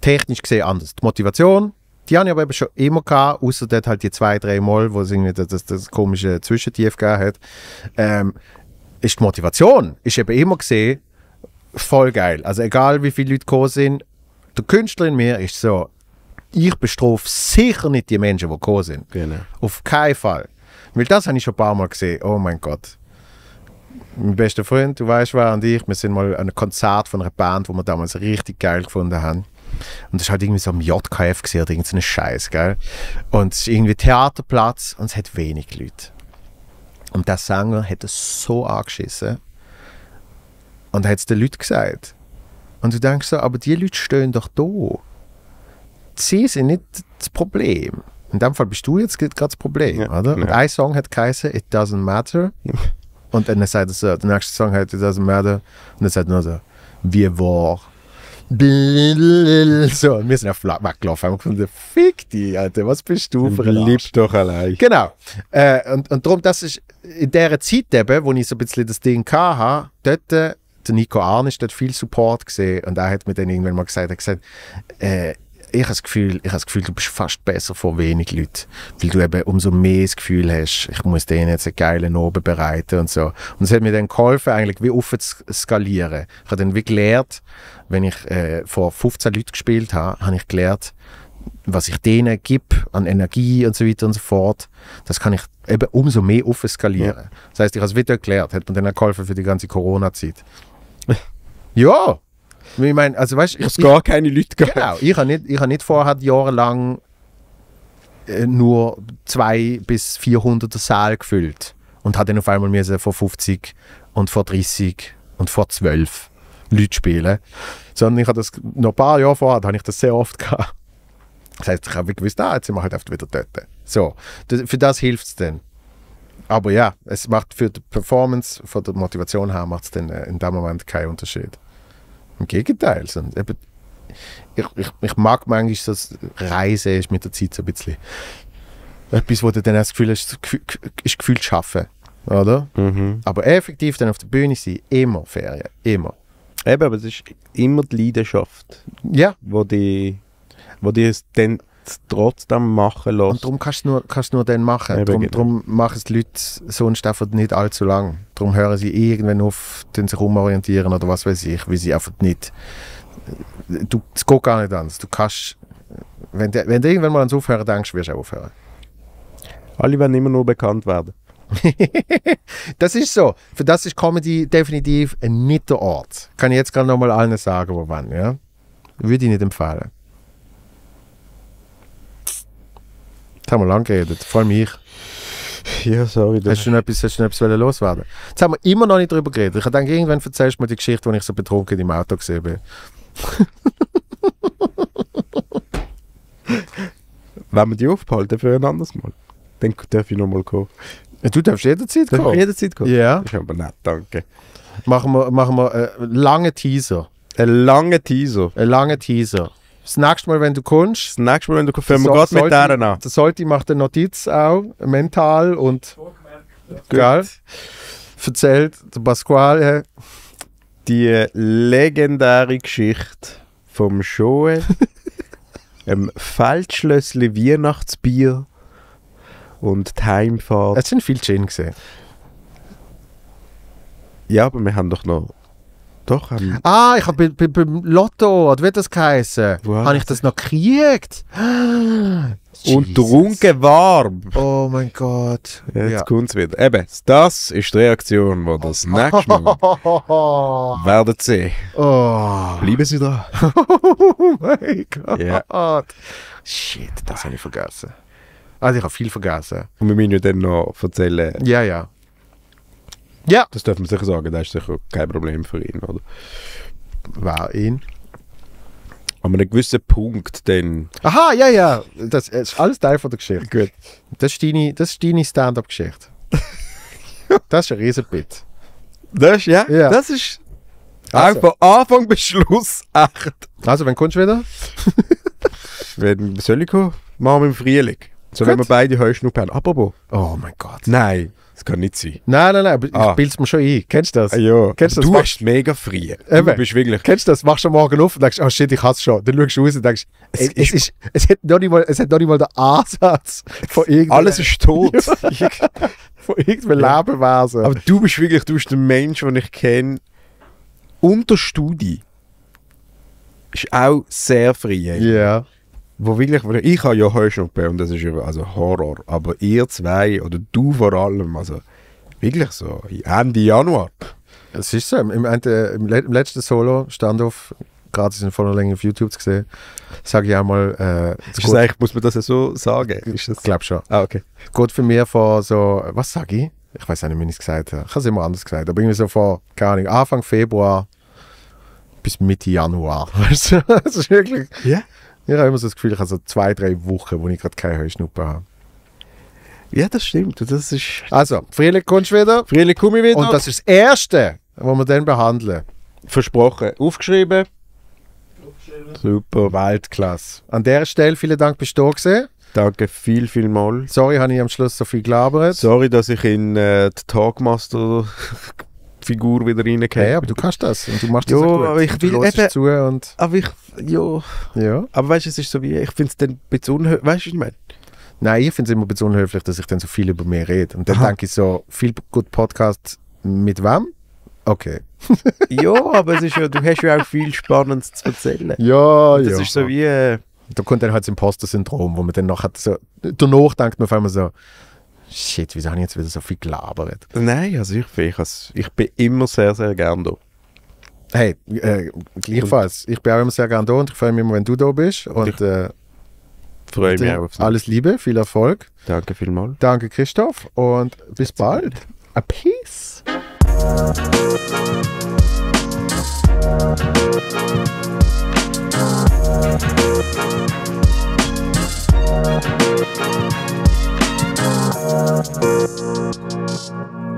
technisch gesehen anders. Die Motivation, die habe ich aber eben schon immer gehabt, außer dort halt die zwei, drei Mal, wo es irgendwie das, das, das komische Zwischentief gegeben hat. Ähm, ist die Motivation. Ich habe immer gesehen, voll geil. Also egal wie viele Leute gekommen sind, der Künstler in mir ist so, ich bestrafe sicher nicht die Menschen, die gekommen sind. Genau. Auf keinen Fall. Weil das habe ich schon ein paar Mal gesehen. Oh mein Gott. Mein bester Freund, du weißt wer, und ich, wir sind mal an einem Konzert von einer Band, wo wir damals richtig geil gefunden haben. Und das war halt irgendwie so am JKF gewesen, oder Scheiß, gell? Und es ist irgendwie Theaterplatz und es hat wenig Leute. Und der Sänger hat es so angeschissen und hat es den Leuten gesagt. Und du denkst so, aber die Leute stehen doch da. Sie sind nicht das Problem. In dem Fall bist du jetzt gerade das Problem, ja, oder? Ja. Genau. Und ein Song hat geheißen It Doesn't Matter. und dann sagt er so, der nächste Song heißt It Doesn't Matter. Und dann sagt er so, wir war. So, und wir sind auf weggelaufen, Wir haben gesagt, fick die, Alter, was bist du für ein Lieb doch allein. Genau. Äh, und, und darum, das ist in dieser Zeit eben, wo ich so ein bisschen das Ding hatte, dort, äh, der Nico Arnisch dort viel Support gesehen und er hat mir dann irgendwann mal gesagt, er hat gesagt, äh, ich habe das Gefühl, ich habe das Gefühl, du bist fast besser vor wenig Leuten, weil du eben umso mehr das Gefühl hast, ich muss denen jetzt einen geilen Abend bereiten und so. Und es hat mir dann geholfen, eigentlich wie offen zu skalieren. Ich habe dann wie gelernt, wenn ich äh, vor 15 Leuten gespielt habe, habe ich gelernt, was ich denen gebe an Energie und so weiter und so fort, das kann ich eben umso mehr offen Ja. Das heißt, ich habe es wieder erklärt, hat man dann geholfen für die ganze Corona-Zeit. ja, ich meine, also weißt du. Ich gar keine Leute geben. Genau, ich habe nicht, ich hab nicht vorher jahrelang äh, nur 200 bis 400 Saal gefüllt und habe dann auf einmal müssen vor 50 und vor 30 und vor 12 Leute spielen. Sondern ich habe das noch ein paar Jahre vorher, habe ich das sehr oft gehabt. Das heißt, ich habe gewusst, ah, jetzt sind wir halt oft wieder dort. So, für das hilft es dann. Aber ja, es macht für die Performance, von der Motivation her, macht es dann äh, in dem Moment keinen Unterschied. Im Gegenteil. Ich, ich, ich mag manchmal, dass Reise ist mit der Zeit so ein bisschen etwas, wo du dann das Gefühl hast, ist gefühlt schaffen, oder? Mhm. Aber effektiv dann auf der Bühne sein, immer Ferien, immer. Eben, aber es ist immer die Leidenschaft, ja. wo die, wo die es dann trotzdem machen lassen. Und darum kannst du nur, kannst nur dann machen. Eben, darum, genau. darum machen es die Leute sonst einfach nicht allzu lang. Darum hören sie irgendwann auf, dann sich umorientieren oder was weiß ich, weil sie einfach nicht. Du, es geht gar nicht anders. Du kannst, wenn, du, wenn du irgendwann mal ans Aufhören denkst, wirst du auch aufhören. Alle werden immer nur bekannt werden. das ist so. Für das ist Comedy definitiv nicht der Ort. Kann ich jetzt gerade nochmal allen sagen, wo wann. Ja? Würde ich nicht empfehlen. Jetzt haben wir lang geredet, vor allem ich. Ja, sorry. Hast du noch etwas, hast du noch etwas loswerden Jetzt haben wir immer noch nicht darüber geredet. Ich denke, irgendwann erzählst du mir die Geschichte, wo ich so betrunken im Auto gesehen bin. Wenn wir die aufhalten für ein anderes Mal, dann darf ich nochmal kommen. Du darfst jederzeit darf kommen. jederzeit kommen? Ja. Ist aber nett, danke. Machen wir, machen wir einen äh, langen Teaser. Ein langer Teaser. Ein langer Teaser. Snackst mal, wenn du kommst. Snackst mal, wenn du kommst. Fangen wir gerade mit deren an. Der Solti macht eine Notiz auch, mental und. Geil. Erzählt der Pasquale. Die legendäre Geschichte vom Joel, einem Feldschlössli Weihnachtsbier und die Heimfahrt. Es sind viel Gin gesehen. Ja, aber wir haben doch noch doch, haben Ah, ich habe bei, bei, beim Lotto, oder wie das geheißen? Habe ich das noch gekriegt? Und trunken warm. Oh mein Gott. Jetzt ja. kommt es wieder. Eben, das ist die Reaktion, die das nächste Mal werden Sie. Oh. Bleiben Sie da. oh mein Gott. Yeah. Shit, das habe ich vergessen. Also ich habe viel vergessen. Und wir müssen ja dann noch erzählen. Ja, ja. Ja. Das darf man sicher sagen, das ist sicher kein Problem für ihn, oder? Wer ihn? An einem gewissen Punkt dann... Aha, ja, ja, das ist alles Teil von der Geschichte. Gut. Das ist deine, deine Stand-up-Geschichte. das ist ein Riesenbit. Das ist, ja, ja. das ist... Also. Von Anfang bis Schluss, echt. Also, wann kommst du wieder? wenn soll ich kommen? Machen wir im Frühling. So, Gut. wenn wir beide Heuschnuppe haben. Apropos. Oh mein Gott. Nein. Das kann nicht sein. Nein, nein, nein, ah. ich bilde es mir schon ein. Kennst du das? Ah, ja. Kennst du das? Du hast mega frei. Eben. Du bist wirklich... Kennst du das? Machst du morgen auf und denkst, oh shit, ich hasse schon. Dann schaust du raus und denkst, es, es, ist, ist, es, hat, noch nicht mal, es hat noch nicht mal den Ansatz von irgendwas. Alles ist tot. von irgendeinem ja. Lebewesen. Aber du bist wirklich, du bist der Mensch, den ich kenne, unter Studie ist auch sehr frei. Ja. Yeah wo wirklich, ich habe ja Heuschnuppe und das ist also Horror, aber ihr zwei oder du vor allem, also wirklich so, Ende Januar. Es ist so, im, im, im letzten Solo-Standoff stand gratis in voller Länge auf YouTube zu sehen. Sage ich einmal. Äh, ist eigentlich, muss man das ja so sagen? Ich glaube schon. Ah, okay. Gut für mich vor so, was sage ich? Ich weiß nicht, wie ich es gesagt habe. Ich habe es immer anders gesagt. Aber irgendwie so vor, keine Ahnung, Anfang Februar bis Mitte Januar. Weißt du, das ist wirklich. Ja. Yeah. Ich habe immer so das Gefühl, ich habe so zwei, drei Wochen, wo ich gerade keine Heuschnuppe habe. Ja, das stimmt. Das ist also, Frühling kommst wieder. Frühling komme ich wieder. Und das ist das Erste, was wir dann behandeln. Versprochen. Aufgeschrieben. Aufgeschrieben. Super. Weltklasse. An der Stelle vielen Dank, bist du da gewesen. Danke viel, viel mal. Sorry, habe ich am Schluss so viel gelabert. Sorry, dass ich in äh, die Talkmaster Figur wieder reingekriegt. Ja, aber du kannst das und du machst das jo, gut. Aber ich will eben, zu und... Aber ich, jo. Ja. Aber weißt du, es ist so wie, ich finde es dann ein bisschen unhöflich, weißt du, ich meine? Nein, ich finde es immer ein bisschen unhöflich, dass ich dann so viel über mich rede. Und dann Aha. denke ich so, viel gut Podcast mit wem? Okay. ja, aber es ist ja, du hast ja auch viel Spannendes zu erzählen. Ja, das ja. Das ist so wie... Äh, da kommt dann halt das Imposter-Syndrom, wo man dann nachher so, danach denkt man auf einmal so, Shit, wieso habe ich jetzt wieder so viel gelabert? Nein, also ich, ich, ich bin immer sehr, sehr gern da. Hey, äh, gleichfalls. Ich bin auch immer sehr gern da und ich freue mich immer, wenn du da bist. Und, äh, freue mich auch aufs Alles Liebe, viel Erfolg. Danke vielmals. Danke, Christoph. Und bis bald. A peace. Thank Thank you.